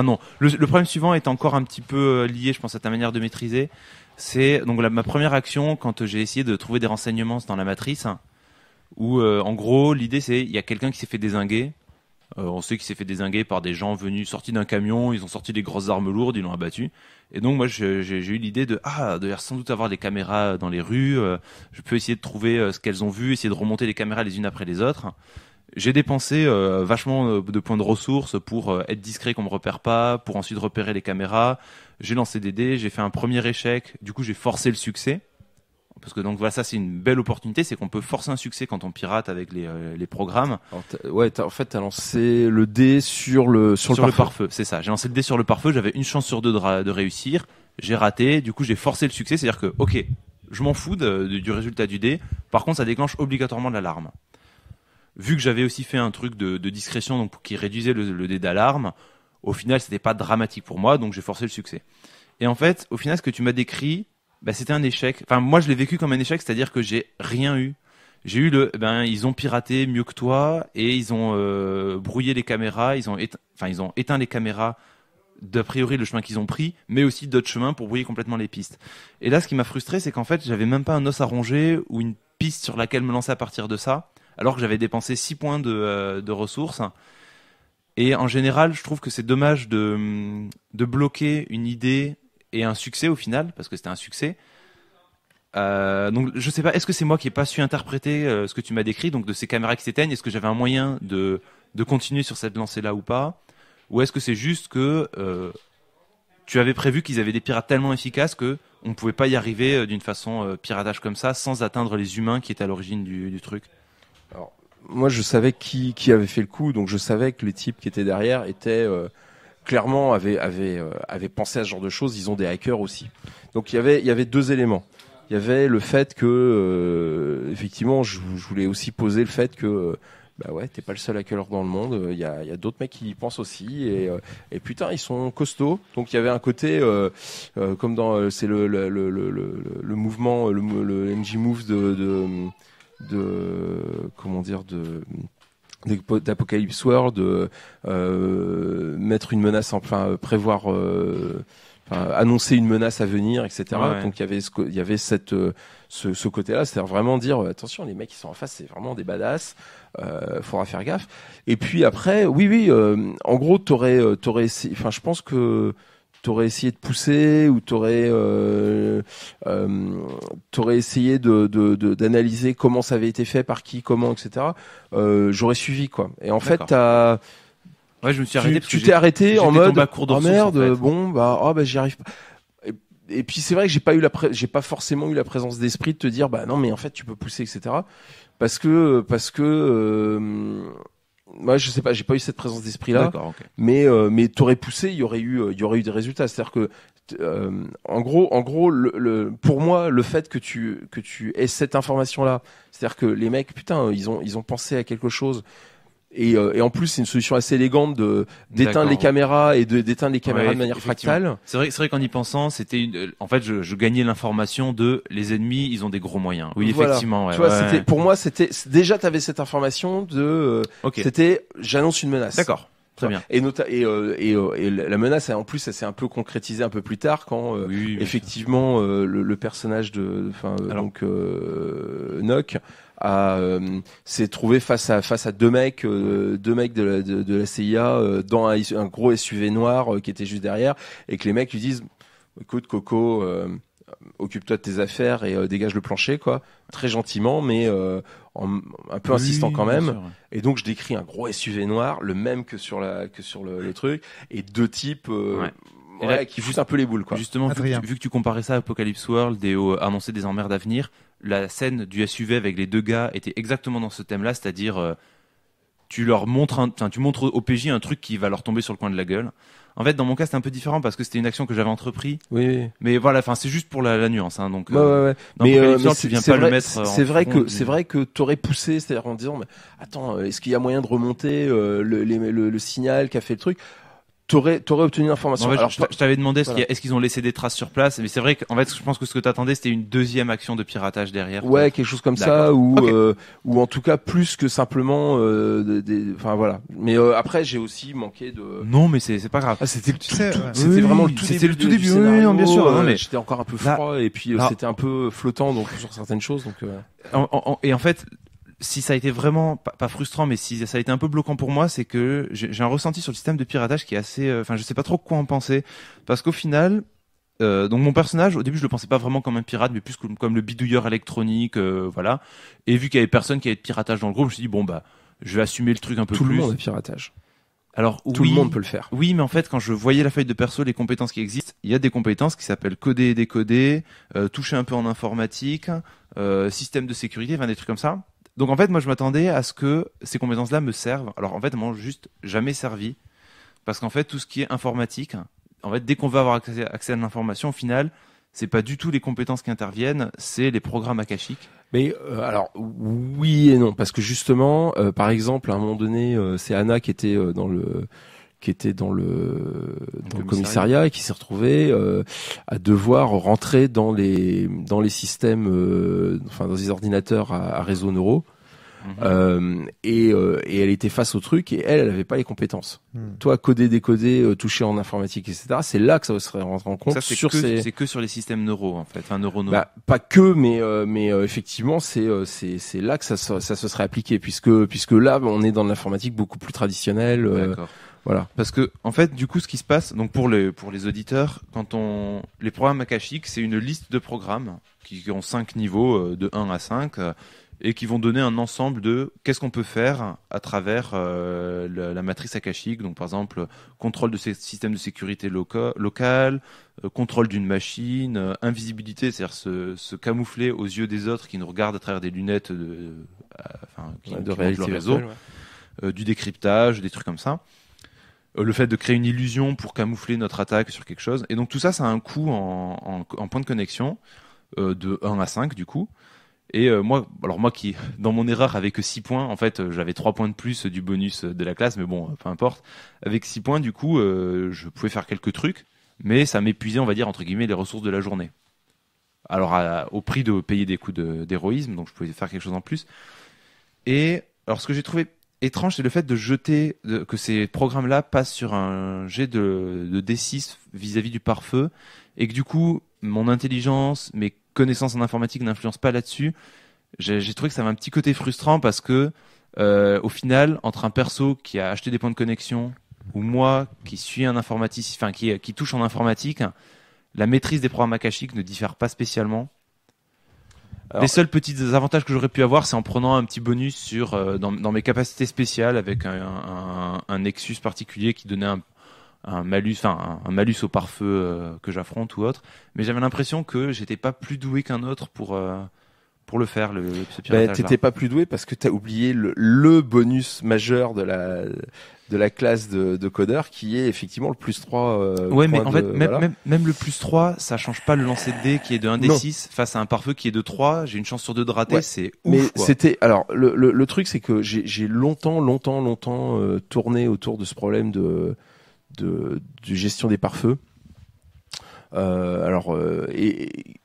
Speaker 6: ah non, le, problème suivant est encore un petit peu euh, lié, je pense, à ta manière de maîtriser. C'est donc ma première action quand j'ai essayé de trouver des renseignements dans la matrice, où euh, en gros l'idée c'est il y a quelqu'un qui s'est fait désinguer. Euh, on sait qu'il s'est fait désinguer par des gens venus sortis d'un camion, ils ont sorti des grosses armes lourdes, ils l'ont abattu. Et donc moi j'ai eu l'idée de ah, de sans doute avoir des caméras dans les rues, je peux essayer de trouver ce qu'elles ont vu, essayer de remonter les caméras les unes après les autres. J'ai dépensé euh, vachement euh, de points de ressources pour euh, être discret qu'on me repère pas, pour ensuite repérer les caméras. J'ai lancé des dés, j'ai fait un premier échec. Du coup, j'ai forcé le succès. Parce que donc voilà, ça c'est une belle opportunité, c'est qu'on peut forcer un succès quand on pirate avec les, les programmes. ouais, as, en fait, t'as
Speaker 5: lancé le dé sur le sur, sur le pare-feu.
Speaker 6: c'est ça. J'ai lancé le dé sur le pare-feu. J'avais une chance sur deux de, réussir. J'ai raté. Du coup, j'ai forcé le succès. C'est-à-dire que, ok, je m'en fous du résultat du dé. Par contre, ça déclenche obligatoirement l'alarme vu que j'avais aussi fait un truc de, discrétion donc qui réduisait le, dé d'alarme, au final, c'était pas dramatique pour moi, donc j'ai forcé le succès. Et en fait, au final, ce que tu m'as décrit, bah, c'était un échec. Enfin, moi, je l'ai vécu comme un échec, c'est-à-dire que j'ai rien eu. J'ai eu le, eh ben, ils ont piraté mieux que toi et ils ont euh, brouillé les caméras, ils ont, éteint, ils ont éteint les caméras d'a priori le chemin qu'ils ont pris, mais aussi d'autres chemins pour brouiller complètement les pistes. Et là, ce qui m'a frustré, c'est qu'en fait, j'avais même pas un os à ronger ou une piste sur laquelle me lancer à partir de ça alors que j'avais dépensé 6 points euh, de, ressources. Et en général, je trouve que c'est dommage de, bloquer une idée et un succès au final, parce que c'était un succès. Euh, donc je sais pas, est-ce que c'est moi qui n'ai pas su interpréter euh, ce que tu m'as décrit, donc de ces caméras qui s'éteignent, est-ce que j'avais un moyen de, continuer sur cette lancée-là ou pas Ou est-ce que c'est juste que tu avais prévu qu'ils avaient des pirates tellement efficaces que on pouvait pas y arriver d'une façon piratage comme ça sans atteindre les humains qui étaient à l'origine du truc
Speaker 5: moi je savais qui, qui avait fait le coup, donc je savais que les types qui étaient derrière étaient euh, clairement avaient, euh, avaient, pensé à ce genre de choses. Ils ont des hackers aussi. Donc il y avait, il y avait deux éléments. Il y avait le fait que, euh, effectivement, je, voulais aussi poser le fait que bah ouais, t'es pas le seul hacker dans le monde. Il y a, y a d'autres mecs qui y pensent aussi. Et, et putain, ils sont costauds. Donc il y avait un côté, comme dans, c'est le le, le, le, mouvement, le, le MJ Move de de comment dire de d'Apocalypse World, de euh, mettre une menace, enfin prévoir, euh, enfin, annoncer une menace à venir, etc. Donc il y avait ce, il y avait cette euh, ce, côté-là, c'est-à-dire vraiment dire euh, attention, les mecs qui sont en face, c'est vraiment des badass, euh, faudra faire gaffe. Et puis après, oui, oui, en gros, t'aurais, t'aurais, enfin, je pense que t'aurais essayé de pousser ou t'aurais euh, euh t'aurais essayé de d'analyser comment ça avait été fait par qui comment etc euh, j'aurais suivi quoi et en fait t'as
Speaker 6: ouais je me suis arrêté tu t'es arrêté en mode oh merde
Speaker 5: bon bah oh bah j'y arrive pas et, puis c'est vrai que j'ai pas eu la j'ai pas forcément eu la présence d'esprit de te dire bah non mais en fait tu peux pousser etc parce que parce que euh, moi je sais pas, j'ai pas eu cette présence d'esprit là. Mais euh, mais t'aurais poussé, il y aurait eu euh, il y aurait eu des résultats. C'est-à-dire que euh, en gros en gros pour moi le fait que tu que tu aies cette information là, c'est-à-dire que les mecs putain ils ont ils ont pensé à quelque chose. Et, euh, et, en plus, c'est une solution assez élégante de d'éteindre les caméras et de d'éteindre les caméras de manière fractale.
Speaker 6: C'est vrai, c'est vrai qu'en y pensant, c'était une... Euh, en fait, je, je gagnais l'information de les ennemis, ils ont des gros moyens. Oui, effectivement. Ouais, tu vois,
Speaker 5: pour moi, c'était déjà tu avais cette information de euh, c'était j'annonce une menace. D'accord. Très bien. Et, et, euh, et, la menace, en plus, ça s'est un peu concrétisé un peu plus tard quand effectivement le, personnage de, enfin donc Nock à euh, s'est trouvé face à face à deux mecs, euh, deux mecs de la, CIA euh, dans un, gros SUV noir qui était juste derrière, et que les mecs lui disent, écoute Coco occupe-toi de tes affaires et dégage le plancher, quoi. Très gentiment, mais un peu insistant quand même. Et donc, je décris un gros SUV noir, le même que sur, la, que sur le, truc, et deux types. qui foutent un peu les boules, quoi. Justement, vu
Speaker 6: que, tu, comparais ça à Apocalypse World et à Annoncer des emmerdes d'avenir, la scène du SUV avec les deux gars était exactement dans ce thème-là, c'est-à-dire euh, tu leur montres, un, tu montres au PJ un truc qui va leur tomber sur le coin de la gueule. En fait, dans mon cas, c'était un peu différent parce que c'était une action que j'avais entrepris. Oui. Mais voilà, enfin, c'est juste pour la, nuance,
Speaker 5: hein, donc. Euh, mais, C'est vrai, que c'est vrai que t'aurais poussé, c'est-à-dire en disant, mais, attends, euh, est-ce qu'il y a moyen de remonter le, le, signal qui a fait le truc t'aurais obtenu l'information. je, t'avais demandé est-ce
Speaker 6: qu'ils ont laissé des traces sur place, mais c'est vrai qu'en fait, je pense que ce que t'attendais, c'était une deuxième action de piratage derrière. Ouais, quelque chose comme ça,
Speaker 5: ou euh, ou en tout cas plus que simplement, euh, enfin voilà. Mais euh, après, j'ai aussi manqué de. Non, mais c'est c'est pas grave. Ah, c'était
Speaker 1: vraiment le tout début. Le tout début. non, bien sûr. mais
Speaker 5: j'étais encore un peu froid et puis c'était un peu flottant donc sur certaines choses donc. et en fait, si ça a été
Speaker 6: vraiment pas, frustrant, mais si ça a été un peu bloquant pour moi, c'est que j'ai un ressenti sur le système de piratage qui est assez. Euh, enfin, je sais pas trop quoi en penser, parce qu'au final, euh, donc mon personnage, au début, je le pensais pas vraiment comme un pirate, mais plus comme, le bidouilleur électronique, euh, voilà. Et vu qu'il y avait personne qui avait de piratage dans le groupe, je me suis dit bon bah, je vais assumer le truc un peu plus. Tout le monde a piratage. Alors tout le monde peut le faire. Oui, mais en fait, quand je voyais la feuille de perso, les compétences qui existent, il y a des compétences qui s'appellent coder et décoder, toucher un peu en informatique, système de sécurité, enfin des trucs comme ça. Donc en fait, moi, je m'attendais à ce que ces compétences-là me servent. Alors en fait, elles m'ont juste jamais servi. Parce qu'en fait, tout ce qui est informatique, en fait, dès qu'on veut avoir accès, à l'information, au final, c'est pas du tout les compétences qui interviennent, c'est les programmes akashiques.
Speaker 5: Mais euh, alors oui et non, parce que justement, euh, par exemple, à un moment donné, euh, c'est Anna qui était dans le qui était dans le, dans le commissariat et qui s'est retrouvé euh, à devoir rentrer dans les dans les systèmes, euh, enfin dans les ordinateurs à, réseau neuro. Mhm. Euh, et, euh, et, elle était face au truc et elle, elle n'avait pas les compétences. Hmm. Toi, coder, décoder, toucher en informatique, etc. C'est là que ça se serait rentré en compte. c'est sur que, c'est
Speaker 6: que sur les systèmes neuro en fait, enfin neuro.
Speaker 5: pas que, mais mais effectivement, c'est c'est c'est là que ça ça se serait appliqué puisque puisque là, on est dans l'informatique beaucoup plus traditionnelle. D'accord. Voilà, parce que en fait, du
Speaker 6: coup, ce qui se passe, donc pour les pour les auditeurs, quand on les programmes Akashic c'est une liste de programmes qui, ont cinq niveaux euh, de 1 à 5 euh, et qui vont donner un ensemble de qu'est-ce qu'on peut faire à travers euh, la, matrice akashique. Donc, par exemple, contrôle de ces systèmes de sécurité loca local, contrôle d'une machine, invisibilité, c'est-à-dire se, camoufler aux yeux des autres qui nous regardent à travers des lunettes de, réalité réseau, du décryptage, des trucs comme ça. Euh, le fait de créer une illusion pour camoufler notre attaque sur quelque chose. Et donc tout ça, ça a un coût en, point de connexion euh, de 1 à 5 du coup. Et euh, moi, alors moi qui, dans mon erreur, avec que 6 points, en fait, j'avais 3 points de plus du bonus de la classe, mais bon, peu importe. Avec 6 points, du coup, je pouvais faire quelques trucs, mais ça m'épuisait, on va dire, entre guillemets, les ressources de la journée. Alors, au prix de payer des coups d'héroïsme, donc je pouvais faire quelque chose en plus. Et alors, ce que j'ai trouvé étrange, c'est le fait de jeter que ces programmes-là passent sur un jet de, D6 vis-à-vis du pare-feu, et que du coup, mon intelligence, mes connaissances en informatique n'influencent pas là-dessus. J'ai trouvé que ça avait un petit côté frustrant parce que, euh, au final, entre un perso qui a acheté des points de connexion ou moi qui suis un informaticien, enfin qui, qui touche en informatique, la maîtrise des programmes akashiques ne diffère pas spécialement les seuls petits avantages que j'aurais pu avoir, c'est en prenant un petit bonus sur euh, dans, mes capacités spéciales avec un, un, Nexus particulier qui donnait un, malus, un, malus au pare-feu euh, que j'affronte ou autre. Mais j'avais l'impression que j'étais pas plus doué qu'un autre pour euh, pour le faire le, ce bah, T'étais pas
Speaker 5: plus doué parce que t'as oublié le, le, bonus majeur de la de la classe de, de codeur qui est effectivement le plus 3 euh, Ouais, mais en fait même, même,
Speaker 6: même le plus 3, ça change pas le lancer de dés qui est de 1 d 6 face à un pare-feu qui est de 3, j'ai une chance sur 2 de rater, c'est ouf Mais
Speaker 5: c'était alors le, le, truc c'est que j'ai longtemps longtemps longtemps euh, tourné autour de ce problème de de, de gestion des pare-feux. Euh, alors euh, et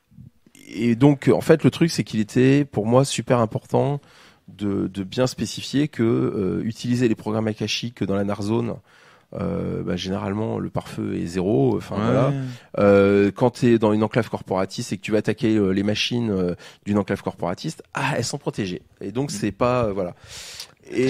Speaker 5: et donc, en fait, le truc, c'est qu'il était pour moi super important de, de bien spécifier que euh, utiliser les programmes akashic dans la Narzone, euh, bah, généralement le pare-feu est zéro. Enfin voilà. Euh, quand t'es dans une enclave corporatiste et que tu vas attaquer euh, les machines euh, d'une enclave corporatiste, ah elles sont protégées. Et donc mm. c'est pas euh, voilà. Et,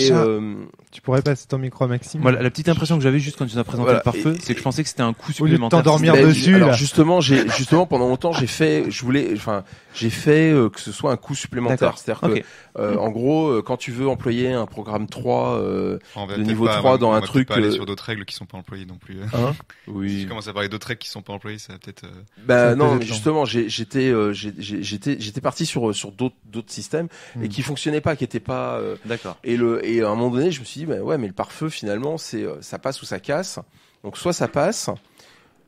Speaker 5: tu
Speaker 1: pourrais passer ton micro Maxime. la
Speaker 5: petite impression que j'avais juste quand tu nous as présenté le pare-feu, c'est que je pensais que c'était un coup supplémentaire. t'endormir dessus. justement, j'ai justement pendant longtemps, j'ai fait, je voulais, enfin, j'ai fait euh, que ce soit un coût supplémentaire. C'est-à-dire que, euh, en gros, euh, quand tu veux employer un programme 3 de niveau 3 dans un truc truc, pas aller sur
Speaker 2: d'autres règles qui sont pas employées non plus. Hein oui. tu commences à parler d'autres règles qui sont pas employées, ça va peut-être. bah non, justement,
Speaker 5: j'étais, j'étais, j'étais parti sur sur d'autres d'autres systèmes et hmm. qui fonctionnaient pas, qui étaient pas. D'accord. Et le et à un moment donné, je me suis dit bah ouais, mais le pare-feu, finalement, c'est euh, ça passe ou ça casse. Donc soit ça passe,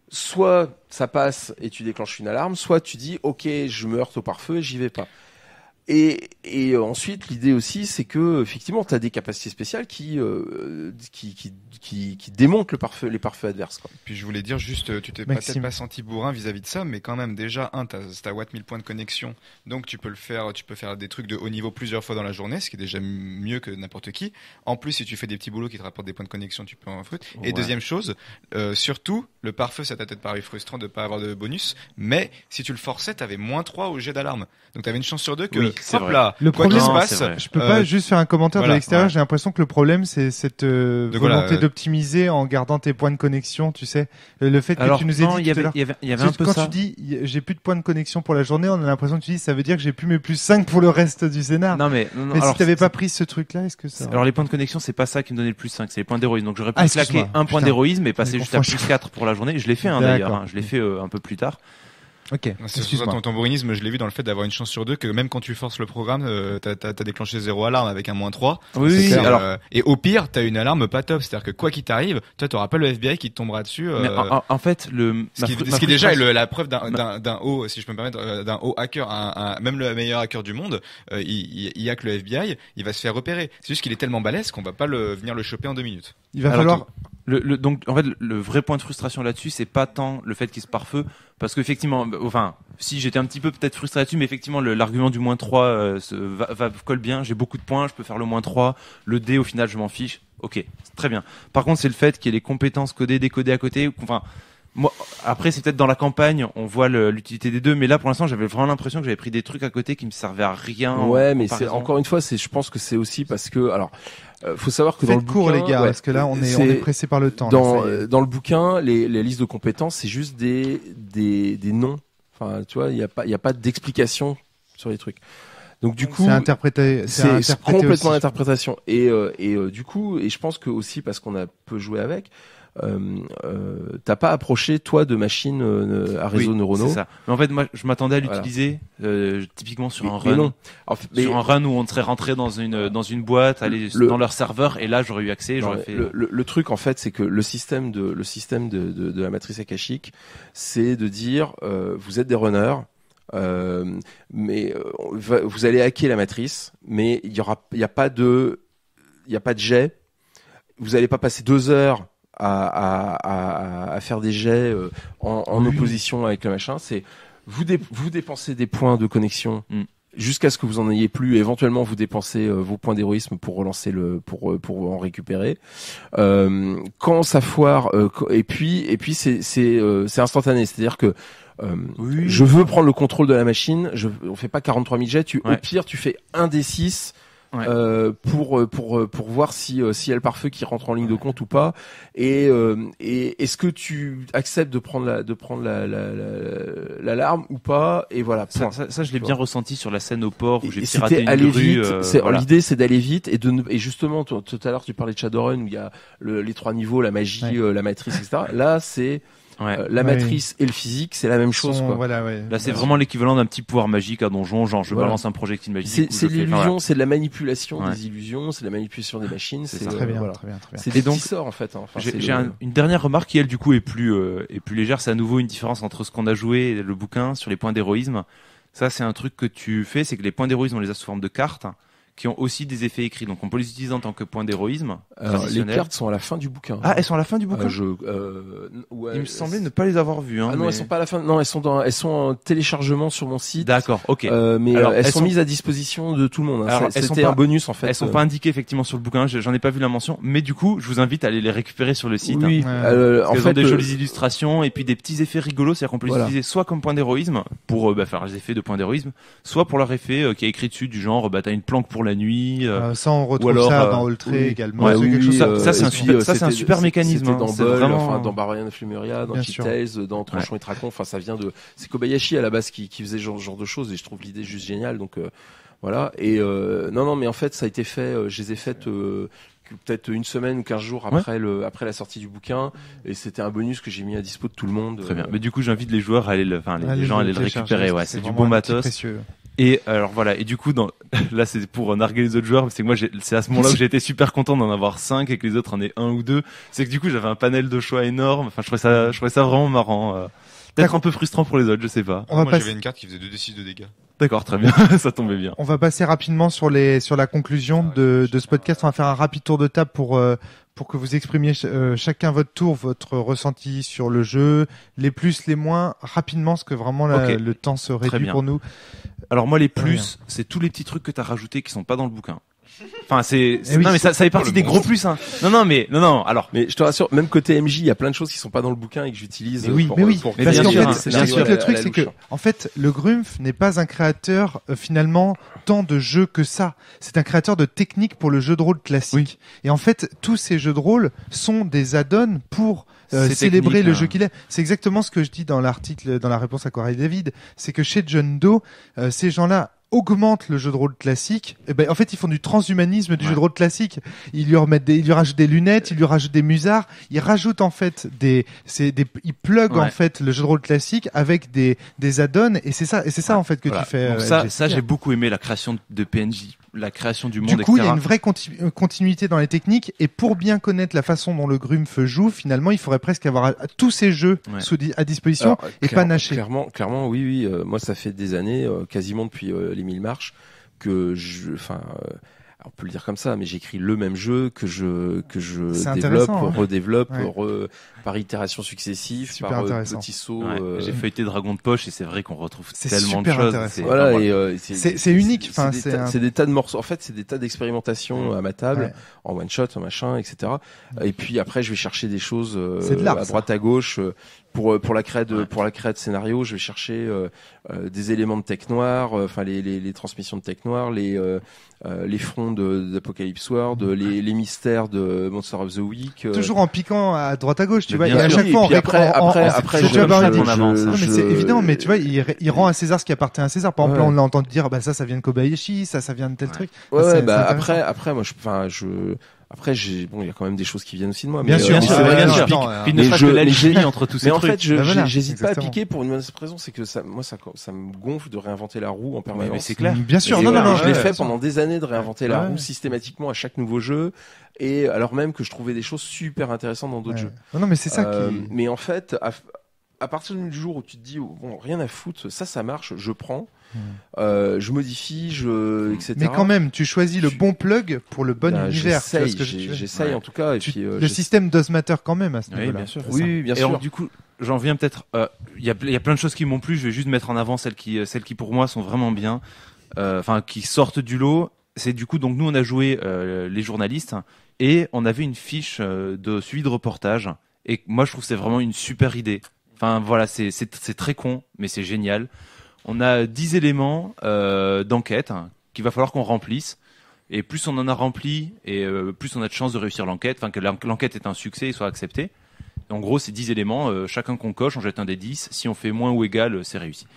Speaker 5: soit ça passe et tu déclenches une alarme, soit tu dis, ok, je me heurte au pare-feu et j'y vais pas. Et, et euh, ensuite, l'idée aussi, c'est que effectivement, tu as des capacités spéciales euh, qui, qui, qui, qui, démontent le pare-feu, les parfaits adverses.
Speaker 2: Quoi. Puis je voulais dire juste, euh, tu t'es peut-être pas senti bourrin vis-à-vis de ça, mais quand même déjà, un, t'as ta Watt 1000 points de connexion, donc tu peux le faire, tu peux faire des trucs de haut niveau plusieurs fois dans la journée, ce qui est déjà mieux que n'importe qui. En plus, si tu fais des petits boulots qui te rapportent des points de connexion, tu peux en fruit. Et deuxième chose, surtout, le pare-feu, ça t'a peut-être paru frustrant de pas avoir de bonus, mais si tu le forçais, t'avais moins 3 au jet d'alarme. Donc t'avais une chance sur deux que Hop là. Le problème, je peux pas juste faire un commentaire de l'extérieur.
Speaker 1: J'ai l'impression que le problème, c'est cette euh, volonté d'optimiser en gardant tes points de connexion. Tu sais, euh, le fait que tu nous aies dit y avait, y un peu quand tu dis j'ai plus de points de connexion pour la journée, on a l'impression que tu dis ça veut dire que j'ai plus mes plus 5 pour le reste du scénar. Non mais, non, alors, si t'avais pas pris ce truc-là, est-ce que ça Alors
Speaker 6: les points de connexion, c'est pas ça qui me donnait le plus 5, c'est les points d'héroïsme. Donc j'aurais ah, pu claquer un point d'héroïsme et passer juste à
Speaker 1: plus
Speaker 2: 4 pour la journée. Je l'ai fait hein, d'ailleurs. Hein. Je l'ai fait euh, un peu plus tard.
Speaker 1: Ok. C'est ton
Speaker 2: tambourinisme, je l'ai vu dans le fait d'avoir une chance sur deux que même quand tu forces le programme, euh, t'as as, déclenché zéro alarme avec un moins 3. Oui, et au pire, t'as une alarme pas top. C'est-à-dire que quoi qu'il t'arrive, toi, t'auras pas le FBI qui te tombera dessus. Mais en, fait, le. Ce qui, est déjà est la preuve d'un haut, si je me permettre, euh, d'un haut hacker, même le meilleur hacker du monde, euh, il, il, a hack le FBI, il va se faire repérer. C'est juste qu'il est tellement balèze qu'on va pas le, venir le choper en deux minutes.
Speaker 6: Il va falloir. Le, donc, en fait, le vrai point de frustration là-dessus, c'est pas tant le fait qu'il se pare-feu, parce qu'effectivement, enfin, si j'étais un petit peu peut-être frustré là-dessus, mais effectivement, l'argument du moins 3 euh, se, va, colle bien. J'ai beaucoup de points, je peux faire le moins 3. Le D, au final, je m'en fiche. Ok, très bien. Par contre, c'est le fait qu'il y ait les compétences codées, décodées à côté. Enfin, moi, après, c'est peut-être dans la campagne, on voit l'utilité des deux, mais là, pour l'instant, j'avais vraiment l'impression que j'avais pris des trucs à côté qui me servaient à rien. Ouais, mais c'est encore
Speaker 5: une fois, c'est, je pense que c'est aussi parce que, alors, euh, faut savoir que Faites dans le cours, les gars, parce que là on est, pressé
Speaker 1: par le temps. Dans,
Speaker 5: dans le bouquin, les, les listes de compétences, c'est juste des, des, des noms. Enfin, tu vois, il n'y a pas, y a pas d'explication sur les trucs. Donc du coup, c'est interprété, c'est complètement l'interprétation. Et, euh, et euh, du coup, et je pense que aussi parce qu'on a peu joué avec, euh, euh, t'as pas approché toi de machines euh, à réseau neuronal C'est ça. Mais en fait, moi, je m'attendais à l'utiliser
Speaker 6: typiquement sur un run. Sur un run où on serait rentré dans une dans une boîte, aller dans leur serveur, et là, j'aurais eu accès. J'aurais fait...
Speaker 5: Le, truc, en fait, c'est que le système de le système de, de, la matrice akashique, c'est de dire, vous êtes des runners. mais vous allez hacker la matrice, mais il y aura, il y a pas de, il y a pas de jet. Vous n'allez pas passer deux heures à, à, à, faire des jets euh, en, en opposition avec le machin. C'est vous, vous dépensez des points de connexion mm. jusqu'à ce que vous en ayez plus. Éventuellement, vous dépensez euh, vos points d'héroïsme pour relancer le pour euh, pour en récupérer. Euh, quand ça foire et puis et puis c'est c'est c'est instantané. C'est-à-dire que je veux prendre le contrôle de la machine, je, on fait pas 43 000 jets, tu, au pire tu fais un des 6 euh, pour euh, pour euh, pour voir si euh, si elle pare-feu qui rentre en ligne de compte ou pas. Et, et est-ce que tu acceptes de prendre la de prendre la l'alarme la, ou pas Et voilà. Ça, ça,
Speaker 6: je l'ai bien ressenti sur la scène au port où j'ai piraté une aller rue. L'idée
Speaker 5: c'est d'aller vite et de ne, et justement tout, à l'heure tu parlais de Shadowrun où il y a les trois niveaux, la magie, la matrice, etc. Là c'est euh, la matrice et le physique, c'est la même chose. Là, c'est vraiment
Speaker 6: l'équivalent d'un petit pouvoir magique à donjon, genre je balance un projectile magique. C'est l'illusion, c'est de la manipulation des
Speaker 5: illusions, c'est la manipulation des machines. C'est euh, très, très bien, très bien. C'est des sorts en fait. Hein. J'ai
Speaker 6: une dernière remarque qui elle du coup est plus euh, est plus légère. C'est à nouveau une différence entre ce qu'on a joué et le bouquin sur les points d'héroïsme. Ça, c'est un truc que tu fais, c'est que les points d'héroïsme on les a sous forme de cartes qui ont aussi des effets écrits. Donc on peut les utiliser en tant que point d'héroïsme. Euh, les cartes
Speaker 5: sont à la fin du bouquin. Ah, elles sont à la fin du bouquin. Euh, euh, Il me semblait ne pas les avoir vues. Hein, ah non, elles sont pas à la fin. Non, elles sont dans, elles sont en téléchargement sur mon site. D'accord, ok. mais Alors, elles, sont, mises à disposition de tout le monde. Hein. C'était un bonus en fait. Elles sont pas indiquées
Speaker 6: effectivement sur le bouquin. J'en ai pas vu la mention, mais du coup, je vous invite à aller les récupérer sur le site. Oui. Hein. en fait, ont des jolies illustrations et puis des petits effets rigolos, c'est-à-dire qu'on peut les utiliser soit comme point d'héroïsme pour bah, faire les effets de point d'héroïsme, soit pour leur effet qui est écrit dessus du genre bah t'as une planque pour la nuit. Euh, euh ça, on retrouve dans également. Ça, c'est un, super, euh, mécanisme. Hein. dans Bull, vraiment... enfin, dans Barbarian
Speaker 5: dans dans et Tracon. Enfin, ça vient de, c'est Kobayashi à la base qui, faisait genre, genre de choses et je trouve l'idée juste géniale. Donc, euh, voilà. Et, non, non, mais en fait, ça a été fait, je les ai faites, peut-être une semaine ou quinze jours après le après la sortie du bouquin et c'était un bonus que j'ai mis à dispo de tout le monde très bien
Speaker 6: mais du coup j'invite les joueurs à aller le enfin les, gens à aller le récupérer ouais c'est du bon matos et alors voilà, et du coup, dans, là c'est pour euh, narguer les autres joueurs, c'est que moi c'est à ce moment-là que j'ai été super content d'en avoir 5 et que les autres en aient un ou deux. C'est que du coup j'avais un panel de choix énorme, enfin je trouvais ça, je trouvais ça vraiment marrant. Euh. Peut-être un peu frustrant pour les autres, je sais pas. moi j'avais une
Speaker 2: carte qui faisait 2 6 de
Speaker 3: dégâts. D'accord, très bien, ça tombait bien.
Speaker 1: On va passer rapidement sur les sur la conclusion ah, de, de ce podcast. On va faire un rapide tour de table pour euh, pour que vous exprimiez chacun votre tour, votre ressenti sur le jeu, les plus, les moins, rapidement, parce que vraiment le temps se réduit pour nous.
Speaker 6: Alors moi les ah plus, hein. c'est tous les petits trucs que t'as rajoutés qui sont pas dans le bouquin. Enfin, c'est,
Speaker 1: eh non mais ça, ça fait partie des gros plus. Hein.
Speaker 5: Non non mais non non. Alors Mais je te rassure, même côté MJ, il y a plein de choses qui sont pas dans le bouquin et que j'utilise. oui, euh, oui, euh, parce hein, le truc, c'est que, hein.
Speaker 1: en fait, le Grumpf n'est pas un créateur, euh, finalement, tant de jeux que ça. C'est un créateur de techniques pour le jeu de rôle classique. Et en fait, tous ces jeux de rôle sont des add-ons pour euh, célébrer le hein. jeu qu'il est. C'est exactement ce que je dis dans l'article, dans la réponse à Corey David. C'est que chez John Doe, euh, ces gens-là augmente le jeu de rôle classique, et eh ben, en fait, ils font du transhumanisme du jeu de rôle classique. Ils lui remettent des, lui rajoutent des lunettes, ils lui rajoutent des musards, ils rajoutent, en fait, des, des, ils pluguent, en fait, le jeu de rôle classique avec des, des add-ons, et c'est ça, et c'est ça, en fait, que tu fais. Euh, ça, ça, j'ai
Speaker 6: beaucoup aimé la création de PNJ la création du monde. Du coup, il y a une vraie
Speaker 1: euh, continuité dans les techniques et pour bien connaître la façon dont le grumfe joue, finalement, il faudrait presque avoir euh, tous ces jeux sous à disposition et pas
Speaker 5: nacher. Clairement, clairement, oui, oui. moi, ça fait des années, quasiment depuis mille marches que je, enfin, euh, on peut le dire comme ça, mais j'écris le même jeu que je que je développe, redéveloppe par itération successive, super par euh, petits sauts. Euh. J'ai feuilleté Dragon de poche et c'est vrai qu'on retrouve tellement de choses. C'est unique. c'est des, tas de morceaux. En fait, c'est des tas d'expérimentations à ma table, en one shot, en machin, etc. Et puis après, je vais chercher des choses à droite à gauche pour euh, pour la crête de pour la crête scénario, je vais chercher euh, euh, des éléments de tech noir, enfin les, les, transmissions de tech noir, les les fronts d'Apocalypse World, les, les mystères de Monster of the Week. Toujours
Speaker 1: en piquant à droite à gauche, tu vois. Et à chaque fois, après, après, après, je, c'est évident, mais tu vois, il, rend à César ce qui appartient à César. Par exemple, on l'a entendu dire, bah ça, ça vient de Kobayashi, ça, ça vient de tel truc. Ouais, bah après,
Speaker 5: après, moi, je, enfin, je après, j'ai bon, il y a quand même des choses qui viennent aussi de moi. Bien mais, sûr, euh, bien sûr, entre tous ces trucs. Mais en fait, je, bah j'hésite pas à piquer pour une bonne raison, c'est que ça, moi, ça, ça me gonfle de réinventer la roue en permanence. Mais, c'est clair. Bien sûr, non, non, euh, non, je l'ai fait pendant des années de réinventer la roue systématiquement à chaque nouveau jeu, et alors même que je trouvais des choses super intéressantes dans d'autres jeux. Non, mais c'est ça euh, qui. Mais en fait, à, à partir du jour où tu te dis oh, bon rien à foutre ça ça marche je prends euh, je modifie, je etc. Mais quand
Speaker 1: même, tu choisis le bon plug pour le bon bah, univers. J'essaye, en tout cas. Euh, le système d'Osmatter, quand même à ce niveau-là. Oui, bien sûr. du
Speaker 6: coup, j'en viens peut-être. Euh, il y, a, y, a, plein de choses qui m'ont plu. Je vais juste mettre en avant celles qui, celles qui pour moi sont vraiment bien, enfin qui sortent du lot. C'est du coup donc nous on a joué les journalistes et on avait une fiche de suivi de reportage. Et moi je trouve c'est vraiment une super idée. Enfin voilà, c'est très con, mais c'est génial on a 10 éléments euh, d'enquête hein, qu'il va falloir qu'on remplisse. Et plus on en a rempli, et euh, plus on a de chances de réussir l'enquête, enfin que l'enquête est un succès et soit acceptée. En gros, c'est 10 éléments, euh, chacun qu'on coche, on jette un des 10. Si on fait moins ou égal, c'est réussi.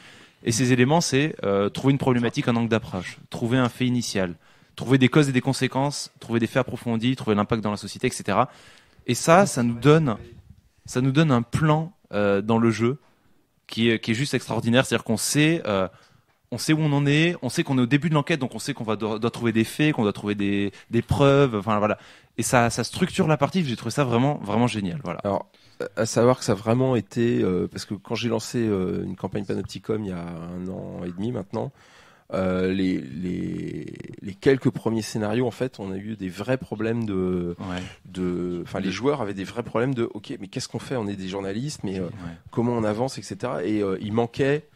Speaker 6: Et ces éléments, c'est trouver une problématique, en angle d'approche, trouver un fait initial, trouver des causes et des conséquences, trouver des faits approfondis, trouver l'impact dans la société, etc. Et ça, ça nous donne, ça nous donne un plan dans le jeu qui est, juste extraordinaire. C'est-à-dire qu'on sait, euh, on sait où on en est, on sait qu'on est au début de l'enquête, donc on sait qu'on va doit trouver des faits, qu'on doit trouver des, preuves. Enfin voilà, et ça, structure la partie. J'ai trouvé ça vraiment, vraiment génial.
Speaker 5: Voilà. Alors, à savoir que ça a vraiment été euh, parce que quand j'ai lancé euh, une campagne Panopticom il y a un an et demi maintenant. les, les, les quelques premiers scénarios, en fait, on a eu des vrais problèmes de, enfin, les joueurs avaient des vrais problèmes de, ok, mais qu'est-ce qu'on fait On est des journalistes, mais euh, comment on avance, etc. Et euh, il manquait,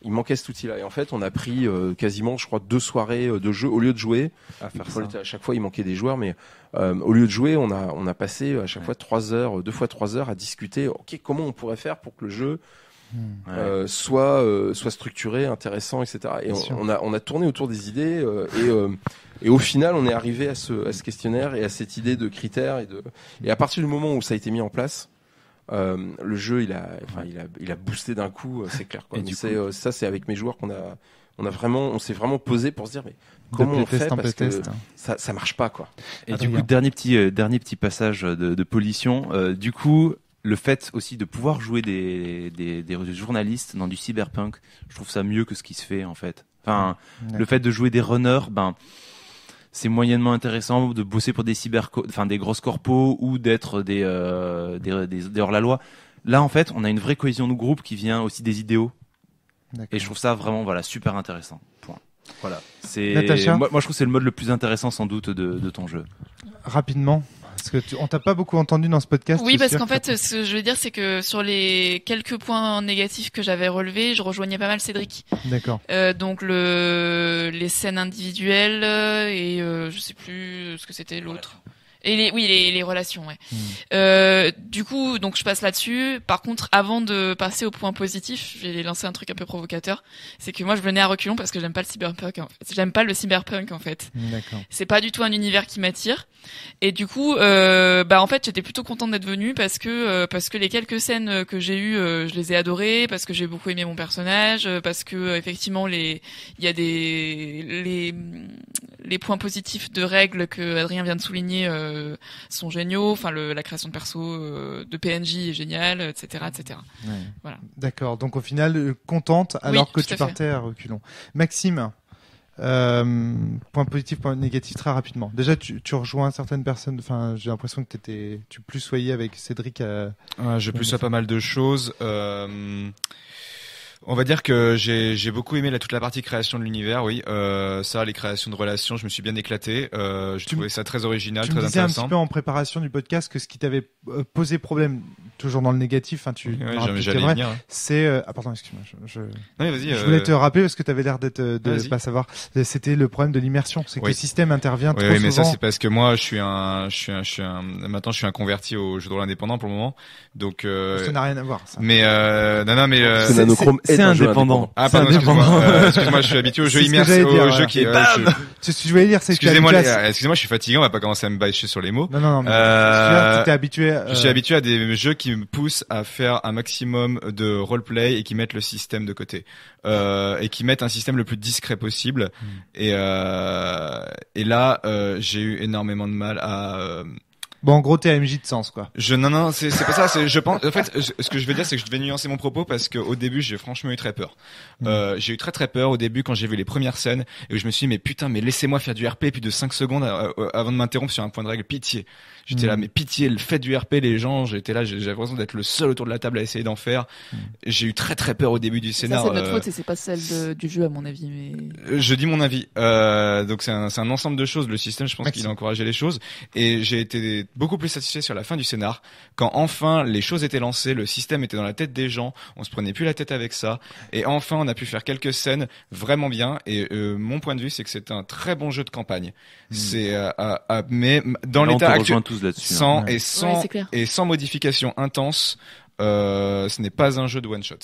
Speaker 5: il manquait cet outil-là. Et en fait, on a pris euh, quasiment, je crois, deux soirées de jeu au lieu de jouer. À, faire à chaque fois, il manquait des joueurs, mais au lieu de jouer, on a, on a passé à chaque fois trois heures, deux fois trois heures à discuter. Ok, comment on pourrait faire pour que le jeu euh, euh, soit structuré, intéressant, etc. Et on, a tourné autour des idées euh, et au final on est arrivé à ce questionnaire et à cette idée de critères et à partir du moment où ça a été mis en place, le jeu, il a, boosté d'un coup, c'est clair. Quoi. ça, c'est avec mes joueurs qu'on a, on vraiment, on s'est vraiment posé pour se dire, mais comment on fait parce que ça, marche pas, quoi. Et du ah, coup,
Speaker 6: dernier petit, passage de, de du coup, le fait aussi de pouvoir jouer des, journalistes dans du cyberpunk, je trouve ça mieux que ce qui se fait en fait. Enfin, le fait de jouer des runners, ben c'est moyennement intéressant de bosser pour des cyber, enfin des grosses corpos ou d'être des, euh, hors la loi. Là, en fait, on a une vraie cohésion de groupe qui vient aussi des idéaux. Et je trouve ça vraiment voilà super intéressant. Point. Voilà. C'est moi, moi, je trouve c'est le mode le plus intéressant sans doute de ton jeu.
Speaker 1: Rapidement. Parce que tu, on t'a pas beaucoup entendu dans ce podcast. Oui, parce qu'en
Speaker 4: fait, euh, ce que je veux dire, c'est que sur les quelques points négatifs que j'avais relevés, je rejoignais pas mal Cédric. D'accord. Euh, donc le les scènes individuelles euh, et euh, je sais plus ce que c'était l'autre. Et les, oui, les, les relations, ouais. Hmm. Euh, du coup, donc je passe là-dessus. Par contre, avant de passer au point positif, j'ai lancé un truc un peu provocateur. C'est que moi, je venais à reculons parce que j'aime pas le cyberpunk. En fait. J'aime pas le cyberpunk en fait. Hmm, C'est pas du tout un univers qui m'attire. Et du coup, euh, bah en fait, j'étais plutôt contente d'être venue parce que euh, parce que les quelques scènes que j'ai eues, euh, je les ai adorées parce que j'ai beaucoup aimé mon personnage, euh, parce que effectivement les il y a des les les points positifs de règles que Adrien vient de souligner. Euh, euh, sont géniaux. Enfin, la création de perso euh, de PNJ est géniale, etc., euh, etc.
Speaker 1: D'accord. Donc au final, contente alors que tu par partais à reculons. Maxime. point positif, point négatif, très rapidement. Déjà, tu, rejoins certaines personnes. Enfin, j'ai l'impression que étais tu plus soyais avec Cédric. je j'ai plus à pas
Speaker 2: mal de choses. On va dire que j'ai beaucoup aimé la, toute la partie création de l'univers, oui. Euh, ça, les créations de relations, je me suis bien éclaté. Euh, je trouvais ça très original, tu très me disais un petit peu
Speaker 1: en préparation du podcast que ce qui t'avait euh, posé problème toujours dans le négatif, hein,
Speaker 2: tu hein.
Speaker 1: C'est euh... ah pardon, excuse-moi. Je, je voulais euh, te rappeler parce que tu avais l'air d'être euh, de ah, pas savoir. Euh, c'était le problème de l'immersion, c'est que le système intervient oui, trop mais ça c'est
Speaker 2: parce que moi je suis un je suis un, je suis un... maintenant je suis un converti au jeu de rôle indépendant pour le moment. Donc ça n'a rien à voir ça. Mais non non mais c'est indépendant. indépendant. Ah pardon, excuse-moi. je suis habitué au jeu immersifs, au jeu qui bah, c'est ce que je voulais dire, c'est excusez-moi excusez-moi, je suis fatigué, on va pas commencer à me bâcher sur les mots. Non non non, mais habitué Je suis habitué à des jeux qui me poussent à faire un maximum de roleplay et qui mettent le système de côté euh, et qui mettent un système le plus discret possible. Hmm. Et, euh, et là, euh, j'ai eu énormément de mal à
Speaker 1: Bon, en gros, TMJ de sens, quoi.
Speaker 2: Je, non, non, c'est, pas ça. je pense, en fait, ce que je veux dire, c'est que je devais nuancer mon propos parce qu'au début, j'ai franchement eu très peur. Hmm. J'ai eu très très peur au début quand j'ai vu les premières scènes et où je me suis dit, mais putain, mais laissez-moi faire du RP puis de 5 secondes avant de m'interrompre sur un point de règle. Pitié. J'étais là, hmm. mais pitié, le fait du RP, les gens, j'étais là, j'avais l'impression d'être le seul autour de la table à essayer d'en faire. Hmm. J'ai eu très très peur au début du scénario. C'est notre euh, faute,
Speaker 4: et c'est pas celle du jeu à mon avis. Mais...
Speaker 2: Euh, je dis mon avis. Euh, donc c'est un, un, ensemble de choses. Le système, je pense qu'il a encouragé les choses. Et j'ai été beaucoup plus satisfait sur la fin du scénar quand enfin les choses étaient lancées, le système était dans la tête des gens, on se prenait plus la tête avec ça. Et enfin, on a pu faire quelques scènes vraiment bien. Et euh, mon point de vue, c'est que c'est un très bon jeu de campagne. Hmm. C'est mais dans l'état actuel là-dessus. Hein. et, sans, et sans modification intense, euh, ce n'est pas un jeu de one shot.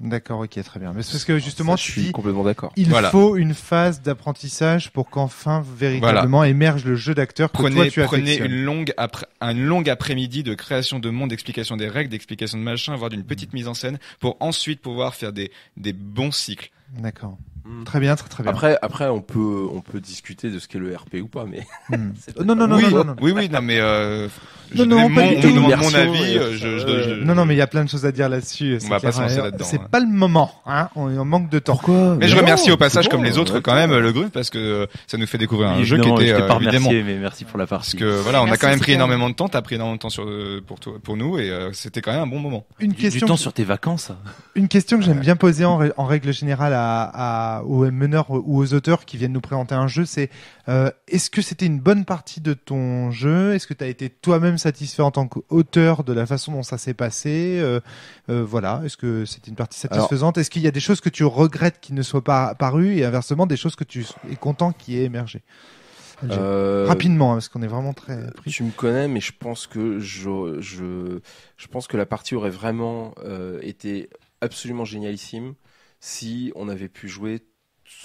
Speaker 2: D'accord, ok, très bien. Mais parce que justement, je suis complètement d'accord. Il
Speaker 1: faut une phase d'apprentissage pour qu'enfin véritablement émerge le jeu d'acteur que prenez, toi une
Speaker 2: longue après, un long après-midi de création de monde, d'explication des règles, d'explication de machin, voire d'une petite mm. mise en scène, pour ensuite pouvoir faire des des bons cycles. D'accord. Mm. Très bien, très, très bien. Après,
Speaker 5: après, on peut, on peut discuter de ce qu'est le RP ou pas, mais. Mm. Oh, non,
Speaker 1: non, non, oui,
Speaker 2: non, oui, oui, non, mais euh, je non, non, mon, mon avis. Euh, je, je, non,
Speaker 1: non, mais il y a plein de choses à dire là-dessus. On va pas se lancer là-dedans. C'est hein. pas le moment, hein. On, manque de temps. Pourquoi mais, je remercie au passage, comme les autres,
Speaker 2: quand même, le groupe parce que euh, ça nous fait découvrir un jeu qui était euh, évidemment. mais merci pour la partie. Parce que voilà, on a quand même pris énormément de temps. T'as pris énormément de temps sur pour toi, pour nous, et c'était quand même un bon moment. Une question. Du temps sur tes vacances.
Speaker 1: Une question que j'aime bien poser en règle générale à aux meneurs ou aux auteurs qui viennent nous présenter un jeu, c'est euh, est-ce que c'était une bonne partie de ton jeu Est-ce que tu as été toi-même satisfait en tant qu'auteur de la façon dont ça s'est passé euh, euh, Voilà, est-ce que c'était une partie satisfaisante Est-ce qu'il y a des choses que tu regrettes qui ne soient pas apparues et inversement des choses que tu es content qui aient émergé Rapidement, hein, parce qu'on est vraiment très
Speaker 5: pris. Tu me connais, mais je pense que je, je, je pense que la partie aurait vraiment été absolument génialissime si on avait pu jouer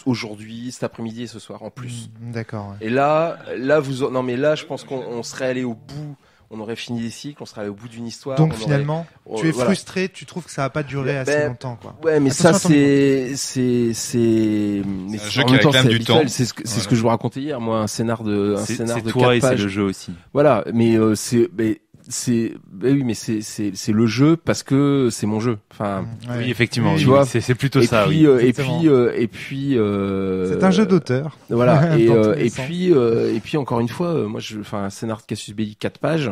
Speaker 5: aujourd'hui, cet après-midi et ce soir en plus. Mm, d'accord. Et là, là vous, non mais là, je pense qu'on serait allé au bout. On aurait fini des cycles, on serait allé au bout d'une histoire. Donc finalement, oh, tu es frustré,
Speaker 1: tu trouves que ça n'a pas duré ben, assez ben, longtemps, quoi. Ouais, mais ça
Speaker 5: c'est c'est c'est mais jeu qui du temps. C'est ce, que je vous racontais hier, moi, un scénar de un scénar de toi et c'est le jeu aussi. Voilà, mais euh, c'est c'est eh oui mais c'est c'est c'est le jeu parce que c'est mon jeu enfin mmh, oui effectivement tu vois c'est c'est plutôt ça oui. Euh, euh, et puis et euh, puis c'est un jeu d'auteur voilà et et puis et puis encore une fois moi je enfin scénar de Cassius Belli 4 pages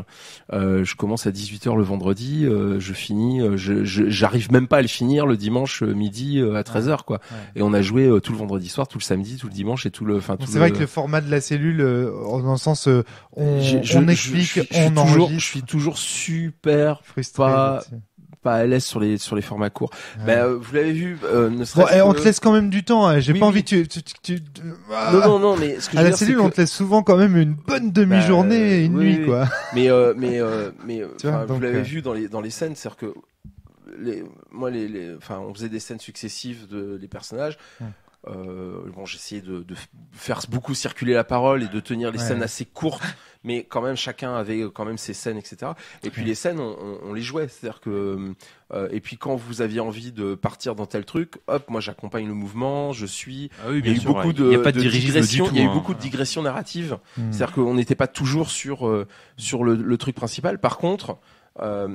Speaker 5: je commence à 18h le vendredi je finis je j'arrive même pas à le finir le dimanche midi à 13h quoi et on a joué tout le vendredi soir tout le samedi tout le dimanche et tout le enfin c'est le... vrai que le
Speaker 1: format de la cellule dans le sens on, explique on je toujours super frustré. Pas,
Speaker 5: à l'aise sur les sur les formats courts. Mais bah, euh, vous l'avez vu. Euh, eh, on te laisse quand même
Speaker 1: du temps. Hein. J'ai pas envie tu, tu, Non non non mais la on te laisse souvent quand même une bonne bah, demi-journée euh, et une nuit quoi.
Speaker 5: Mais mais mais vous l'avez vu dans les dans les scènes, c'est-à-dire que les, moi les, enfin on faisait des scènes successives de les personnages. Euh, bon, j'essayais de, de, faire beaucoup circuler la parole et de tenir les scènes assez courtes, mais quand même chacun avait euh, quand même ses scènes, etc. Et puis les scènes, on, les jouait, c'est-à-dire que euh, et puis quand vous aviez envie de partir dans tel truc, hop, moi j'accompagne le mouvement, je suis. il y a eu beaucoup de, pas de, digressions, il y a eu beaucoup de digressions narratives. Hmm. C'est-à-dire qu'on n'était pas toujours sur sur le, truc principal. Par contre,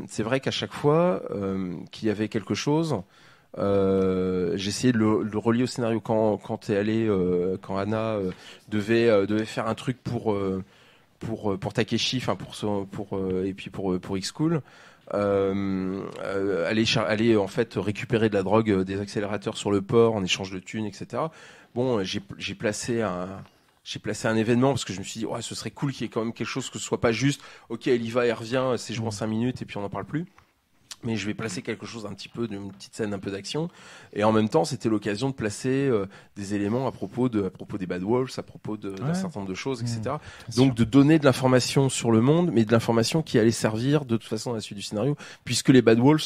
Speaker 5: c'est vrai qu'à chaque fois qu'il y avait quelque chose. Euh, j'ai essayé de le, relier au scénario quand quand allé euh, quand Anna euh, devait devait faire un truc pour pour pour Takeshi, pour pour et puis pour pour X School. aller, aller en fait récupérer de la drogue des accélérateurs sur le port en échange de thunes etc bon j'ai placé un j'ai placé un événement parce que je me suis dit ouais ce serait cool qu'il y ait quand même quelque chose que ce soit pas juste ok elle y va elle revient c'est joué en 5 minutes et puis on n'en parle plus mais je vais placer quelque chose un petit peu d'une petite scène un peu d'action et en même temps c'était l'occasion de placer euh, des éléments à propos de à propos des Bad Wolves à propos d'un certain nombre de choses mmh. etc donc de donner de l'information sur le monde mais de l'information qui allait servir de toute façon à la suite du scénario puisque les Bad Wolves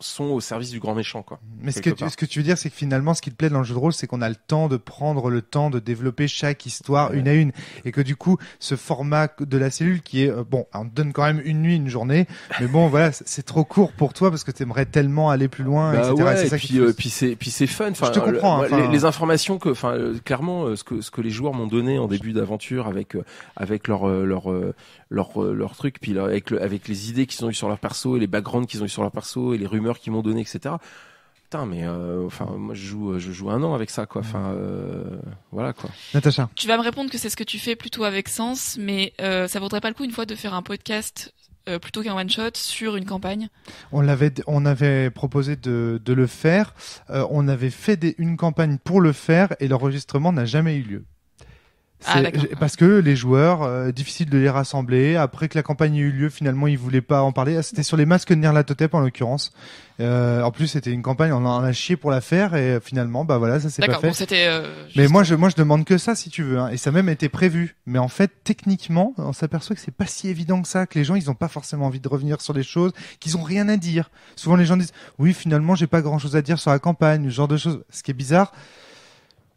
Speaker 5: sont au service du grand méchant quoi mais ce que tu, ce
Speaker 1: que tu veux dire c'est que finalement ce qui te plaît dans le jeu de rôle c'est qu'on a le temps de prendre le temps de développer chaque histoire une à une et que du coup ce format de la cellule qui est euh, bon on donne quand même une nuit une journée mais bon voilà c'est trop court pour toi parce que tu aimerais tellement aller plus loin, et,
Speaker 5: puis, c'est fun. Enfin, je comprends. les, informations que, enfin, euh, clairement, euh, ce que ce que les joueurs m'ont donné en début d'aventure avec euh, avec leur leur leur truc, puis avec avec les idées qu'ils ont eu sur leur perso et les backgrounds qu'ils ont eu sur leur perso et les rumeurs qu'ils m'ont donné, etc putain mais enfin moi je joue je joue un an avec ça quoi enfin
Speaker 1: voilà quoi Natacha
Speaker 4: tu vas me répondre que c'est ce que tu fais plutôt avec sens mais ça vaudrait pas le coup une fois de faire un podcast euh, plutôt qu'un one shot sur une campagne
Speaker 1: On l'avait, on avait proposé de, le faire. Euh, on avait fait une campagne pour le faire et l'enregistrement n'a jamais eu lieu. Ah, parce que les joueurs, euh, difficile de les rassembler. Après que la campagne ait eu lieu, finalement, ils voulaient pas en parler. Ah, c'était sur les masques de Nerlatotep, en l'occurrence. Euh, en plus, c'était une campagne, on en a chié pour la faire et finalement, bah voilà, ça s'est pas fait. Euh, Mais moi, je moi je demande que ça, si tu veux. Hein. Et ça a même été prévu. Mais en fait, techniquement, on s'aperçoit que c'est pas si évident que ça, que les gens, ils ont pas forcément envie de revenir sur les choses, qu'ils ont rien à dire. Souvent, les gens disent, oui, finalement, j'ai pas grand chose à dire sur la campagne, ce genre de choses. Ce qui est bizarre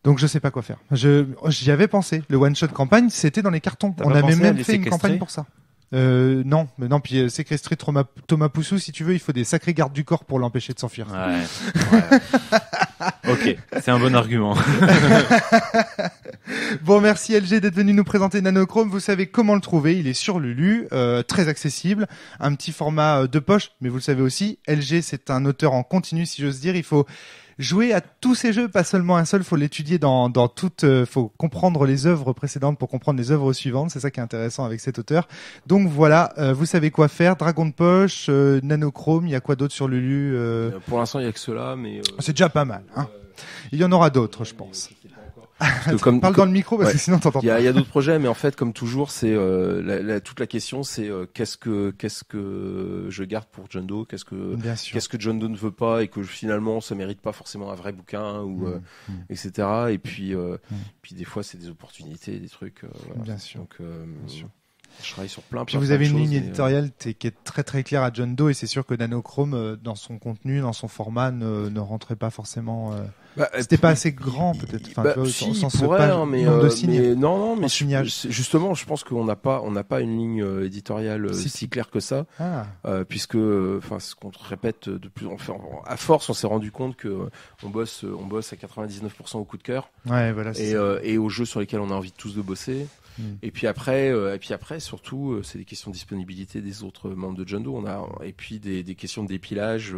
Speaker 1: donc je sais pas quoi faire. Je j'y avais pensé. Le one shot campagne, c'était dans les cartons. On avait même fait une campagne pour ça. Euh, non, mais non, puis euh, séquestrer Thomas, Thomas Poussou, si tu veux, il faut des sacrés gardes du corps pour l'empêcher de s'enfuir. Ouais. ok, c'est un bon argument. bon, merci LG d'être venu nous présenter Nanochrome. Vous savez comment le trouver, il est sur Lulu, euh, très accessible, un petit format euh, de poche, mais vous le savez aussi, LG c'est un auteur en continu, si j'ose dire, il faut jouer à tous ces jeux, pas seulement un seul. Faut l'étudier dans dans toute. Euh, faut comprendre les œuvres précédentes pour comprendre les œuvres suivantes. C'est ça qui est intéressant avec cet auteur. Donc voilà, euh, vous savez quoi faire. Dragon de poche, euh, Nanochrome. Il y a quoi d'autre sur Lulu Pour l'instant, il y a que cela, mais c'est déjà pas mal. Hein. Il y en aura d'autres, je pense. Ah, parle dans le micro parce que sinon t'entends.
Speaker 5: Il y a, a d'autres projets, mais en fait, comme toujours, c'est euh, toute la question, c'est euh, qu'est-ce que qu'est-ce que je garde pour John Doe, qu'est-ce que qu'est-ce que John Doe ne veut pas et que finalement ça mérite pas forcément un vrai bouquin ou mm, euh, mm. etc. Et puis mm. puis des fois c'est des opportunités, des trucs. Bien sûr. Je travaille sur plein. Puis vous avez une ligne éditoriale
Speaker 1: qui est très très claire à John Doe et c'est sûr que Nanochrome dans son contenu, dans son format, ne, rentrait pas forcément. Bah, C'était pas assez grand peut-être. Enfin, bah, mais, non, non, mais justement, je pense qu'on n'a pas, on n'a pas une
Speaker 5: ligne euh, éditoriale euh, si, claire que ça, ah. euh, puisque, enfin, ce qu'on répète de plus, en fait, à force, on s'est rendu compte que on bosse, on bosse à 99% au coup de cœur, voilà, et, et aux jeux sur lesquels on a envie de tous de bosser. Hmm. Et puis après, et puis après, surtout, c'est des questions de disponibilité des autres membres de John Doe. On a et puis des, questions de dépilage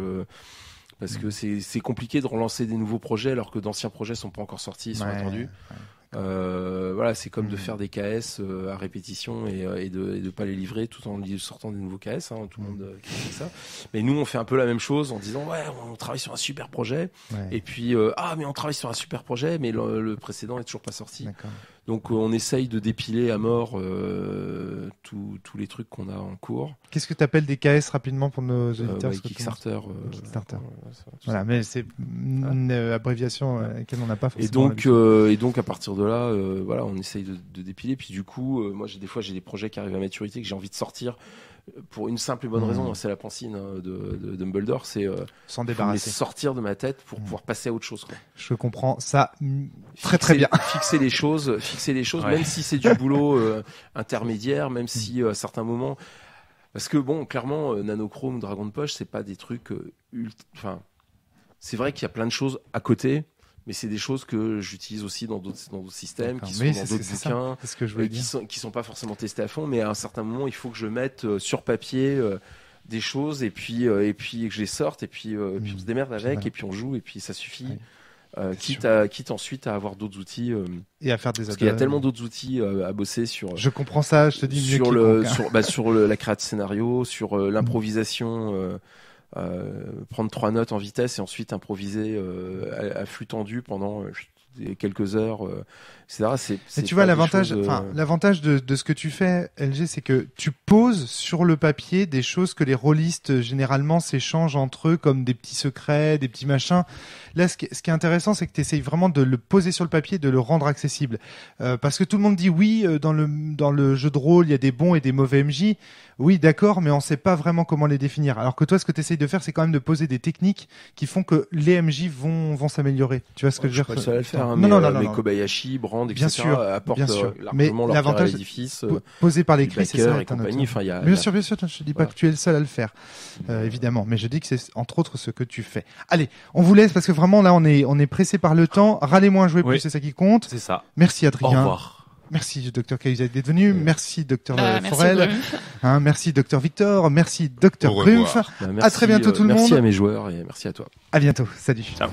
Speaker 5: parce que mm. c'est compliqué de relancer des nouveaux projets alors que d'anciens projets ne sont pas encore sortis, ils sont attendus. Euh, voilà, c'est comme de mm. faire des KS euh, à répétition et, euh, de ne pas les livrer tout en sortant des nouveaux KS. Hein, tout le mm. monde ça. Mais nous, on fait un peu la même chose en disant ouais, on travaille sur un super projet. Et puis ah, mais on travaille sur un super projet, mais le, précédent est toujours pas sorti. Donc on essaye de dépiler à mort euh, tous les trucs qu'on a en cours.
Speaker 1: Qu'est-ce que tu appelles des KS rapidement pour nos euh, auditeurs bah, euh, Kickstarter. voilà, mais c'est une euh, abréviation à on n'a pas forcément. Et donc, et
Speaker 5: donc à partir de là, voilà, on essaye de, de, dépiler. Puis du coup, moi des fois j'ai des projets qui arrivent à maturité que j'ai envie de sortir pour une simple et bonne raison, mmh. c'est la pensine hein, de, Dumbledore, c'est euh, sortir de ma tête pour mmh. pouvoir passer à autre chose.
Speaker 1: Je comprends ça mmh, très très
Speaker 5: bien. fixer les choses, fixer les choses, même si c'est du boulot euh, intermédiaire, même si euh, à certains moments, parce que bon, clairement, Nanochrome, Dragon de poche, c'est pas des trucs, enfin, c'est vrai qu'il y a plein de choses à côté mais c'est des choses que j'utilise aussi dans d'autres dans d'autres systèmes qui sont dans d'autres bouquins que je euh, qui sont sont pas forcément testés à fond mais à un certain moment il faut que je mette euh, sur papier euh, des choses et puis et puis que je les sorte et puis, puis on mmh. se démerde avec et puis on joue et puis ça suffit quitte, à, quitte, ensuite à avoir d'autres outils et à faire des parce qu'il y a tellement d'autres outils à bosser sur je comprends ça je te dis hein. bah, sur le, sur, la création de scénario sur mmh. l'improvisation euh, prendre trois notes en vitesse et ensuite improviser euh, à, flux tendu pendant euh, quelques heures tu vois, l'avantage, enfin, euh, de...
Speaker 1: l'avantage de, ce que tu fais, LG, c'est que tu poses sur le papier des choses que les rôlistes euh, généralement s'échangent entre eux comme des petits secrets, des petits machins. Là, ce qui, est intéressant, c'est que tu essayes vraiment de le poser sur le papier, de le rendre accessible. Euh, parce que tout le monde dit oui, dans le, dans le jeu de rôle, il y a des bons et des mauvais MJ. Oui, d'accord, mais on sait pas vraiment comment les définir. Alors que toi, ce que tu essayes de faire, c'est quand même de poser des techniques qui font que les MJ vont, vont s'améliorer. Tu vois ce que je veux dire? Je le faire, hein, non, non, non,
Speaker 5: Kobayashi, Brand, Bien sûr, apporte mais l'avantage euh, Posé par les c'est ça. bien sûr,
Speaker 1: bien sûr. Je dis pas que tu es le seul à le faire, euh, mm. évidemment. Mais je dis que c'est entre autres ce que tu fais. Allez, on vous laisse parce que vraiment là, on est on est pressé par le temps. Râlez-moi, jouez plus, c'est ça qui compte. C'est ça. Merci Adrien. Au revoir. Merci docteur Cahuzac d'être venu, mm. merci docteur bah, euh, Forel, hein, merci docteur Victor, merci docteur Rumpf. Bah, à très bientôt tout le merci monde. Merci à mes joueurs et merci à toi. À bientôt. Salut. Ciao.